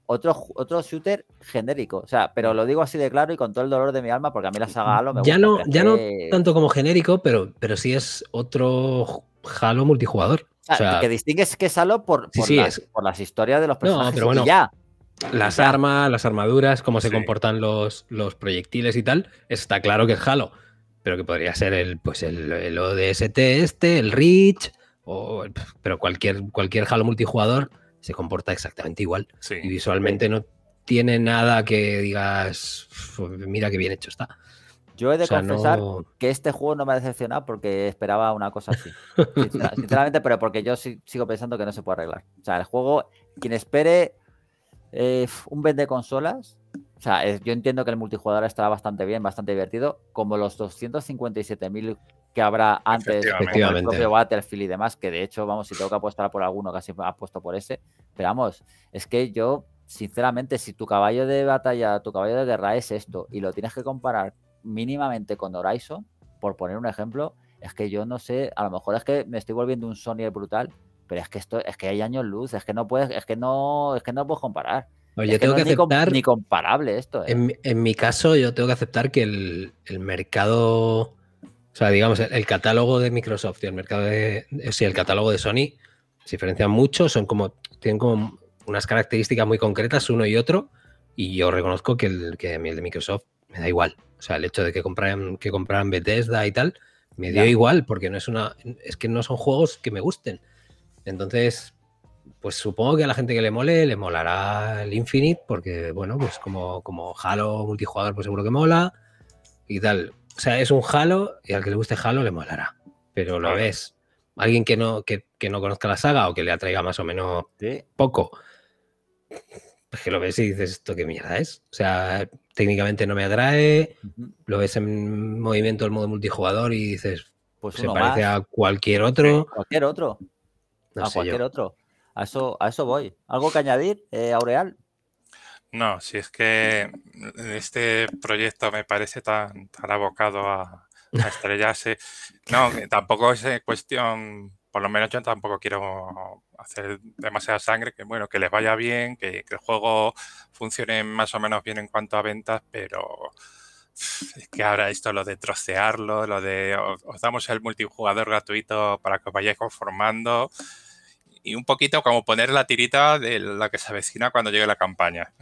otro, otro shooter genérico. O sea, pero lo digo así de claro y con todo el dolor de mi alma, porque a mí la saga Halo me ya No, ya no tanto como genérico, pero, pero sí es otro Halo multijugador que distingues que es Halo por, por, las, historias de los personajes. No, pero bueno, ya. Las armas, las armaduras, cómo se comportan los, los proyectiles y tal, está claro que es Halo. Pero que podría ser el, pues el ODST este, el Reach, pero cualquier, cualquier Halo multijugador se comporta exactamente igual. Y visualmente no tiene nada que digas, mira qué bien hecho está. Yo he de confesar que este juego no me ha decepcionado porque esperaba una cosa así. Sinceramente, pero porque yo sigo pensando que no se puede arreglar. O sea, el juego, quien espere eh, un vende consolas, o sea, yo entiendo que el multijugador estará bastante bien, bastante divertido, como los 257.000 que habrá antes del propio Battlefield y demás, que de hecho, vamos, si tengo que apostar por alguno, casi apuesto por ese. Pero vamos, es que yo, sinceramente, si tu caballo de batalla, tu caballo de guerra es esto y lo tienes que comparar mínimamente con Horizon, por poner un ejemplo, es que yo no sé, a lo mejor es que me estoy volviendo un Sony brutal, pero es que esto, es que hay años luz, es que no puedes, es que no, es que no puedes comparar. yo tengo que, aceptar, ni, comparable esto. ¿eh? En, mi caso, yo tengo que aceptar que el, mercado, o sea, digamos, el, catálogo de Microsoft y el mercado de, o eh, el catálogo de Sony se diferencian mucho, son como, tienen como unas características muy concretas uno y otro, y yo reconozco que el, que el de Microsoft me da igual. O sea, el hecho de que compraran, que compraran Bethesda y tal, me dio igual, porque no es una. Es que no son juegos que me gusten. Entonces, pues supongo que a la gente que le mole, le molará el Infinite, porque, bueno, pues como, como Halo multijugador, pues seguro que mola. Y tal. O sea, es un Halo y al que le guste Halo le molará. Pero lo ves. Alguien que no, que, no conozca la saga o que le atraiga más o menos poco. Pues que lo ves y dices, ¿esto qué mierda es? O sea, técnicamente no me atrae, lo ves en movimiento el modo multijugador y dices, pues se parece a cualquier otro. Cualquier otro. a cualquier otro. A eso, a eso voy. ¿Algo que añadir, eh, Aureal? No, si es que este proyecto me parece tan, tan abocado a, a estrellarse. No, tampoco es eh, cuestión por lo menos yo tampoco quiero hacer demasiada sangre, que bueno, que les vaya bien, que, el juego funcione más o menos bien en cuanto a ventas, pero es que ahora esto, lo de trocearlo, lo de os, damos el multijugador gratuito para que os vayáis conformando y un poquito como poner la tirita de la que se avecina cuando llegue la campaña.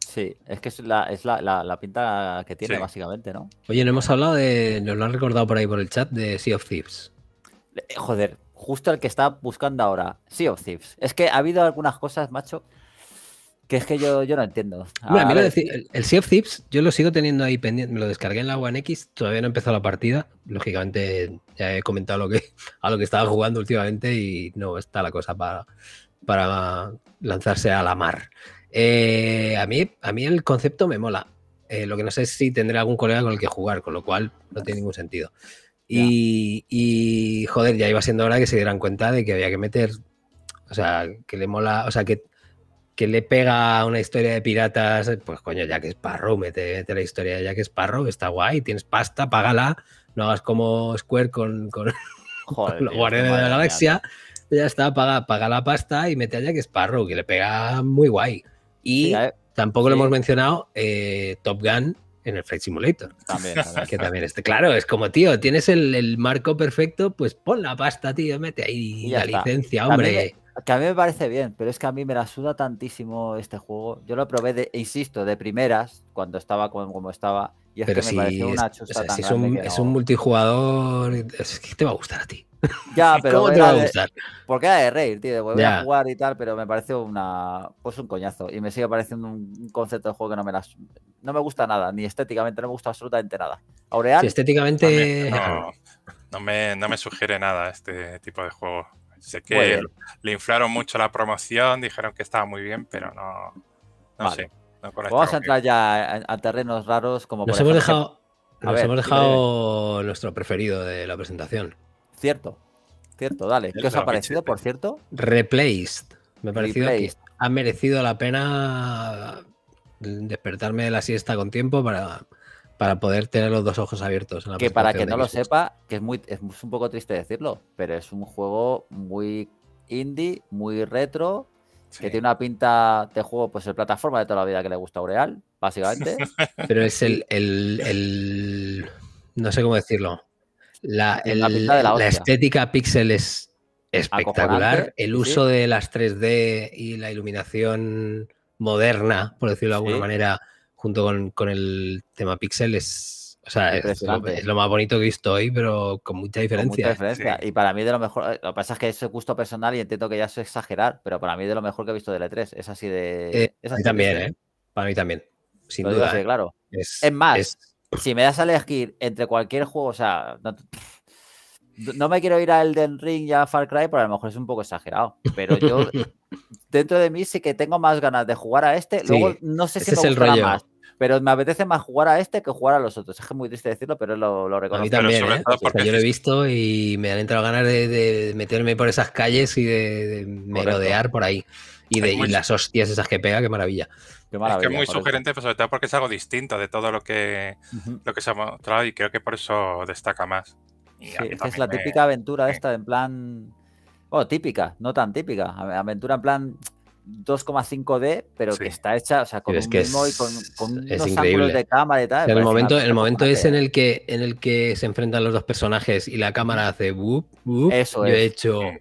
Sí, es que es la, pinta que tiene básicamente, ¿no? Oye, no hemos hablado de, nos lo han recordado por ahí por el chat, de Sea of Thieves. Eh, joder, justo el que está buscando ahora, Sea of Thieves. Es que ha habido algunas cosas, macho, que es que yo, yo no entiendo. bueno, a mí el, Sea of Thieves yo lo sigo teniendo ahí pendiente, me lo descargué en la One X, todavía no he empezado la partida, lógicamente ya he comentado lo que, a lo que estaba jugando últimamente y no está la cosa para, para lanzarse a la mar. Eh, a, mí, a mí el concepto me mola. Eh, lo que no sé es si tendré algún colega con el que jugar, con lo cual no tiene ningún sentido. Y, joder, ya iba siendo hora que se dieran cuenta de que había que meter, o sea, que le mola, o sea, que, que le pega una historia de piratas, pues coño, Jack es mete, mete la historia de Jack Sparrow, está guay, tienes pasta, págala, no hagas como Square con, con, los Guardianes de la Galaxia, ya está, paga, paga la pasta y mete a Jack parro que le pega muy guay. Y tampoco lo hemos mencionado, eh, Top Gun en el Flight Simulator. Que también este, claro, es como, tío, tienes el, marco perfecto, pues pon la pasta, tío, mete ahí la licencia, hombre. que a mí me parece bien, pero es que a mí me la suda tantísimo este juego. Yo lo probé, de, insisto, de primeras, cuando estaba como, como estaba, pero si, es, un, multijugador, es que te va a gustar a ti. Ya, pero. ¿Cómo te va a gustar? porque era de reír, tío, de volver a jugar y tal, pero me parece una. Pues un coñazo. Y me sigue pareciendo un concepto de juego que no me las. No me gusta nada, ni estéticamente, no me gusta absolutamente nada. Aureal. estéticamente. No, me, sugiere nada este tipo de juego. Sé que le inflaron mucho la promoción, dijeron que estaba muy bien, pero no. No sé. Vamos a entrar ¿eh? ya a, terrenos raros como... Nos hemos dejado, nos hemos dejado nuestro preferido de la presentación. Cierto, cierto, dale. ¿Qué os ha parecido, por cierto? Replaced. Me ha parecido que ha merecido la pena despertarme de la siesta con tiempo para, para poder tener los dos ojos abiertos. que para que no lo sepa, que es, muy, es un poco triste decirlo, pero es un juego muy indie, muy retro, que tiene una pinta de juego, pues el plataforma de toda la vida que le gusta a básicamente. Pero es el, el, No sé cómo decirlo. La, la, estética pixel es espectacular. El uso de las 3D y la iluminación moderna, por decirlo de alguna manera, junto con, con, el tema pixel es o sea, es lo, más bonito que he visto hoy, pero con mucha diferencia. Y para mí de lo mejor, lo que pasa es que es gusto personal y entiendo que ya es exagerar, pero para mí de lo mejor que he visto de E3. Es así de... Eh, es así también, ¿eh? Para mí también. Sin duda. ¿eh? claro. Es, más, si me das a elegir entre cualquier juego, o sea, no, me quiero ir a Elden Ring y a Far Cry, pero a lo mejor es un poco exagerado. Pero yo, dentro de mí, sí que tengo más ganas de jugar a este. Luego, no sé si es el más pero me apetece más jugar a este que jugar a los otros. Es que es muy triste decirlo, pero lo, lo reconozco. A mí también, ¿eh? yo lo he visto y me han entrado ganas de, meterme por esas calles y de, melodear merodear por ahí. Y, de, las hostias esas que pega, qué maravilla. es que es muy sugerente, sobre todo porque es algo distinto de todo lo que, que se ha mostrado y creo que por eso destaca más. es la típica aventura esta, en plan... Bueno, típica, no tan típica. Aventura en plan 2,5D, pero que está hecha, o sea, con un mismo y con, unos ángulos de cámara y tal. el momento, el momento es en el que en el que se enfrentan los dos personajes y la cámara hace Eso yo he hecho. Eh,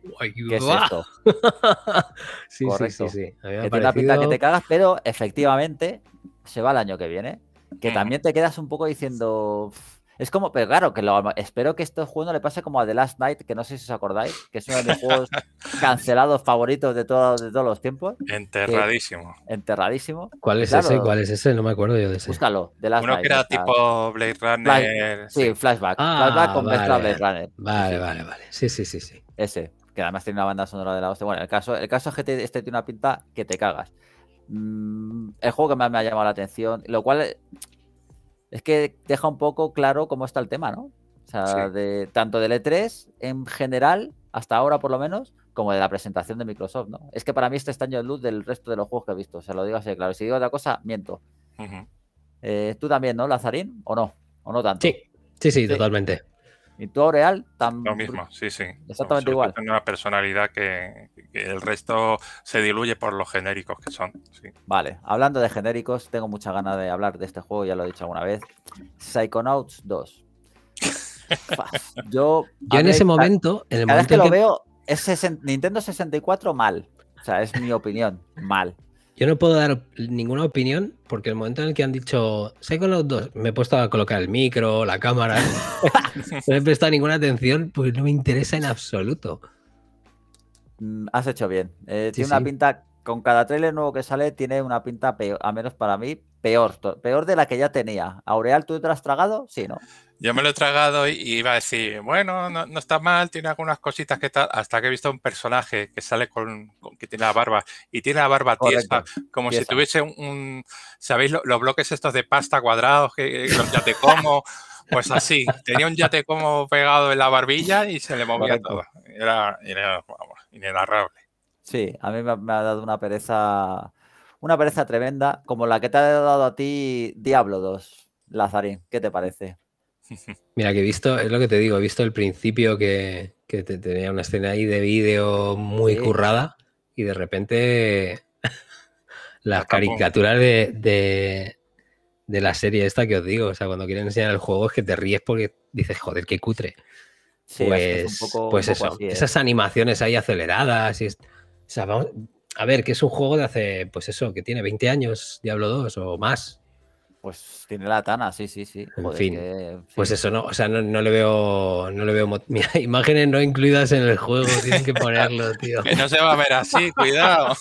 ¿Qué es esto? sí, sí, sí, sí, pinta que te cagas, pero efectivamente se va el año que viene. Que eh. también te quedas un poco diciendo es como, pero claro, que lo, espero que este juego no le pase como a The Last Night, que no sé si os acordáis, que es uno de mis juegos cancelados favoritos de, todos los tiempos. Enterradísimo. enterradísimo. ¿Cuál es ese? ¿Cuál es ese? No me acuerdo yo de ese. Búscalo, The Last uno Night. que era tipo Blade Runner. sí, Flashback. Ah, flashback con vale, Blade Runner. Vale, vale, vale. Sí, sí, sí, sí. Ese, que además tiene una banda sonora de la hostia. Bueno, el caso, el caso es que este tiene una pinta que te cagas mm, el juego que más me ha llamado la atención, lo cual es que deja un poco claro cómo está el tema, ¿no? O sea, de, tanto del E3 en general, hasta ahora por lo menos, como de la presentación de Microsoft, ¿no? Es que para mí este está año de luz del resto de los juegos que he visto, se lo digo así, claro. Si digo otra cosa, miento. Eh, Tú también, ¿no, Lazarín? ¿O no? ¿O no tanto? sí, sí, sí. totalmente. Y tú, real también. Lo mismo, sí, sí. Exactamente igual. Tiene una personalidad que, el resto se diluye por los genéricos que son. Vale, hablando de genéricos, tengo mucha ganas de hablar de este juego, ya lo he dicho alguna vez. Psychonauts 2. Yo, en ese momento. En el cada vez que, lo veo, es Nintendo 64 mal. O sea, es mi opinión, mal. Yo no puedo dar ninguna opinión porque el momento en el que han dicho los dos me he puesto a colocar el micro, la cámara, no he prestado ninguna atención, pues no me interesa en absoluto. Mm, has hecho bien. Eh, tiene una pinta con cada trailer nuevo que sale tiene una pinta, peor, a menos para mí, peor, peor de la que ya tenía. Aureal, ¿tú te lo has tragado? Sí, ¿no? Yo me lo he tragado y iba a decir, bueno, no, está mal, tiene algunas cositas que tal, hasta que he visto un personaje que sale con, que tiene la barba y tiene la barba tiesa, como si tuviese un, ¿sabéis los bloques estos de pasta cuadrados que, eh, los ya te como? Pues así, tenía un te como pegado en la barbilla y se le movía todo. Era, era inenarrable. Sí, a mí me ha, dado una pereza, una pereza tremenda, como la que te ha dado a ti Diablo 2, Lazarín. ¿Qué te parece? Mira, que he visto, es lo que te digo, he visto el principio que, te, tenía una escena ahí de vídeo muy currada y de repente las caricaturas de, de, la serie esta que os digo, o sea, cuando quieren enseñar el juego es que te ríes porque dices, joder, qué cutre. pues, pues eso, esas animaciones ahí aceleradas y a ver, que es un juego de hace, pues eso, que tiene 20 años, Diablo 2 o más. Pues tiene la tana, sí, sí, sí. en fin, pues eso no, o sea, no, le veo, no le veo Mira, imágenes no incluidas en el juego, tienen que ponerlo, tío. Que no se va a ver así, cuidado.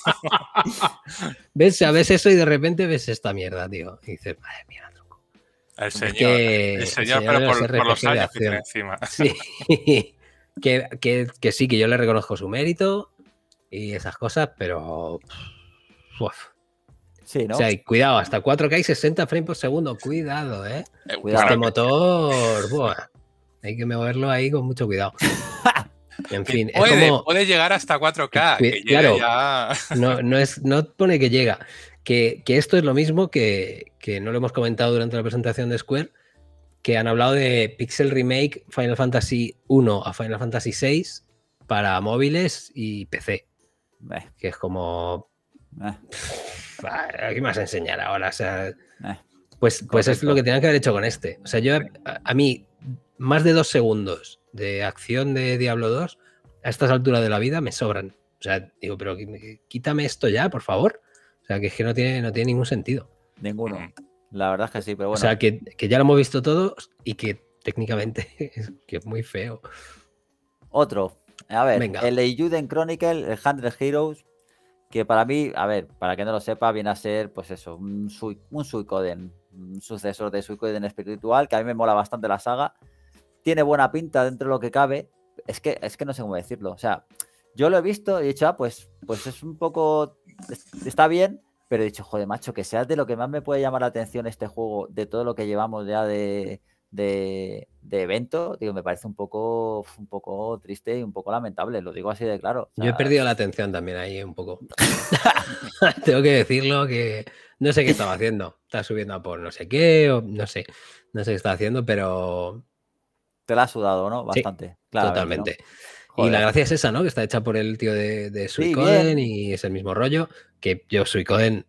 ves, eso y de repente ves esta mierda, tío. Y dices, madre mía, truco. El señor, el señor, el pero por, los años que tiene encima. Sí. que, que, que sí, que yo le reconozco su mérito, y esas cosas, pero. cuidado, hasta 4K y 60 frames por segundo, cuidado, ¿eh? eh este motor, hay que moverlo ahí con mucho cuidado. En fin, puede, es como, puede llegar hasta 4K. claro, no, es, no pone que llega. Que, que esto es lo mismo que, no lo hemos comentado durante la presentación de Square, que han hablado de Pixel Remake Final Fantasy 1 a Final Fantasy 6 para móviles y PC. Eh. Que es como. Eh. me ¿Qué más enseñar ahora? O sea, eh. pues, pues es lo que tenía que haber hecho con este. O sea, yo a, mí, más de dos segundos de acción de Diablo 2 a estas alturas de la vida me sobran. O sea, digo, pero quítame esto ya, por favor. O sea, que es que no tiene, no tiene ningún sentido. Ninguno. Mm. La verdad es que sí, pero bueno. O sea, que, ya lo hemos visto todos y que técnicamente que es muy feo. Otro, a ver, el Eiyuden Chronicle, el Hundred Heroes, que para mí, a ver, para que no lo sepa, viene a ser, pues eso, un, un Suicoden, un sucesor de Suicoden espiritual, que a mí me mola bastante la saga. Tiene buena pinta dentro de lo que cabe. Es que, es que no sé cómo decirlo. O sea, yo lo he visto y he dicho, ah, pues, pues es un poco. Está bien, pero he dicho, joder, macho, que sea de lo que más me puede llamar la atención este juego, de todo lo que llevamos ya de, de, evento, digo, me parece un poco, un poco triste y un poco lamentable, lo digo así de claro. Yo he perdido la atención también ahí un poco. Tengo que decirlo que no sé qué estaba haciendo. está subiendo a por no sé qué, o no sé, no sé qué estaba haciendo, pero. Te la ha sudado, ¿no? Bastante. totalmente. Y la gracia es esa, ¿no? Que está hecha por el tío de, Suicoden y es el mismo rollo. Que yo, Suicoden,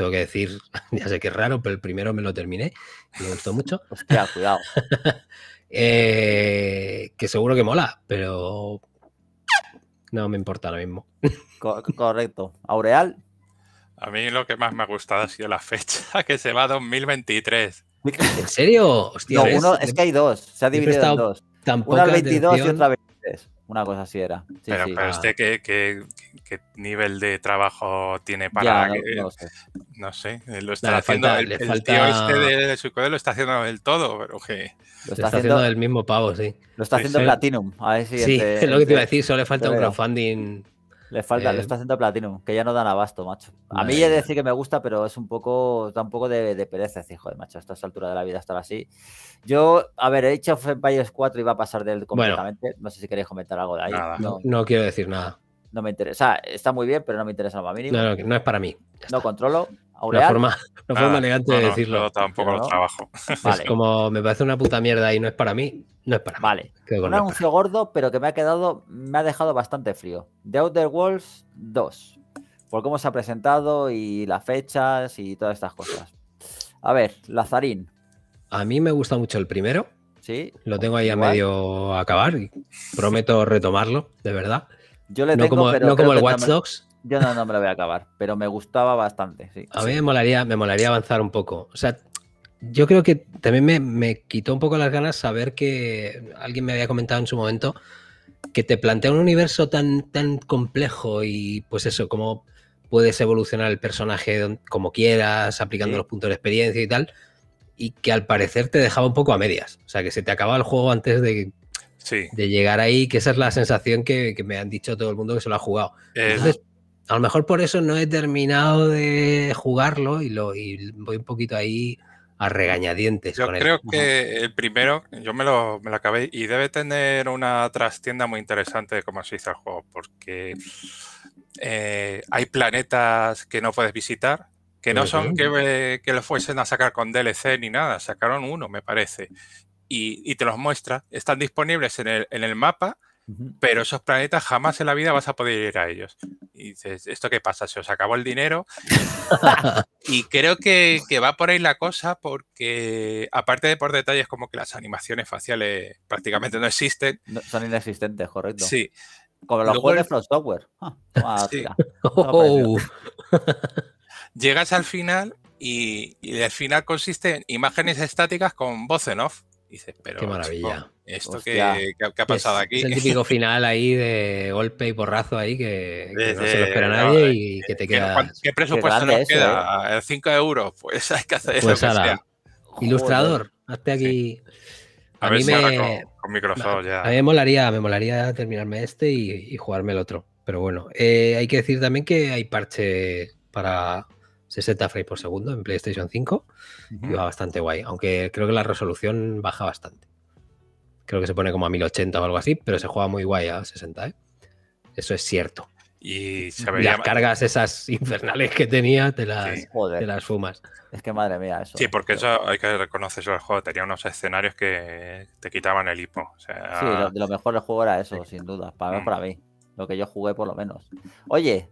tengo que decir, ya sé que es raro, pero el primero me lo terminé, me gustó mucho. Hostia, cuidado. Eh, que seguro que mola, pero no me importa lo mismo. correcto. ¿Aureal? A mí lo que más me ha gustado ha sido la fecha, que se va a 2023. ¿En serio? Hostia, uno, es que hay dos, se ha dividido en dos. Una al 22 y otra vez una cosa así era. pero, ah. este, ¿qué, nivel de trabajo tiene para.? que, no, sé. Lo está haciendo. el, falta... tío este de, su lo está haciendo del todo, pero que. Lo está, haciendo, del mismo pavo, sí. Lo está haciendo Platinum. A ver si sí, este es lo que te iba a este decir. Solo le falta un crowdfunding. Le falta, le está eh, haciendo Platinum, que ya no dan abasto, macho. A mí he de decir que me gusta, pero es un poco, da poco de, de pereza decir, macho, a esta altura de la vida estar así. Yo, a ver, he hecho Empires 4 y va a pasar del completamente. no sé si queréis comentar algo de ahí. no, quiero decir nada. No me interesa. está muy bien, pero no me interesa lo más mínimo. No, no es para mí. No controlo. Una forma, ah, elegante de decirlo. tampoco lo trabajo. Es como me parece una puta mierda y no es para mí, no es para mí. Vale. Un anuncio gordo, pero que me ha quedado, me ha dejado bastante frío. The Outer Worlds 2. Por cómo se ha presentado y las fechas y todas estas cosas. A ver, Lazarín. A mí me gusta mucho el primero. Sí. Lo tengo ahí a medio acabar. prometo retomarlo, de verdad. Yo le tengo, no como el Watch Dogs, yo no, no me lo voy a acabar, pero me gustaba bastante. Sí. A mí me molaría, me molaría avanzar un poco. O sea, yo creo que también me, me, quitó un poco las ganas saber que alguien me había comentado en su momento que te plantea un universo tan, tan complejo y pues eso, cómo puedes evolucionar el personaje como quieras, aplicando los puntos de experiencia y tal, y que al parecer te dejaba un poco a medias. O sea, que se te acaba el juego antes de, de llegar ahí, que esa es la sensación que, que, me han dicho todo el mundo que se lo ha jugado. Eh, Entonces, a lo mejor por eso no he terminado de jugarlo y, lo, voy un poquito ahí a regañadientes. Yo creo que el primero, yo me lo, me lo, acabé y debe tener una trastienda muy interesante de cómo se hizo el juego, porque eh, hay planetas que no puedes visitar, que no son que, que, lo fuesen a sacar con DLC ni nada, sacaron uno, me parece, y, te los muestra, están disponibles en el, en el mapa pero esos planetas jamás en la vida vas a poder ir a ellos. Y dices, ¿esto qué pasa? ¿Se os acabó el dinero? y creo que, va por ahí la cosa porque, aparte de por detalles como que las animaciones faciales prácticamente no existen. son inexistentes, correcto. Sí. Como los juegos de Flow Software. Ah, ah, oh. Llegas al final y, el final consiste en imágenes estáticas con voz en off. dices, pero. Qué maravilla. ¿Esto que, ha pasado aquí? Es el típico final ahí de golpe y porrazo ahí que, no se lo espera nadie eh, y que te queda. ¿Qué presupuesto nos queda? Eh. Eh, ¿Cinco 5 euros, pues hay que hacer eso. Pues Ilustrador, hazte aquí. A, mí me... me molaría, me molaría terminarme este y, jugarme el otro. Pero bueno, hay que decir también que hay parche para 60 frames por segundo en PlayStation 5 y va bastante guay, aunque creo que la resolución baja bastante. Creo que se pone como a 1080 o algo así, pero se juega muy guay a 60, ¿eh? Eso es cierto. Y Las cargas esas infernales que tenía, te las, las fumas. Es que madre mía, eso. Sí, porque eso hay que reconocerlo, el juego. Tenía unos escenarios que te quitaban el hipo. Sí, lo, de lo mejor del juego era eso, sin duda. Para, mm. para mí, lo que yo jugué por lo menos. Oye,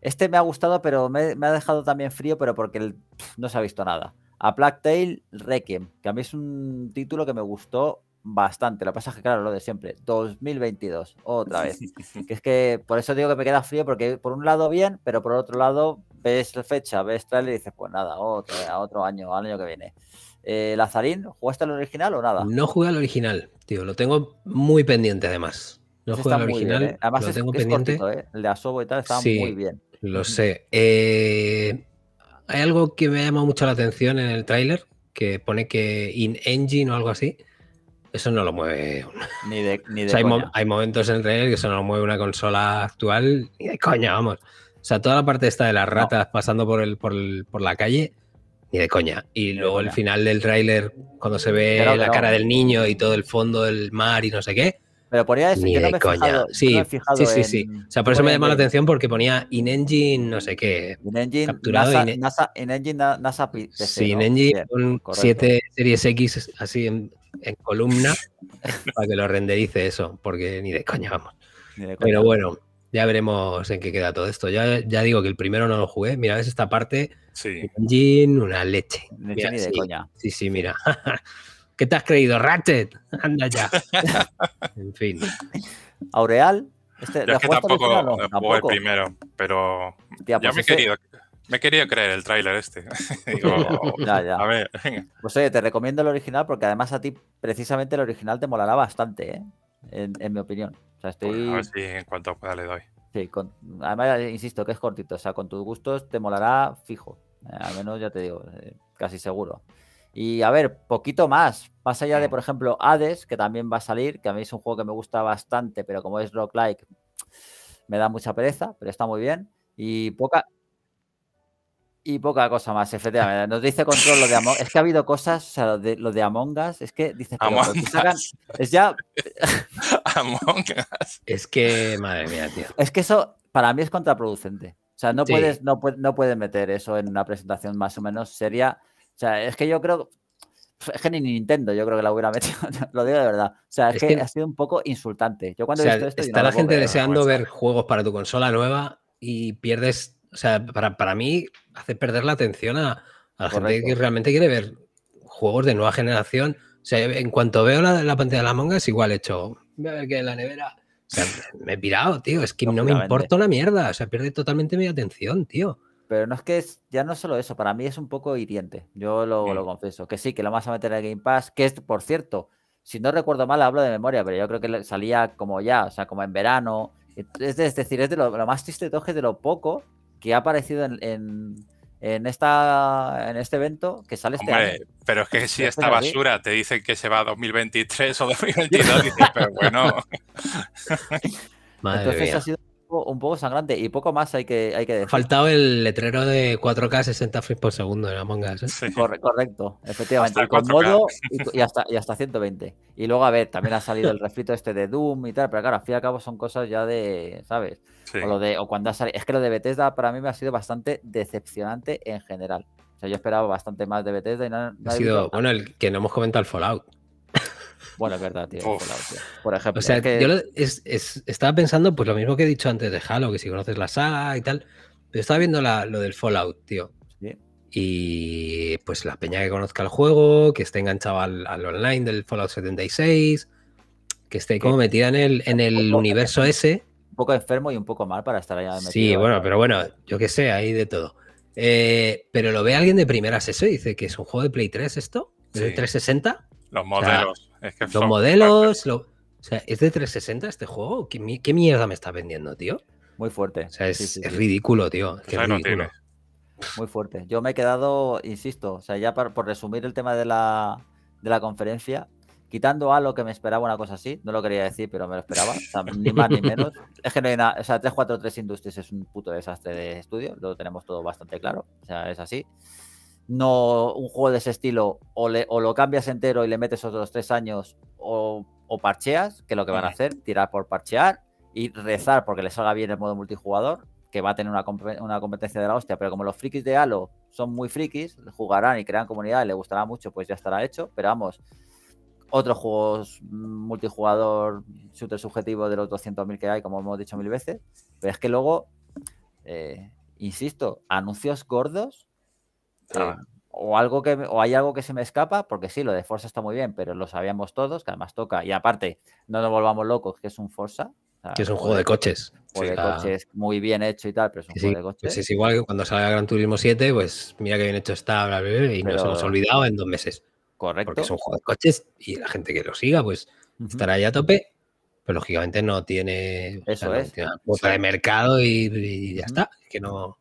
este me ha gustado, pero me, ha dejado también frío, pero porque no se ha visto nada. A Tale, Requiem, que a mí es un título que me gustó bastante. Lo que pasa que, claro, lo de siempre, 2022, otra vez. que es que por eso digo que me queda frío, porque por un lado bien, pero por otro lado ves la fecha, ves trailer y dices, pues nada, otro, otro año, al año que viene. Eh, Lazarín, ¿jugaste al original o nada? No juega al original, tío, lo tengo muy pendiente además. No juega al original, ¿eh? además lo tengo pendiente. ¿eh? El de Asobo y tal estaba muy bien. Lo sé. hay algo que me ha llamado mucho la atención en el tráiler, que pone que in engine o algo así. Eso no lo mueve. Ni de, ni hay, momentos en el que eso no lo mueve una consola actual ni de coña, vamos. O sea, toda la parte esta de las ratas pasando por, el, por, la calle, ni de coña. Y luego el final del tráiler, cuando se ve la cara del niño y todo el fondo del mar y no sé qué. Pero ponía eso, ni de coña. sí, sí, sí, O sea, por eso me llamó la atención porque ponía in-engine, no sé qué. in capturado. NASA, e- engine NASA Sí, in-engine, 7 series X así en en columna para que lo renderice eso, porque ni de coña vamos. Pero bueno, ya veremos en qué queda todo esto. Ya, ya digo que el primero no lo jugué. Mira, ves esta parte. Sí. una leche. ni de coña. Sí, sí, mira. ¿Qué te has creído, Ratchet? Anda ya. en fin. Aureal. Este, Yo es tampoco, no, el primero, pero pues ya me he querido, me he querido creer el tráiler este. ya, ya. Pues oye, te recomiendo el original porque además a ti precisamente el original te molará bastante, ¿eh? en, mi opinión. O sea, estoy... Pues, a ver si en cuanto pueda le doy. Sí, además insisto que es cortito, o sea, con tus gustos te molará fijo. Eh, al menos ya te digo, eh, casi seguro. Y a ver, poquito más. Más allá de, mm. por ejemplo, Hades, que también va a salir, que a mí es un juego que me gusta bastante, pero como es rock-like, me da mucha pereza, pero está muy bien. Y poca, y poca cosa más, efectivamente. Nos dice control lo de Among Es que ha habido cosas, o sea, lo de, lo de Among Us, es que dice. es ya. Among Us. Es que, madre mía, tío. Es que eso para mí es contraproducente. O sea, no, puedes, no, no puedes meter eso en una presentación más o menos seria. O sea, es que yo creo. Es que ni Nintendo yo creo que la hubiera metido, lo digo de verdad. O sea, es, que, ha sido un poco insultante. Yo cuando Está la gente deseando ver juegos para tu consola nueva y pierdes o sea, para, para mí hace perder la atención a, la gente que realmente quiere ver juegos de nueva generación. O sea, en cuanto veo la, la pantalla de la manga, es igual hecho. la nevera. me he pirado, tío. Es que no me importa una mierda. O sea, pierde totalmente mi atención, tío. Pero no es que es, ya no solo eso, para mí es un poco hiriente. Yo lo, mm. confieso. Que sí, que lo vas a meter en Game Pass. Que es, por cierto, si no recuerdo mal, hablo de memoria, pero yo creo que salía como ya, o sea, como en verano. Es, decir, es de lo, más triste de todo, es de lo poco que ha aparecido en, en, esta, en este evento que sale este Hombre, Pero es que si esta basura te dicen que se va a 2023 o 2022, dices, pero bueno. Madre mía un poco sangrante y poco más hay que, hay que decir. el letrero de 4K 60 frames por segundo en Among Us. ¿eh? correcto, efectivamente. y con modo y, hasta, y hasta 120. Y luego, a ver, también ha salido el refrito este de Doom y tal, pero claro, al fin y al cabo son cosas ya de, ¿sabes? O, lo de, o cuando ha salido. Es que lo de Bethesda para mí me ha sido bastante decepcionante en general. O sea, yo esperaba bastante más de Bethesda y no, ha sido, bueno, el que no hemos comentado el Fallout. Bueno, es verdad, tío. Por ejemplo. O sea, yo estaba pensando, pues lo mismo que he dicho antes de Halo, que si conoces la saga y tal. Pero estaba viendo lo del Fallout, tío. Y pues la peña que conozca el juego, que esté enganchado al, online del Fallout 76, que esté como metida en el, universo ese. Un poco enfermo y un poco mal para estar allá metido. Sí, bueno, pero bueno, yo qué sé, hay de todo. Eh, pero lo ve alguien de primeras eso y dice que es un juego de Play 3 esto, de 360. Los modelos. Los modelos. o sea, ¿es de 360 este juego? ¿Qué, mierda me está vendiendo, tío? Muy fuerte. O sea, es, ridículo, tío. Pues ridículo. Muy fuerte. Yo me he quedado, insisto, o sea, ya por, por resumir el tema de la, de la conferencia, quitando a lo que me esperaba una cosa así, no lo quería decir, pero me lo esperaba, ni más ni menos. Es que no hay nada, o sea, 343 Industries es un puto desastre de estudio, lo tenemos todo bastante claro, o sea, es así no un juego de ese estilo o, lo cambias entero y le metes otros tres años o, parcheas, que es lo que van a hacer, tirar por parchear y rezar porque les salga bien el modo multijugador, que va a tener una, competencia de la hostia, pero como los frikis de Halo son muy frikis, jugarán y crean comunidad y les gustará mucho, pues ya estará hecho, pero vamos, otros juegos multijugador, shooter subjetivo de los 200.000 que hay, como hemos dicho mil veces, pero es que luego, eh, insisto, anuncios gordos Ah. o, algo que, hay algo que se me escapa, porque sí, lo de Forza está muy bien, pero lo sabíamos todos, que además toca. Y aparte, no nos volvamos locos, que es un Forza. que es un juego de coches. Juego de coches muy bien hecho y tal, pero es un juego de pues coches. Pues es igual que cuando salga Gran Turismo 7, pues mira qué bien hecho está, y nos hemos olvidado en dos meses. Correcto. Porque es un juego de coches y la gente que lo siga, pues estará ya a tope, pero lógicamente no tiene, Eso es. de mercado y, ya está. que no.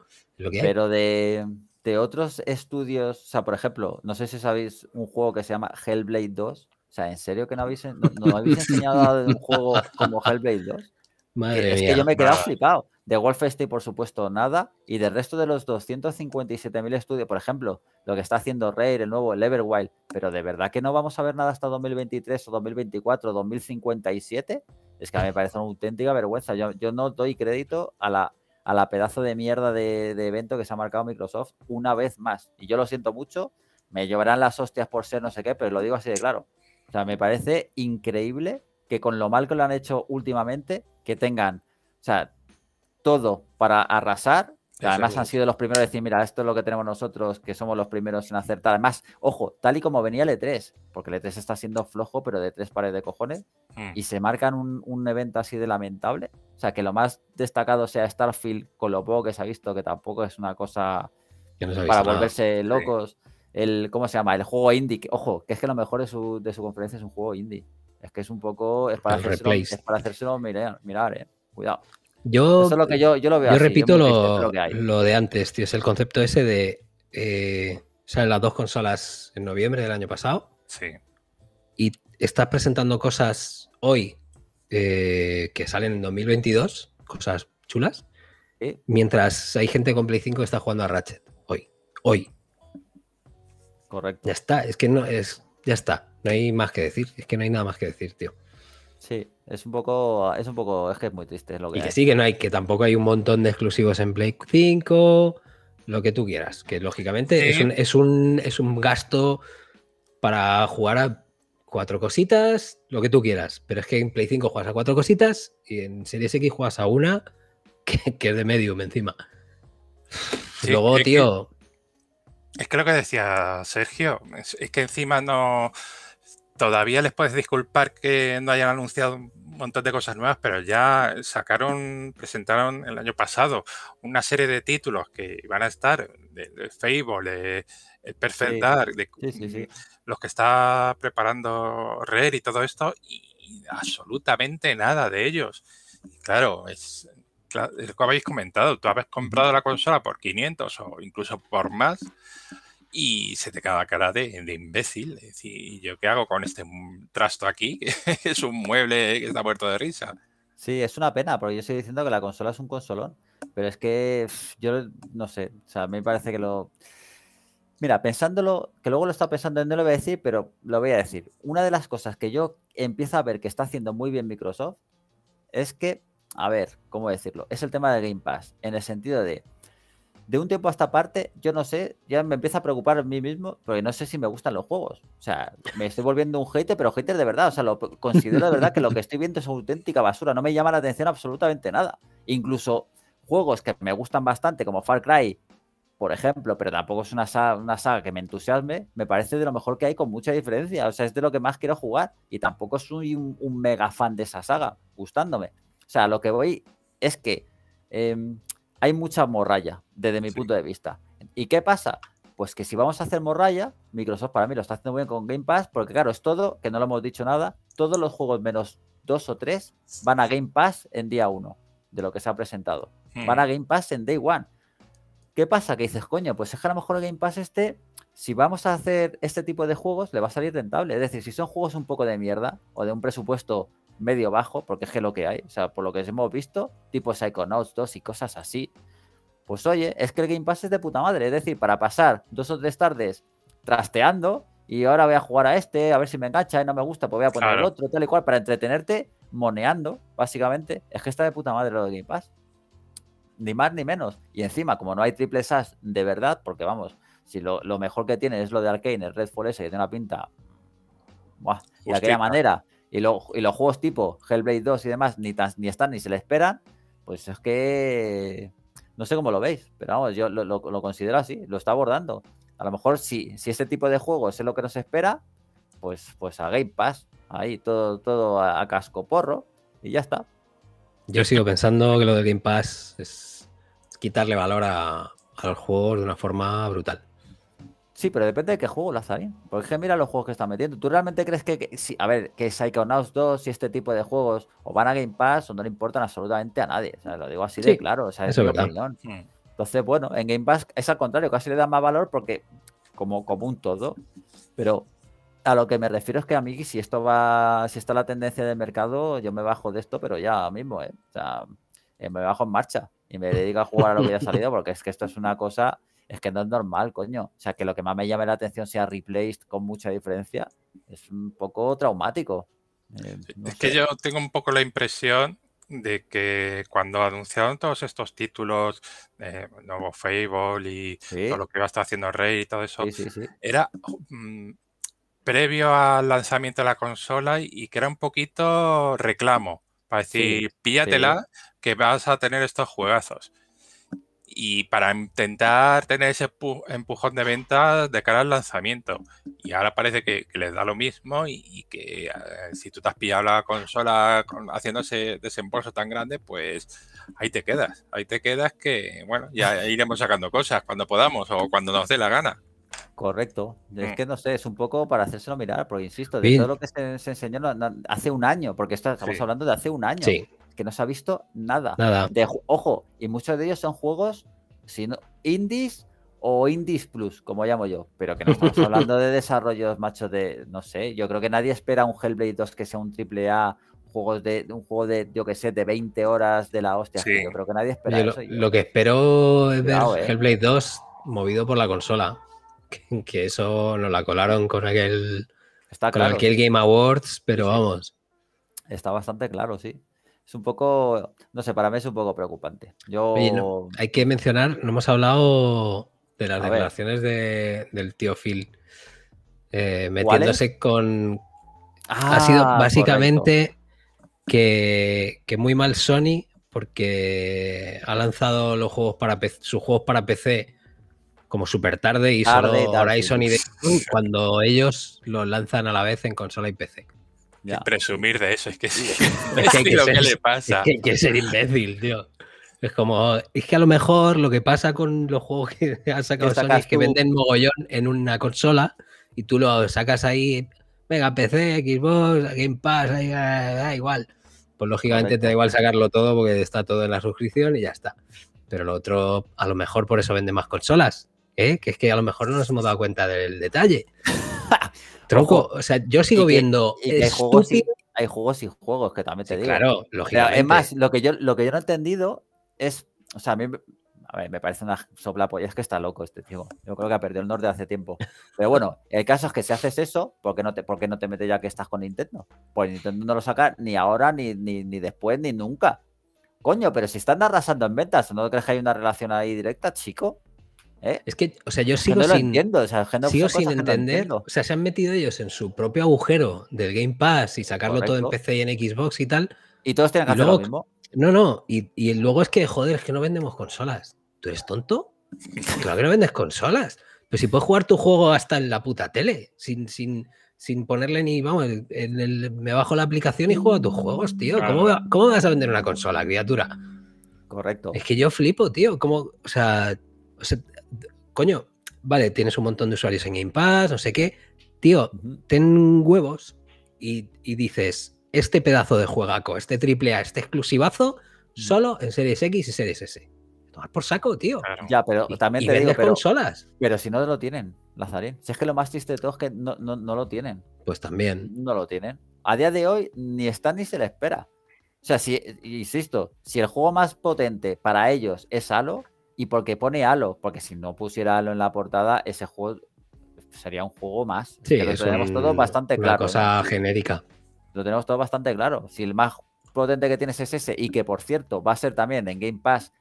Pero de de otros estudios, o sea, por ejemplo, no sé si sabéis un juego que se llama Hellblade 2. O sea, ¿en serio que no habéis, no, habéis enseñado un juego como Hellblade 2? Madre es que yo me he quedado flipado. De Wolfenstein, por supuesto, nada. Y del resto de los 257.000 estudios, por ejemplo, lo que está haciendo Rare, el nuevo el Everwild, pero de verdad que no vamos a ver nada hasta 2023 o 2024 2057. Es que a mí me parece una auténtica vergüenza. yo no doy crédito a la a la pedazo de mierda de, evento que se ha marcado Microsoft una vez más. Y yo lo siento mucho, me llevarán las hostias por ser no sé qué, pero lo digo así de claro. O sea, me parece increíble que con lo mal que lo han hecho últimamente, que tengan, o sea, todo para arrasar. además han sido los primeros a decir, mira, esto es lo que tenemos nosotros, que somos los primeros en acertar. Además, ojo, tal y como venía el E3, porque el E3 está siendo flojo, pero de tres pares de cojones, hmm. y se marcan un, un evento así de lamentable. O sea, que lo más destacado sea Starfield, con lo poco que se ha visto, que tampoco es una cosa para volverse locos. El, ¿Cómo se llama? El juego indie. ojo, que es que lo mejor de su, de su conferencia es un juego indie. Es que es un poco. Es para hacerse es para hacerse mirar, mirar eh. Cuidado. Yo, lo que yo, yo lo veo. Yo repito lo, de antes, tío. Es el concepto ese de. Eh, las dos consolas en noviembre del año pasado. Sí. Y estás presentando cosas hoy eh, que salen en 2022, cosas chulas, mientras hay gente con Play 5 que está jugando a Ratchet hoy. Hoy. Correcto. Ya está, es que no es. Ya está, no hay más que decir, es que no hay nada más que decir, tío. Sí, es un poco, es un poco, es que es muy triste lo que. Y que sí, que no hay, que tampoco hay un montón de exclusivos en Play 5, lo que tú quieras, que lógicamente es, un, es un gasto para jugar a cuatro cositas, lo que tú quieras. Pero es que en Play 5 juegas a cuatro cositas y en Series X juegas a una que, es de medium encima. Luego, tío. es que lo que decía Sergio, es, que encima no. Todavía les puedes disculpar que no hayan anunciado un montón de cosas nuevas, pero ya sacaron, presentaron el año pasado una serie de títulos que iban a estar, de, de Fable, el Perfect sí, Dark, los que está preparando red y todo esto, y absolutamente nada de ellos. claro, es, como que habéis comentado, tú habéis comprado la consola por 500 o incluso por más y se te queda cara de, de imbécil. Es decir, ¿yo qué hago con este trasto aquí? es un mueble que está muerto de risa. Sí, es una pena, porque yo estoy diciendo que la consola es un consolón, pero es que yo no sé, o sea, me parece que lo... Mira, pensándolo, que luego lo está pensando, no lo voy a decir, pero lo voy a decir. Una de las cosas que yo empiezo a ver que está haciendo muy bien Microsoft es que, a ver, ¿cómo decirlo? Es el tema de Game Pass, en el sentido de, de un tiempo a esta parte, yo no sé, ya me empieza a preocupar a mí mismo, porque no sé si me gustan los juegos. O sea, me estoy volviendo un hater, pero hater de verdad. O sea, lo considero de verdad que lo que estoy viendo es auténtica basura. No me llama la atención absolutamente nada. Incluso juegos que me gustan bastante, como Far Cry, por ejemplo, pero tampoco es una saga, una saga que me entusiasme, me parece de lo mejor que hay con mucha diferencia. O sea, es de lo que más quiero jugar y tampoco soy un, mega fan de esa saga, gustándome. O sea, lo que voy es que em, hay mucha morralla desde mi punto de vista. ¿Y qué pasa? Pues que si vamos a hacer morralla, Microsoft para mí lo está haciendo muy bien con Game Pass, porque claro, es todo, que no lo hemos dicho nada, todos los juegos menos dos o tres van a Game Pass en día uno de lo que se ha presentado. Hmm. Van a Game Pass en Day One. ¿Qué pasa? Que dices, coño, pues es que a lo mejor el Game Pass este, si vamos a hacer este tipo de juegos, le va a salir rentable. Es decir, si son juegos un poco de mierda o de un presupuesto medio bajo, porque es que lo que hay, o sea, por lo que hemos visto, tipo Psychonauts 2 y cosas así, pues oye, es que el Game Pass es de puta madre. Es decir, para pasar dos o tres tardes trasteando y ahora voy a jugar a este, a ver si me engancha y no me gusta, pues voy a poner el otro, tal y cual, para entretenerte moneando, básicamente. Es que está de puta madre lo de Game Pass ni más ni menos. Y encima, como no hay triple sas de verdad, porque vamos, si lo, mejor que tiene es lo de Arcane, el Red Forest, que tiene una pinta buah, de aquella manera, y, y, los juegos tipo Hellblade 2 y demás ni, ni están ni se le esperan, pues es que no sé cómo lo veis, pero vamos, yo lo, considero así, lo está abordando. A lo mejor si, si este tipo de juegos es lo que nos espera, pues, pues a Game Pass, ahí todo, todo a, a casco porro y ya está. Yo sigo pensando que lo de Game Pass es quitarle valor a, juego los juegos de una forma brutal. Sí, pero depende de qué juego lo haces. Porque mira los juegos que está metiendo. ¿Tú realmente crees que, a ver, que Psychonauts 2 y este tipo de juegos o van a Game Pass o no le importan absolutamente a nadie? O sea, lo digo así de claro. O sea, es opinión. Mm. Entonces, bueno, en Game Pass es al contrario, casi le da más valor porque como, como un todo. Pero a lo que me refiero es que a mí, si esto va, si está la tendencia del mercado, yo me bajo de esto, pero ya mismo, ¿eh? O sea, eh, me bajo en marcha y me dedico a jugar a lo que ya ha salido, porque es que esto es una cosa, es que no es normal, coño. O sea, que lo que más me llame la atención sea replaced con mucha diferencia, es un poco traumático. Eh, es que yo tengo un poco la impresión de que cuando anunciaron todos estos títulos, eh, Nuevo Fable y todo lo que iba a estar haciendo Rey y todo eso, era mm, previo al lanzamiento de la consola y que era un poquito reclamo, para decir, sí, píllatela que vas a tener estos juegazos. Y para intentar tener ese empujón de ventas de cara al lanzamiento. Y ahora parece que, les da lo mismo y, que eh, si tú te has pillado la consola con, haciendo ese desembolso tan grande, pues ahí te quedas. Ahí te quedas que, bueno, ya iremos sacando cosas cuando podamos o cuando nos dé la gana. Correcto. Es eh. que no sé, es un poco para hacérselo mirar, porque insisto, de todo lo que se, enseñó hace un año, porque estamos hablando de hace un año, que no se ha visto nada. nada. De, ojo, y muchos de ellos son juegos sino, indies o indies plus, como llamo yo, pero que no estamos hablando de desarrollos, macho, de, no sé, yo creo que nadie espera un Hellblade 2 que sea un triple A juegos de un juego de yo que sé de 20 horas de la hostia yo creo que nadie espera eso, lo, que espero es ver eh. Hellblade 2 movido por la consola que, eso nos la colaron con aquel, Game Awards, pero vamos. Está bastante claro, sí. Es un poco, no sé, para mí es un poco preocupante. Yo... hay que mencionar, no hemos hablado de las declaraciones del tío Phil, eh, metiéndose con... ha ah, sido básicamente que, que, muy mal Sony porque ha lanzado los juegos para sus juegos para PC como súper tarde y solo Horizon y cuando ellos lo lanzan a la vez en consola y PC. Ya. Presumir de eso, es que sí. es que, lo que le pasa. Es que ser imbécil, tío. Es como, es que a lo mejor lo que pasa con los juegos que ha sacado es que venden mogollón en una consola y tú lo sacas ahí, venga, PC, Xbox, Game Pass, ahí, da igual. Pues lógicamente te da igual sacarlo todo porque está todo en la suscripción y ya está. Pero lo otro, a lo mejor por eso vende más consolas. ¿eh? que es que a lo mejor no nos hemos dado cuenta del detalle. Tronco, o sea, yo sigo viendo. hay, juegos y, juegos que también te digo. Claro, lógicamente. es más, lo que, yo, lo que yo no he entendido es. O sea, a mí me parece una polla. es que está loco este tío. Yo creo que ha perdido el norte hace tiempo. Pero bueno, el caso es que si haces eso, ¿por qué no te, no te metes ya que estás con Nintendo? Pues Nintendo no lo saca ni ahora, ni, ni, ni después, ni nunca. Coño, pero si están arrasando en ventas, ¿no crees que hay una relación ahí directa, chico? ¿Eh? Es que, o sea, yo sigo sin, o sea, entender. o sea, se han metido ellos en su propio agujero del Game Pass y sacarlo todo en PC y en Xbox y tal. Y todos tienen que No, no, y, luego es que, joder, es que no vendemos consolas. ¿Tú eres tonto? Claro que no vendes consolas. Pero si puedes jugar tu juego hasta en la puta tele, sin, sin, sin ponerle ni, vamos, en me bajo la aplicación y juego tus juegos, tío. ¿Cómo, ¿Cómo vas a vender una consola, criatura? Correcto. Es que yo flipo, tío. Como, o sea, o sea coño, vale, tienes un montón de usuarios en Game Pass, no sé qué, tío, ten huevos y, dices, este pedazo de juegaco, este triple A, este exclusivazo, mm. solo en Series X y Series S. Tomar por saco, tío. Ya, pero también te digo, pero, consolas. Pero si no lo tienen, Lazarín. Si es que lo más triste de todo es que no, lo tienen. Pues también. No lo tienen. A día de hoy ni está ni se le espera. O sea, si, insisto, si el juego más potente para ellos es Halo, y porque pone Halo, porque si no pusiera Halo en la portada, ese juego sería un juego más. Sí, lo tenemos todo bastante una claro. ¿eh? cosa genérica. Lo tenemos todo bastante claro. Si el más potente que tienes es ese, y que por cierto va a ser también en Game Pass,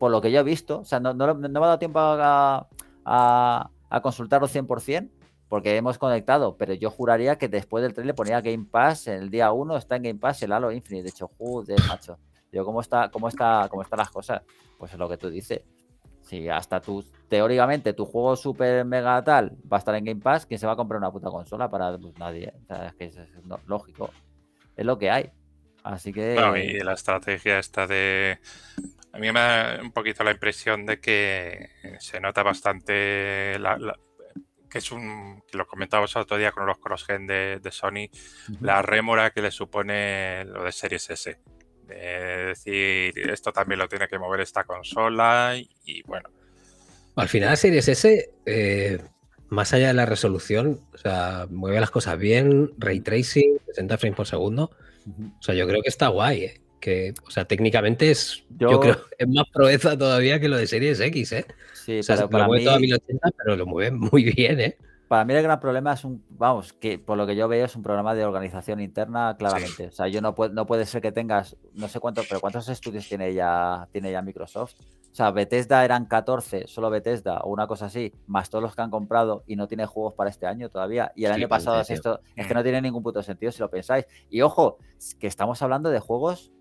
por lo que yo he visto, o sea, no, no, me ha dado tiempo a, a, a consultarlo 100%, porque hemos conectado, pero yo juraría que después del trailer ponía Game Pass, el día 1 está en Game Pass el Halo Infinite, de hecho, joder, macho. Yo, ¿cómo está, cómo está, cómo están las cosas? Pues es lo que tú dices. Si hasta tú, teóricamente, tu juego super mega tal va a estar en Game Pass, ¿quién se va a comprar una puta consola? Para pues, nadie. es que es, lógico. Es lo que hay. Así que. y la estrategia está de. A mí me da un poquito la impresión de que se nota bastante que es un, que lo comentábamos el otro día con los gen de, de Sony, la rémora que le supone lo de Series S, es decir esto también lo tiene que mover esta consola y, bueno. Al final Series S, eh, más allá de la resolución, o sea, mueve las cosas bien, ray tracing, 60 frames por segundo. O sea, yo creo que está guay, ¿eh? que, o sea, técnicamente es, yo... creo, es más proeza todavía que lo de Series X, ¿eh? o sea, pero lo mueve mí... todo a 1080, pero lo mueve muy bien, ¿eh? para mí el gran problema es un, vamos, que por lo que yo veo es un programa de organización interna claramente. O sea, yo no, puedo, no puede ser que tengas, no sé cuántos, pero cuántos estudios tiene ya, tiene ya Microsoft. O sea, Bethesda eran 14, solo Bethesda o una cosa así, más todos los que han comprado y no tiene juegos para este año todavía. Y el año pasado es esto, es que no tiene ningún puto sentido si lo pensáis. Y ojo, que estamos hablando de juegos,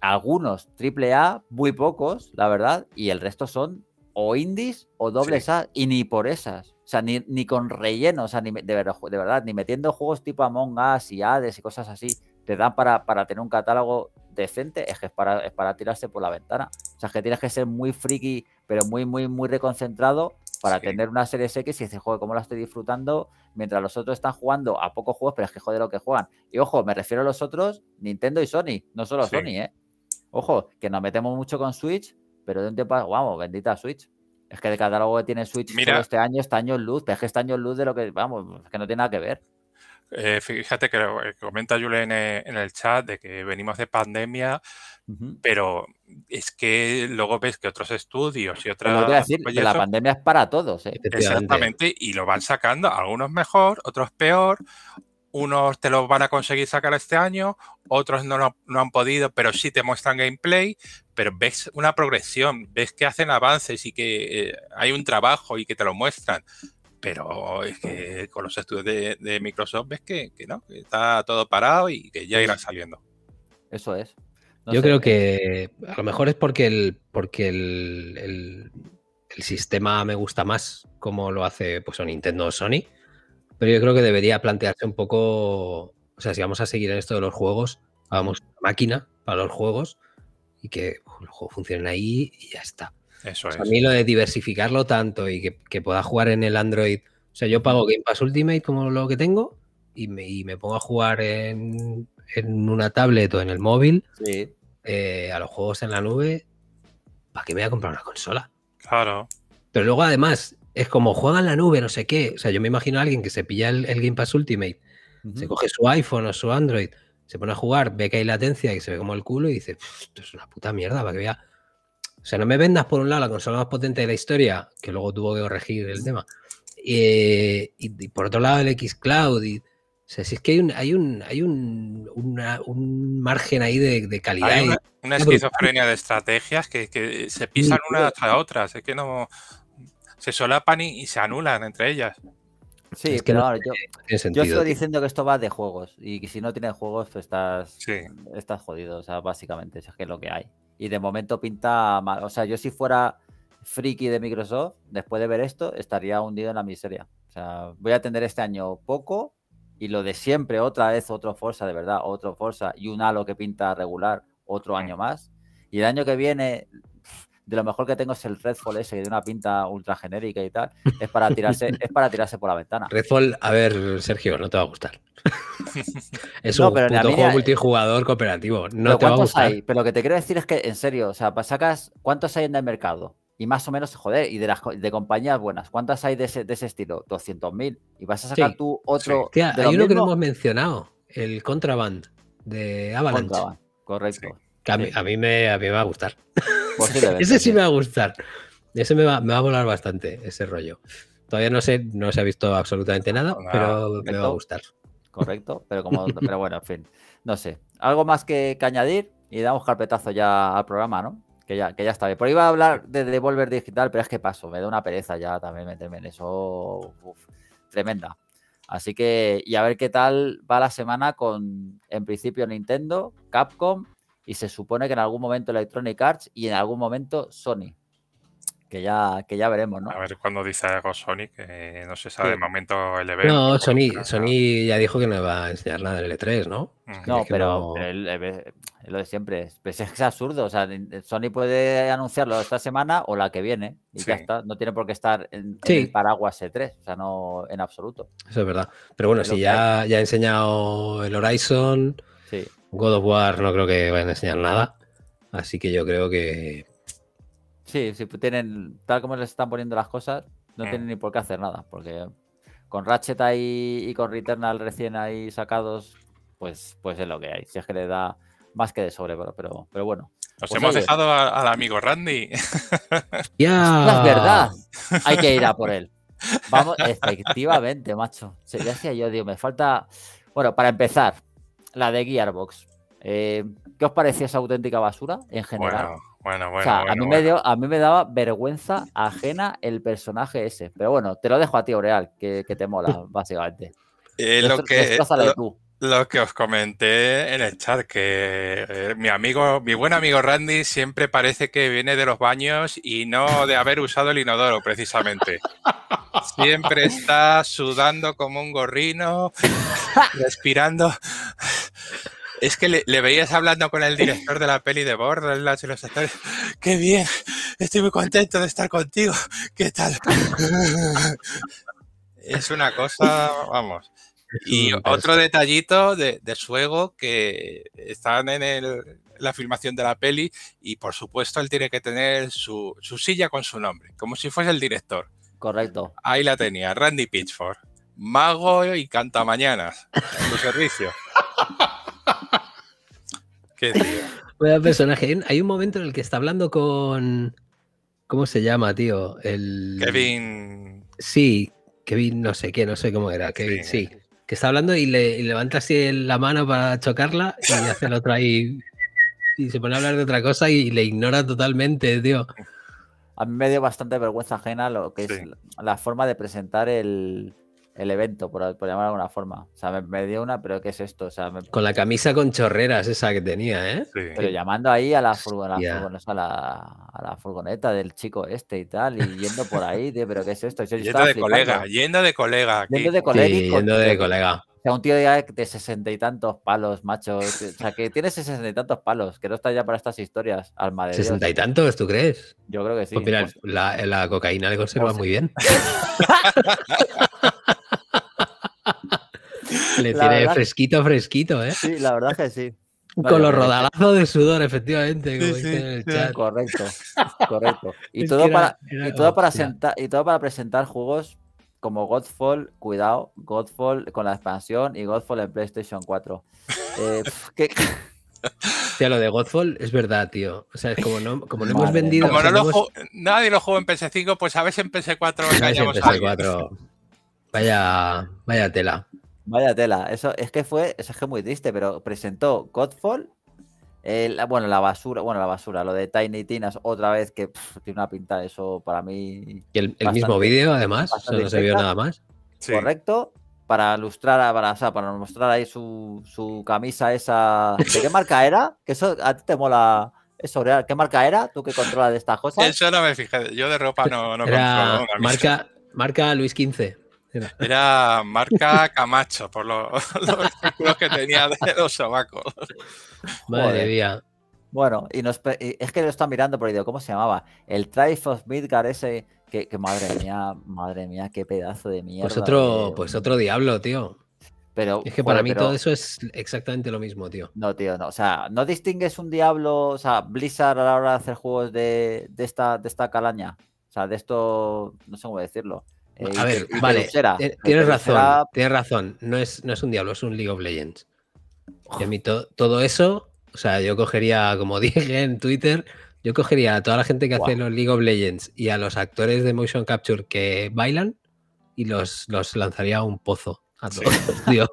algunos AAA, muy pocos, la verdad, y el resto son o indies o dobles y ni por esas. O sea, ni, con relleno, o sea, ni, de, verdad, ni metiendo juegos tipo Among Us y Hades y cosas así, te dan para, para tener un catálogo decente, es que es para, tirarse por la ventana. O sea, es que tienes que ser muy friki, pero muy, muy, muy reconcentrado para tener una serie X y decir, joder, ¿cómo la estoy disfrutando? Mientras los otros están jugando a pocos juegos, pero es que joder lo que juegan. Y ojo, me refiero a los otros, Nintendo y Sony, no solo Sony, ¿eh? Ojo, que nos metemos mucho con Switch, pero de un tiempo, vamos, bendita Switch. Es que el catálogo que tiene Switch Mira, este año está año en luz, es que está año en luz de lo que, vamos, es que no tiene nada que ver. Eh, fíjate que, lo, eh, comenta Julen en el chat de que venimos de pandemia, pero es que luego ves que otros estudios y otras. decir, la pandemia es para todos. ¿eh? Exactamente, y lo van sacando, algunos mejor, otros peor, unos te los van a conseguir sacar este año, otros no, no, han podido, pero sí te muestran gameplay, pero ves una progresión, ves que hacen avances y que eh, hay un trabajo y que te lo muestran. Pero es que con los estudios de, Microsoft ves que, no, que está todo parado y que ya irán saliendo. Eso es. Yo creo que a lo mejor es porque el, porque el, el, sistema me gusta más como lo hace pues, Nintendo o Sony pero yo creo que debería plantearse un poco, o sea, si vamos a seguir en esto de los juegos, hagamos una máquina para los juegos y que pues, los juegos funcionen ahí y ya está. Eso es. A mí lo de diversificarlo tanto y que, pueda jugar en el Android. O sea, yo pago Game Pass Ultimate como lo que tengo y me, pongo a jugar en, una tablet o en el móvil eh, a los juegos en la nube. ¿Para qué me voy a comprar una consola? Claro. Pero luego, además, es como juega en la nube, no sé qué. O sea, yo me imagino a alguien que se pilla el, Game Pass Ultimate, se coge su iPhone o su Android, se pone a jugar, ve que hay latencia y se ve como el culo y dice, esto es una puta mierda para que vea. O sea, no me vendas por un lado la consola más potente de la historia, que luego tuvo que corregir el tema, eh, y, por otro lado el X Cloud. Y, o sea, si es que hay un, hay un, margen ahí de, calidad. una, esquizofrenia de estrategias que, se pisan una tras otra. Es que no, se solapan y, se anulan entre ellas. Sí, es que no, yo, yo, estoy diciendo que esto va de juegos y que si no tienes juegos pues estás, estás jodido, o sea, básicamente, eso es lo que hay. Y de momento pinta mal, o sea, yo si fuera friki de Microsoft, después de ver esto, estaría hundido en la miseria. O sea, voy a tener este año poco y lo de siempre, otra vez otro Forza, de verdad, otro Forza y un Halo que pinta regular otro mm. año más. Y el año que viene, de lo mejor que tengo es el Redfall ese, que tiene una pinta ultra genérica y tal. Es para tirarse, es para tirarse por la ventana. Redfall, a ver, Sergio, no te va a gustar. es un juego multijugador cooperativo. No te va a gustar. Pero lo que te quiero decir es que, en serio, o sea, sacas cuántos hay en el mercado. Y más o menos, joder, y de las de compañías buenas, ¿cuántas hay de ese, de ese estilo? 200.000. Y vas a sacar tú otro. hay uno que no hemos mencionado, el Contraband de Avalanche. correcto a, mí, me, me, va a gustar. ese sí me va a gustar. Ese me va, a volar bastante, ese rollo. Todavía no sé, no se ha visto absolutamente nada, ah, pero me va a gustar. Correcto, pero, como, pero bueno, en fin. No sé. Algo más que, que añadir y damos carpetazo ya al programa, ¿no? Que ya, que ya está bien. Por ahí iba a hablar de Devolver Digital, pero es que paso, me da una pereza ya también meterme en eso. tremenda. Así que, y a ver qué tal va la semana con, en principio, Nintendo, Capcom y se supone que en algún momento Electronic Arts y en algún momento Sony. Que ya, que ya veremos, ¿no? A ver cuando dice algo Sony, que no se sabe de momento el No, Sony, Sony ya dijo que no va a enseñar nada del E3, ¿no? No, pero, lo de siempre. es, pues absurdo. O sea, Sony puede anunciarlo esta semana o la que viene. Y ya está. No tiene por qué estar en, el paraguas E3. O sea, no en absoluto. Eso es verdad. Pero bueno, si ya, ya ha enseñado el Horizon God of War no creo que vayan a enseñar nada. Así que yo creo que. Sí, si tienen. Tal como les están poniendo las cosas, no mm. tienen ni por qué hacer nada. Porque con Ratchet ahí y con Returnal recién ahí sacados, pues, pues es lo que hay. Si es que le da más que de sobre, pero, pero, bueno. Nos pues hemos dejado al amigo Randy. Ya. Es verdad. Hay que ir a por él. Vamos, efectivamente, macho. Ya yo, digo, me falta. Bueno, para empezar, la de Gearbox. Eh, ¿Qué os parecía esa auténtica basura en general? Bueno, bueno, bueno. O sea, a, mí Me daba vergüenza ajena el personaje ese. Pero bueno, te lo dejo a ti, Oreal, que, te mola, básicamente. Eh, lo, que, lo, que os comenté en el chat, que eh, mi amigo, mi buen amigo Randy siempre parece que viene de los baños y no de haber usado el inodoro, precisamente. Siempre está sudando como un gorrino, respirando. Es que le, veías hablando con el director de la peli de Borderlands y los actores. ¡Qué bien! Estoy muy contento de estar contigo. ¿Qué tal? Es una cosa, vamos. Y otro detallito de, su ego que están en la filmación de la peli y por supuesto él tiene que tener su silla con su nombre, como si fuese el director. Correcto. Ahí la tenía, Randy Pitchford. Mago y canta mañanas. En tu servicio. Qué tío. personaje. Hay un momento en el que está hablando con. ¿Cómo se llama, tío? El... Kevin. Sí, Kevin, no sé qué, no sé cómo era. Kevin, sí. Que está hablando y, le, levanta así la mano para chocarla y hace la otra ahí. Y se pone a hablar de otra cosa y le ignora totalmente, tío a me dio bastante vergüenza ajena lo que es la forma de presentar el, evento, por, por llamarlo de alguna forma. O sea, me, dio una, pero ¿qué es esto? O Con la camisa con chorreras esa que tenía, ¿eh? Pero llamando ahí a la, furgoneta del chico este y tal, y yendo por ahí, pero ¿qué es esto? yendo, de colega, yendo de colega, yendo de colega un tío de, de sesenta y tantos palos, macho. O sea, que tiene sesenta y tantos palos, que no está ya para estas historias, alma de ¿Sesenta y tantos, tú crees? Yo creo que sí. Pues mira, pues La, cocaína le conserva pues muy bien. le tiene fresquito, fresquito, ¿eh? Sí, la verdad que sí. Con los rodalazos de sudor, efectivamente, como en el chat. Correcto, correcto. Y todo, para, y todo para presentar juegos como Godfall, cuidado, Godfall con la expansión y Godfall en PlayStation 4. Eh, lo de Godfall es verdad, tío. O sea, es como no, hemos vendido. Como nadie lo jugó en PS5, pues a veces en PS4 Vaya, vaya tela. Vaya tela. Eso es que fue, es que muy triste, pero presentó Godfall Ah, bueno, la basura, bueno, la basura, lo de Tiny Tinas otra vez que tiene una pinta eso para mí. Y el, mismo vídeo, además, no se vio nada más. Correcto, para ilustrar, para, para mostrar ahí su, su, camisa esa. ¿De qué marca era? Que eso a ti te mola. Eso, ¿Qué marca era? ¿Tú que controlas de estas cosas? Eso no me fijé. Yo de ropa no, no Marca, marca Luis XV. Era, marca Camacho, por los, los círculos que tenía de los sobacos. Madre mía. Bueno, y, es que lo está mirando por digo, ¿cómo se llamaba? El Trife of Midgar ese, que, madre mía, madre mía, qué pedazo de mierda. Pues otro, pues otro diablo, tío. Pero, es que para mí todo eso es exactamente lo mismo, tío. No, tío, no. O sea, no distingues un diablo, o sea, Blizzard a la hora de hacer juegos de, esta, de esta calaña. O sea, de esto, no sé cómo decirlo. Eh, a ver, vale, tienes razón, tienes razón. No es, no es un diablo, es un League of Legends. Y a mí todo eso, o sea, yo cogería, como dije en Twitter, yo cogería a toda la gente que hace los League of Legends y a los actores de Motion Capture que bailan y los, los lanzaría a un pozo. A todos, Dios. tío.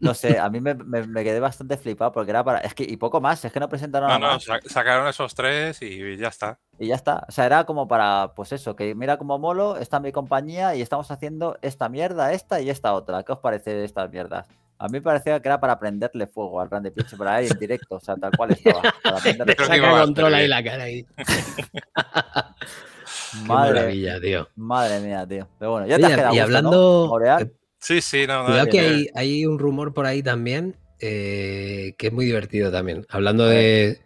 No sé, a mí me, quedé bastante flipado porque era para. Es que, y poco más, es que no presentaron nada. No, sacaron esos tres y ya está. Y ya está. O sea, era como para, pues eso, que mira como molo, está mi compañía y estamos haciendo esta mierda, esta y esta otra. ¿Qué os parece de estas mierdas? A mí parecía que era para prenderle fuego al grande pinche, por ahí en directo, o sea, tal cual estaba. Para prenderle fuego. control ahí la cara madre, mía, tío. Madre mía, tío. Pero bueno, ya te Y hablando. Sí, sí, no, que Hay, un rumor por ahí también eh, que es muy divertido también. Hablando de,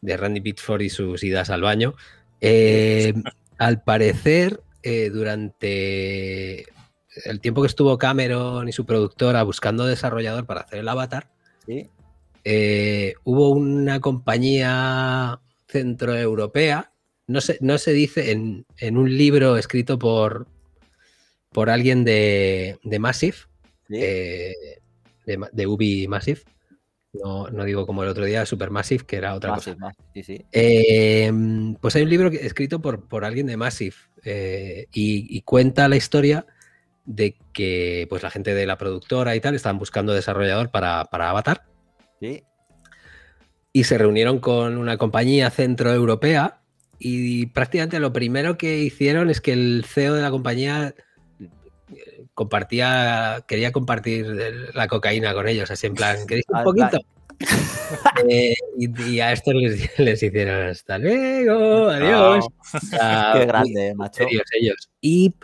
de Randy Pitchford y sus idas al baño, eh, al parecer, eh, durante el tiempo que estuvo Cameron y su productora buscando desarrollador para hacer el avatar, hubo una compañía centroeuropea, no se, no se dice en un libro escrito por, por alguien de, de Massive, eh, de, Ubi Massive. No, no, digo como el otro día, Super Massive que era otra cosa. Em, pues hay un libro escrito por, por, alguien de Massive eh, y, cuenta la historia de que pues la gente de la productora y tal estaban buscando desarrollador para, Avatar. Y se reunieron con una compañía centroeuropea y prácticamente lo primero que hicieron es que el CEO de la compañía compartía, quería compartir la cocaína con ellos, así en plan, ¿queréis un ah, poquito? Eh, y, a estos les, hicieron hasta luego, adiós. Ah, qué grande, macho. Ellos. Y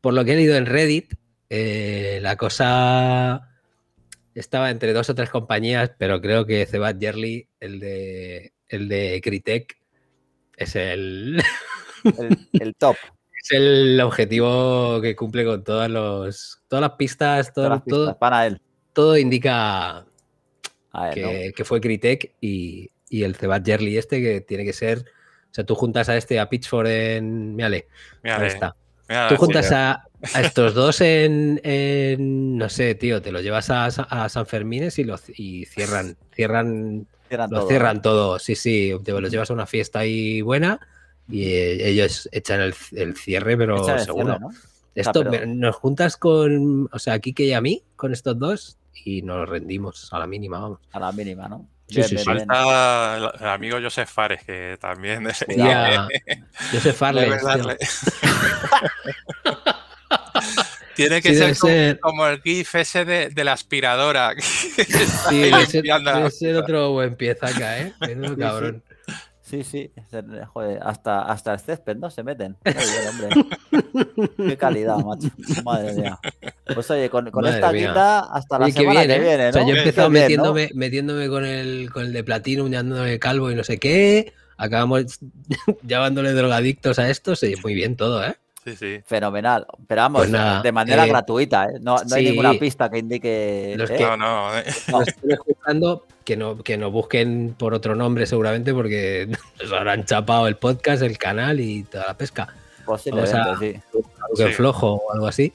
por lo que he leído en Reddit, eh, la cosa estaba entre dos o tres compañías, pero creo que Zebat Jerly, el de, el de Critec, es el... el, el top es el objetivo que cumple con todas, todas las pistas, todo, todas para él. Todo indica que, fue Critec y, el Cebat Jerly este que tiene que ser... O sea, tú juntas a este, a Pitchford en... Miale. Tú juntas a, estos dos en, no sé, tío, te los llevas a, San Fermín y, los, y cierran, cierran, lo cierran todo. Sí, sí, te los llevas a una fiesta ahí buena y eh, ellos echan el, cierre, pero seguro. Esto ah, nos juntas con, o sea, Kike y a mí, con estos dos, y nos rendimos a la mínima, vamos. A la mínima, ¿no? Sí, sí, sí, Falta el, amigo Joseph Fares, que también. Es... Fares. Tiene que ser, Como, el GIF ese de, la aspiradora. sí, ser, otro buen acá, ¿eh? cabrón. Sí, sí, hasta, hasta el césped, ¿no? Se meten. Qué calidad, macho. Madre mía. Pues oye, con, esta guita hasta la semana que ¿eh? viene, O sea, yo he empezado metiéndome, metiéndome con, el, con el de platino, de calvo y no sé qué. Acabamos llamándole drogadictos a estos. Sí, muy bien todo, ¿eh? Sí, sí. Fenomenal. Pero vamos, pues de manera eh, gratuita, ¿eh? No, hay ninguna pista que indique. que, No, que, no, nos busquen por otro nombre seguramente porque nos habrán chapado el podcast, el canal y toda la pesca. Posiblemente, o sea, sí. Algo flojo o algo así.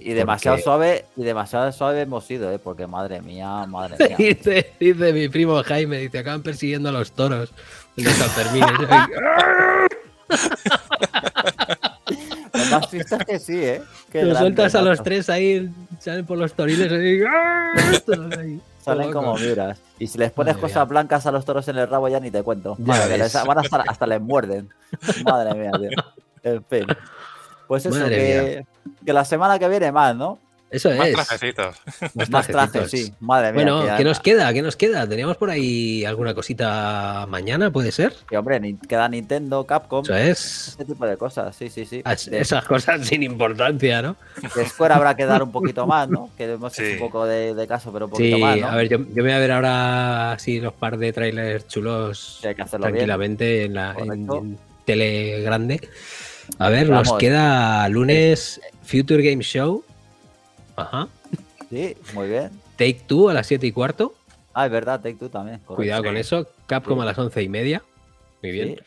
Y demasiado suave, y demasiado suave hemos sido ¿eh? porque madre mía, madre mía. dice, mi primo Jaime, dice, acaban persiguiendo a los toros de San más pistas que sí, ¿eh? Te lo sueltas a los tres ahí, salen por los toriles ahí. ¡ah! Salen como miras. Y si les pones cosas blancas a los toros en el rabo, ya ni te cuento. van hasta, les muerden. Madre mía, tío. En fin. Pues eso, que, que, la semana que viene más, ¿no? Eso más es. Trajecitos. Más, trajecitos. sí. Madre mía. Bueno, ¿qué nos queda? ¿Qué nos queda? ¿Teníamos por ahí alguna cosita mañana, puede ser? Que hombre, queda Nintendo, Capcom. Eso es. Ese tipo de cosas, sí, sí, sí. Ah, esas cosas sin importancia, ¿no? Después habrá que dar un poquito más, ¿no? Que hemos un poco de, caso, pero un poquito más. A ver, yo, yo, voy a ver ahora así los par de trailers chulos tranquilamente en la en, tele grande. A ver, nos queda lunes eh, Future Game Show Ajá. Sí, muy bien. Take Two a las 7 y cuarto. Ah, es verdad, Take Two también. Cuidado con eso. Capcom a las 11 y media. Muy bien.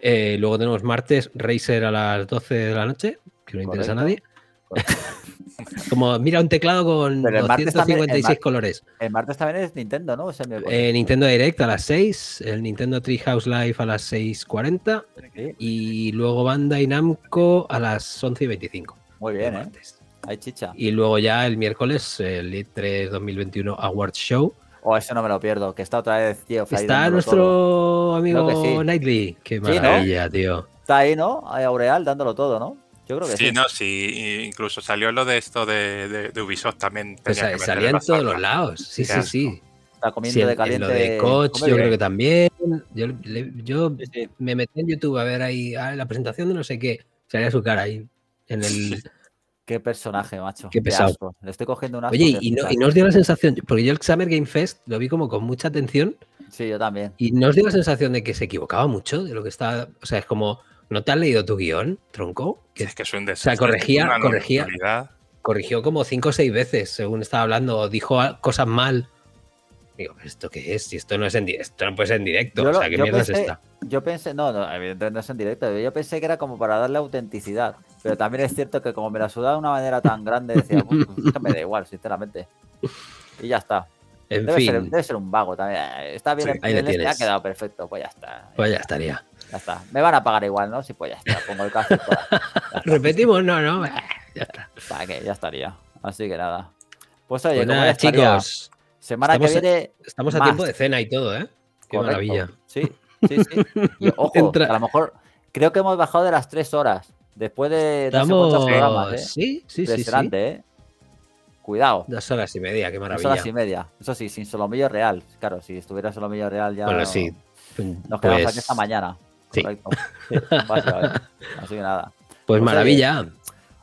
Eh, luego tenemos martes Racer a las 12 de la noche, que no interesa a nadie. Como mira un teclado con 256 colores. El martes también es Nintendo, ¿no? Eh, o Nintendo Direct a las 6, el Nintendo Treehouse Live a las 6.40 y luego Bandai Namco a las 11 y 25. Muy bien, ¿eh? chicha. Y luego ya el miércoles, el E3 2021 Awards Show. Oh, eso no me lo pierdo, que está otra vez, tío. Está nuestro amigo que Qué maravilla, tío. Está ahí, ¿no? Ahí Aureal dándolo todo, ¿no? Yo creo que sí. Sí, no, sí. Incluso salió lo de esto de, de, Ubisoft también. Pues salía en todos los lados. Sí, sí, sí. Está comiendo de caliente. lo de coach, yo creo que también. Yo, me metí en YouTube a ver ahí ah, la presentación de no sé qué. Salía su cara ahí en el Qué personaje, macho. Qué pesado. Le estoy cogiendo una. Oye, y no, os dio la sensación, porque yo el Summer Game Fest lo vi como con mucha atención. Sí, yo también. Y no os dio la sensación de que se equivocaba mucho de lo que estaba. O sea, es como, ¿no te has leído tu guión, tronco? Que, es que es de O sea, corregía, corregía. Corrigió como cinco o seis veces, según estaba hablando. Dijo cosas mal. Digo, ¿esto qué es? Si esto no es en directo, pues puede ser en directo. o sea, ¿qué mierda pensé, es esta? Yo pensé, no, no, evidentemente no es en directo. Yo pensé que era como para darle autenticidad. Pero también es cierto que como me la sudaba de una manera tan grande, decía, pues me da igual, sinceramente. Y ya está. En debe, fin. Ser, debe ser un vago también. Está bien, sí, ahí el, este, ha quedado perfecto, pues ya está. Pues ya estaría. Ya está. Me van a pagar igual, ¿no? Sí, pues ya está. Pongo el caso. Pues, Repetimos, no, no. Eh, ya está. ¿Para que Ya estaría. Así que nada. Pues oye, pues nada, chicos. Semana que viene. estamos a tiempo de cena y todo, ¿eh? Qué maravilla. Sí, sí, sí. ojo, a lo mejor creo que hemos bajado de las tres horas. Después de estamos... muchos programas, ¿eh? Sí, sí, sí, ¿eh? Cuidado. Dos horas y media, qué maravilla. Dos horas y media. Eso sí, sin solomillo real. Claro, si estuviera solomillo real ya. Bueno, sí. Nos quedamos aquí esta pues, mañana. Sí. Correcto. Sí, Así que nada. Pues, maravilla.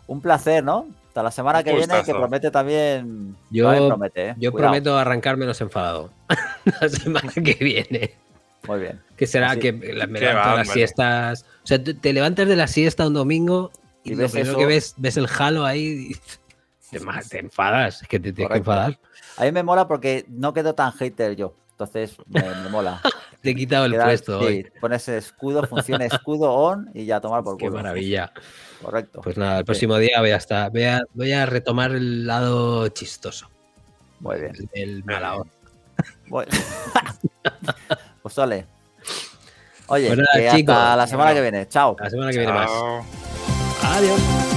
un placer, ¿no? Hasta la semana que viene, que promete también. Yo, eh. yo prometo arrancar menos enfadado. la semana que viene. Muy bien. Que será que me levanto las siestas. O sea, te, levantas de la siesta un domingo y, lo que ves, el jalo ahí. Y te, enfadas, es que te tienes que enfadar. A mí me mola porque no quedo tan hater yo. Entonces me mola. Te he quitado el puesto. Sí, hoy. pones escudo, funciona escudo on y ya tomar por culo. Qué maravilla. Correcto. Pues nada, el próximo día voy a, estar, voy a, retomar el lado chistoso. Muy bien. El, el pues sale. Oye, pues chicos, hasta la semana que viene. Chao. La semana que viene más. Adiós.